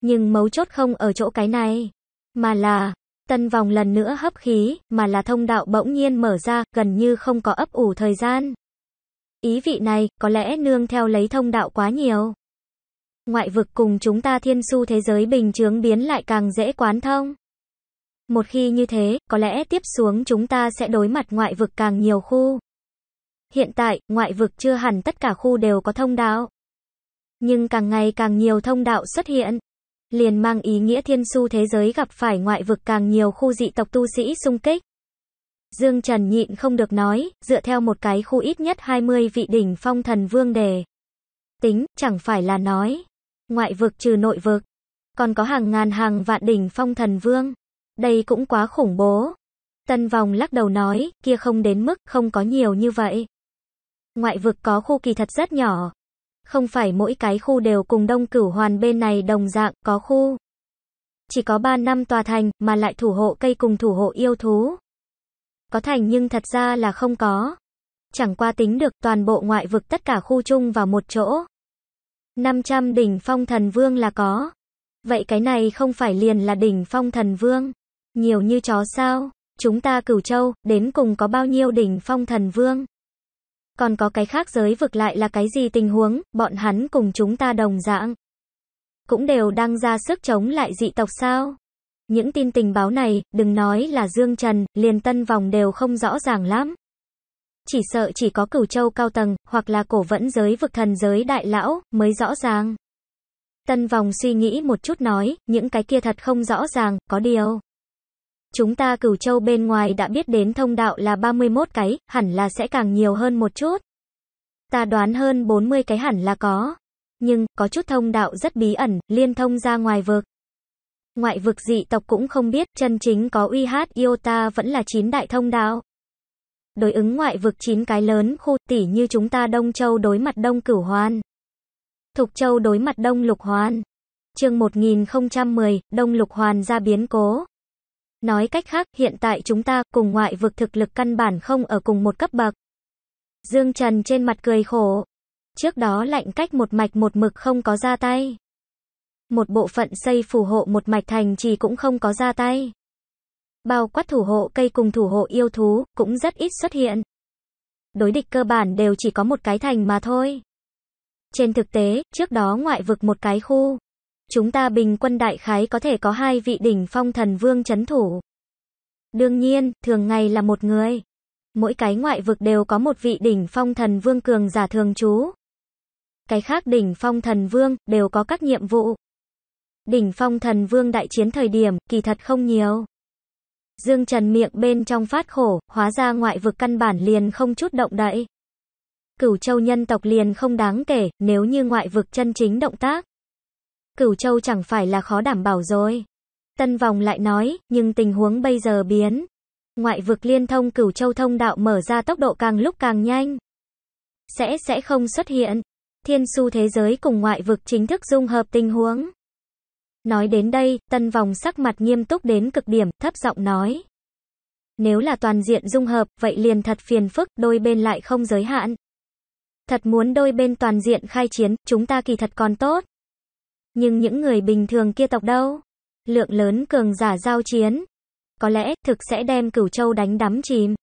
[SPEAKER 1] Nhưng mấu chốt không ở chỗ cái này, mà là tân vòng lần nữa hấp khí, mà là thông đạo bỗng nhiên mở ra, gần như không có ấp ủ thời gian. Ý vị này có lẽ nương theo lấy thông đạo quá nhiều. Ngoại vực cùng chúng ta thiên su thế giới bình chướng biến lại càng dễ quán thông. Một khi như thế, có lẽ tiếp xuống chúng ta sẽ đối mặt ngoại vực càng nhiều khu. Hiện tại, ngoại vực chưa hẳn tất cả khu đều có thông đạo. Nhưng càng ngày càng nhiều thông đạo xuất hiện. Liền mang ý nghĩa thiên su thế giới gặp phải ngoại vực càng nhiều khu dị tộc tu sĩ xung kích. Dương Trần nhịn không được nói, dựa theo một cái khu ít nhất 20 vị đỉnh phong thần vương đề. Tính, chẳng phải là nói. Ngoại vực trừ nội vực. Còn có hàng ngàn hàng vạn đỉnh phong thần vương. Đây cũng quá khủng bố. Tân Vòng lắc đầu nói, kia không đến mức, không có nhiều như vậy. Ngoại vực có khu kỳ thật rất nhỏ. Không phải mỗi cái khu đều cùng đông cửu hoàn bên này đồng dạng, có khu. Chỉ có 3 năm tòa thành, mà lại thủ hộ cây cùng thủ hộ yêu thú. Có thành nhưng thật ra là không có. Chẳng qua tính được toàn bộ ngoại vực tất cả khu chung vào một chỗ. 500 đỉnh phong thần vương là có. Vậy cái này không phải liền là đỉnh phong thần vương. Nhiều như chó sao. Chúng ta cửu châu, đến cùng có bao nhiêu đỉnh phong thần vương. Còn có cái khác giới vực lại là cái gì tình huống, bọn hắn cùng chúng ta đồng dạng. Cũng đều đang ra sức chống lại dị tộc sao? Những tin tình báo này, đừng nói là Dương Trần, liền tân vòng đều không rõ ràng lắm. Chỉ sợ chỉ có cửu châu cao tầng, hoặc là cổ vẫn giới vực thần giới đại lão, mới rõ ràng. Tân vòng suy nghĩ một chút nói, những cái kia thật không rõ ràng, có điều chúng ta cửu châu bên ngoài đã biết đến thông đạo là 31 cái, hẳn là sẽ càng nhiều hơn một chút. Ta đoán hơn 40 cái hẳn là có. Nhưng, có chút thông đạo rất bí ẩn, liên thông ra ngoài vực. Ngoại vực dị tộc cũng không biết, chân chính có uy hát Iota vẫn là chín đại thông đạo. Đối ứng ngoại vực chín cái lớn khu tỷ như chúng ta Đông Châu đối mặt Đông Cửu Hoan. Thục Châu đối mặt Đông Lục Hoan. chương 1010, Đông Lục Hoàn ra biến cố. Nói cách khác, hiện tại chúng ta cùng ngoại vực thực lực căn bản không ở cùng một cấp bậc. Dương Trần trên mặt cười khổ. Trước đó lạnh cách một mạch một mực không có ra tay. Một bộ phận xây phù hộ một mạch thành trì cũng không có ra tay. Bao quát thủ hộ cây cùng thủ hộ yêu thú, cũng rất ít xuất hiện. Đối địch cơ bản đều chỉ có một cái thành mà thôi. Trên thực tế, trước đó ngoại vực một cái khu. Chúng ta bình quân đại khái có thể có hai vị đỉnh phong thần vương chấn thủ. Đương nhiên, thường ngày là một người. Mỗi cái ngoại vực đều có một vị đỉnh phong thần vương cường giả thường trú. Cái khác đỉnh phong thần vương đều có các nhiệm vụ. Đỉnh phong thần vương đại chiến thời điểm, kỳ thật không nhiều. Dương Trần miệng bên trong phát khổ, hóa ra ngoại vực căn bản liền không chút động đậy. Cửu châu nhân tộc liền không đáng kể, nếu như ngoại vực chân chính động tác. Cửu Châu chẳng phải là khó đảm bảo rồi. Tân Vòng lại nói, nhưng tình huống bây giờ biến. Ngoại vực liên thông Cửu Châu thông đạo mở ra tốc độ càng lúc càng nhanh. Sẽ sẽ không xuất hiện. Thiên su thế giới cùng ngoại vực chính thức dung hợp tình huống. Nói đến đây, Tân Vòng sắc mặt nghiêm túc đến cực điểm, thấp giọng nói. Nếu là toàn diện dung hợp, vậy liền thật phiền phức, đôi bên lại không giới hạn. Thật muốn đôi bên toàn diện khai chiến, chúng ta kỳ thật còn tốt. Nhưng những người bình thường kia tộc đâu? Lượng lớn cường giả giao chiến. Có lẽ thực sẽ đem cửu châu đánh đắm chìm.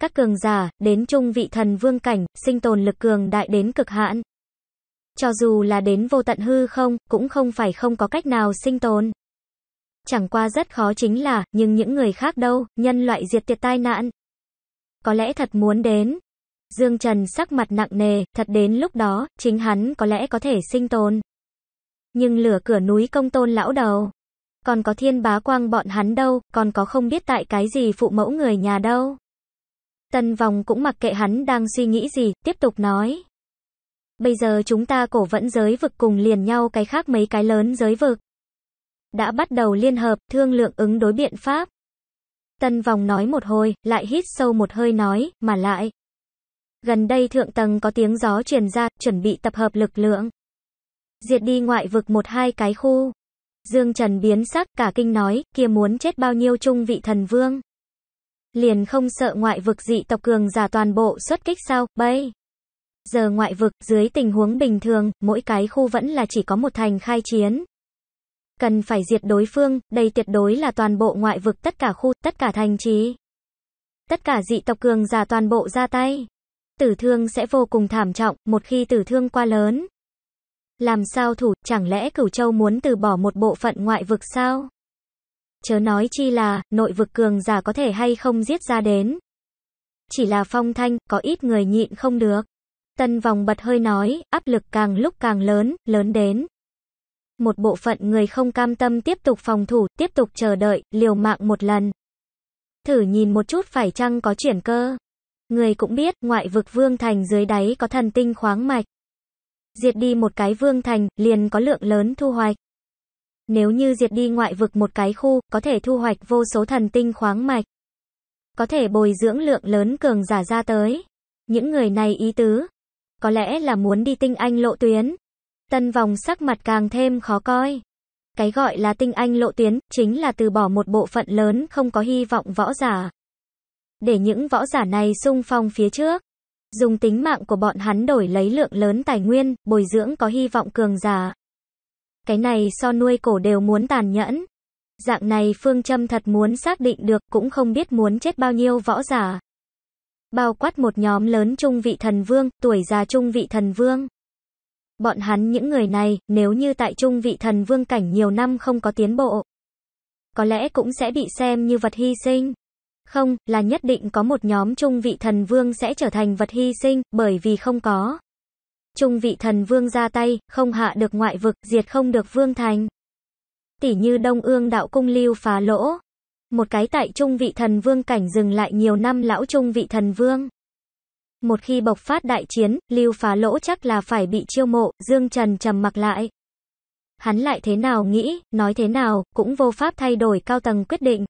[SPEAKER 1] Các cường giả, đến trung vị thần vương cảnh, sinh tồn lực cường đại đến cực hạn. Cho dù là đến vô tận hư không, cũng không phải không có cách nào sinh tồn. Chẳng qua rất khó chính là, nhưng những người khác đâu, nhân loại diệt tiệt tai nạn. Có lẽ thật muốn đến. Dương Trần sắc mặt nặng nề, thật đến lúc đó, chính hắn có lẽ có thể sinh tồn nhưng lửa cửa núi công tôn lão đầu. Còn có thiên bá quang bọn hắn đâu, còn có không biết tại cái gì phụ mẫu người nhà đâu. Tần vòng cũng mặc kệ hắn đang suy nghĩ gì, tiếp tục nói. Bây giờ chúng ta cổ vẫn giới vực cùng liền nhau cái khác mấy cái lớn giới vực. Đã bắt đầu liên hợp, thương lượng ứng đối biện pháp. Tân vòng nói một hồi, lại hít sâu một hơi nói, mà lại. Gần đây thượng tầng có tiếng gió truyền ra, chuẩn bị tập hợp lực lượng. Diệt đi ngoại vực một hai cái khu. Dương Trần biến sắc cả kinh nói, kia muốn chết bao nhiêu trung vị thần vương. Liền không sợ ngoại vực dị tộc cường giả toàn bộ xuất kích sao, bây. Giờ ngoại vực, dưới tình huống bình thường, mỗi cái khu vẫn là chỉ có một thành khai chiến. Cần phải diệt đối phương, đây tuyệt đối là toàn bộ ngoại vực tất cả khu, tất cả thành trí Tất cả dị tộc cường giả toàn bộ ra tay. Tử thương sẽ vô cùng thảm trọng, một khi tử thương quá lớn, làm sao thủ, chẳng lẽ Cửu Châu muốn từ bỏ một bộ phận ngoại vực sao? Chớ nói chi là, nội vực cường giả có thể hay không giết ra đến. Chỉ là phong thanh, có ít người nhịn không được. Tân vòng bật hơi nói, áp lực càng lúc càng lớn, lớn đến. Một bộ phận người không cam tâm tiếp tục phòng thủ, tiếp tục chờ đợi, liều mạng một lần. Thử nhìn một chút phải chăng có chuyển cơ. Người cũng biết, ngoại vực vương thành dưới đáy có thần tinh khoáng mạch diệt đi một cái vương thành, liền có lượng lớn thu hoạch. Nếu như diệt đi ngoại vực một cái khu, có thể thu hoạch vô số thần tinh khoáng mạch. Có thể bồi dưỡng lượng lớn cường giả ra tới. Những người này ý tứ. Có lẽ là muốn đi tinh anh lộ tuyến. Tân vòng sắc mặt càng thêm khó coi. Cái gọi là tinh anh lộ tuyến, chính là từ bỏ một bộ phận lớn không có hy vọng võ giả. Để những võ giả này sung phong phía trước dùng tính mạng của bọn hắn đổi lấy lượng lớn tài nguyên, bồi dưỡng có hy vọng cường giả. Cái này so nuôi cổ đều muốn tàn nhẫn. Dạng này phương châm thật muốn xác định được cũng không biết muốn chết bao nhiêu võ giả. Bao quát một nhóm lớn trung vị thần vương, tuổi già trung vị thần vương. Bọn hắn những người này, nếu như tại trung vị thần vương cảnh nhiều năm không có tiến bộ, có lẽ cũng sẽ bị xem như vật hy sinh. Không, là nhất định có một nhóm trung vị thần vương sẽ trở thành vật hy sinh, bởi vì không có. Trung vị thần vương ra tay, không hạ được ngoại vực, diệt không được vương thành. Tỉ như Đông Ương đạo cung lưu phá lỗ. Một cái tại trung vị thần vương cảnh dừng lại nhiều năm lão trung vị thần vương. Một khi bộc phát đại chiến, lưu phá lỗ chắc là phải bị chiêu mộ, Dương Trần trầm mặc lại. Hắn lại thế nào nghĩ, nói thế nào, cũng vô pháp thay đổi cao tầng quyết định.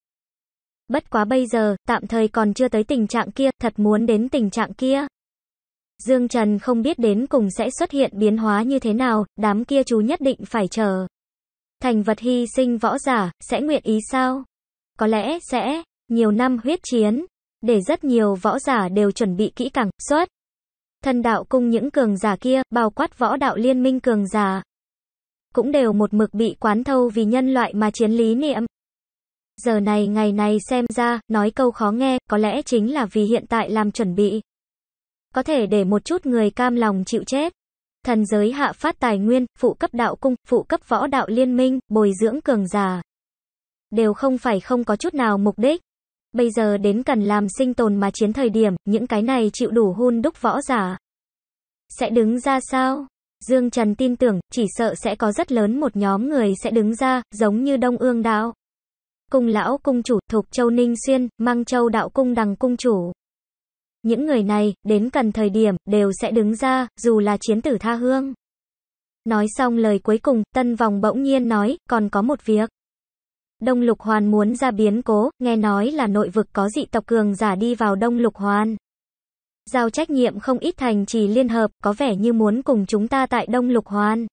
[SPEAKER 1] Bất quá bây giờ, tạm thời còn chưa tới tình trạng kia, thật muốn đến tình trạng kia. Dương Trần không biết đến cùng sẽ xuất hiện biến hóa như thế nào, đám kia chú nhất định phải chờ. Thành vật hy sinh võ giả, sẽ nguyện ý sao? Có lẽ sẽ, nhiều năm huyết chiến, để rất nhiều võ giả đều chuẩn bị kỹ càng, xuất. thần đạo cung những cường giả kia, bao quát võ đạo liên minh cường giả. Cũng đều một mực bị quán thâu vì nhân loại mà chiến lý niệm, giờ này ngày này xem ra, nói câu khó nghe, có lẽ chính là vì hiện tại làm chuẩn bị. Có thể để một chút người cam lòng chịu chết. Thần giới hạ phát tài nguyên, phụ cấp đạo cung, phụ cấp võ đạo liên minh, bồi dưỡng cường giả. Đều không phải không có chút nào mục đích. Bây giờ đến cần làm sinh tồn mà chiến thời điểm, những cái này chịu đủ hun đúc võ giả. Sẽ đứng ra sao? Dương Trần tin tưởng, chỉ sợ sẽ có rất lớn một nhóm người sẽ đứng ra, giống như Đông Ương Đạo cung lão cung chủ, thuộc châu Ninh Xuyên, mang châu đạo cung đằng cung chủ. Những người này, đến cần thời điểm, đều sẽ đứng ra, dù là chiến tử tha hương. Nói xong lời cuối cùng, tân vòng bỗng nhiên nói, còn có một việc. Đông Lục Hoàn muốn ra biến cố, nghe nói là nội vực có dị tộc cường giả đi vào Đông Lục Hoàn. Giao trách nhiệm không ít thành trì liên hợp, có vẻ như muốn cùng chúng ta tại Đông Lục Hoàn.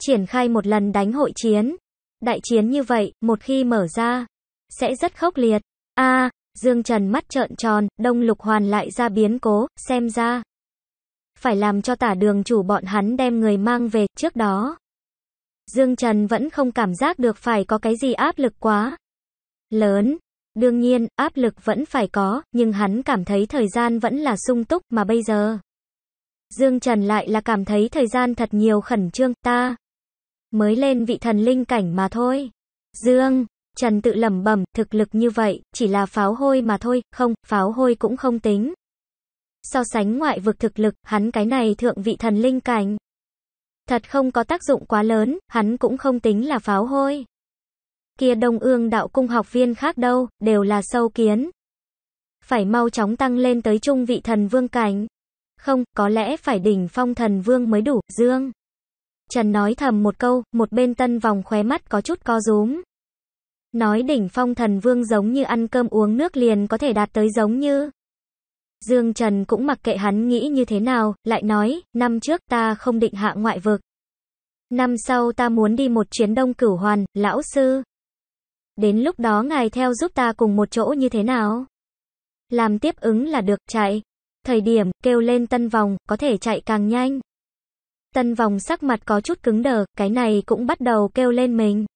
[SPEAKER 1] Triển khai một lần đánh hội chiến, Đại chiến như vậy, một khi mở ra, sẽ rất khốc liệt. A, Dương Trần mắt trợn tròn, Đông Lục Hoàn lại ra biến cố, xem ra. Phải làm cho tả đường chủ bọn hắn đem người mang về, trước đó. Dương Trần vẫn không cảm giác được phải có cái gì áp lực quá. Lớn. Đương nhiên, áp lực vẫn phải có, nhưng hắn cảm thấy thời gian vẫn là sung túc mà bây giờ. Dương Trần lại là cảm thấy thời gian thật nhiều khẩn trương, ta mới lên vị thần linh cảnh mà thôi. Dương, Trần tự lẩm bẩm, thực lực như vậy, chỉ là pháo hôi mà thôi, không, pháo hôi cũng không tính. So sánh ngoại vực thực lực, hắn cái này thượng vị thần linh cảnh. Thật không có tác dụng quá lớn, hắn cũng không tính là pháo hôi. Kia đông ương đạo cung học viên khác đâu, đều là sâu kiến. Phải mau chóng tăng lên tới trung vị thần vương cảnh. Không, có lẽ phải đỉnh phong thần vương mới đủ, dương. Trần nói thầm một câu, một bên tân vòng khóe mắt có chút co rúm. Nói đỉnh phong thần vương giống như ăn cơm uống nước liền có thể đạt tới giống như. Dương Trần cũng mặc kệ hắn nghĩ như thế nào, lại nói, năm trước ta không định hạ ngoại vực. Năm sau ta muốn đi một chuyến đông cửu hoàn, lão sư. Đến lúc đó ngài theo giúp ta cùng một chỗ như thế nào? Làm tiếp ứng là được, chạy. Thời điểm, kêu lên tân vòng, có thể chạy càng nhanh. Tân Vòng sắc mặt có chút cứng đờ, cái này cũng bắt đầu kêu lên mình.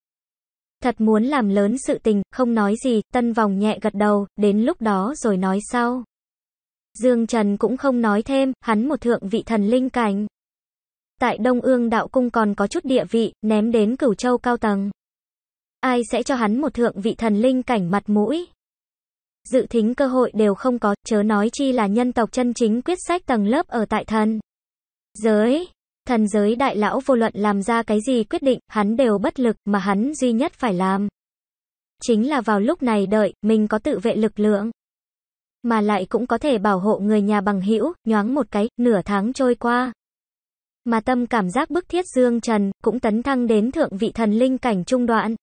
[SPEAKER 1] Thật muốn làm lớn sự tình, không nói gì, Tân Vòng nhẹ gật đầu, đến lúc đó rồi nói sau. Dương Trần cũng không nói thêm, hắn một thượng vị thần linh cảnh. Tại Đông Ương Đạo Cung còn có chút địa vị, ném đến cửu châu cao tầng. Ai sẽ cho hắn một thượng vị thần linh cảnh mặt mũi? Dự thính cơ hội đều không có, chớ nói chi là nhân tộc chân chính quyết sách tầng lớp ở tại thần. Giới Thần giới đại lão vô luận làm ra cái gì quyết định, hắn đều bất lực, mà hắn duy nhất phải làm. Chính là vào lúc này đợi, mình có tự vệ lực lượng. Mà lại cũng có thể bảo hộ người nhà bằng hữu nhoáng một cái, nửa tháng trôi qua. Mà tâm cảm giác bức thiết Dương Trần, cũng tấn thăng đến thượng vị thần linh cảnh trung đoạn.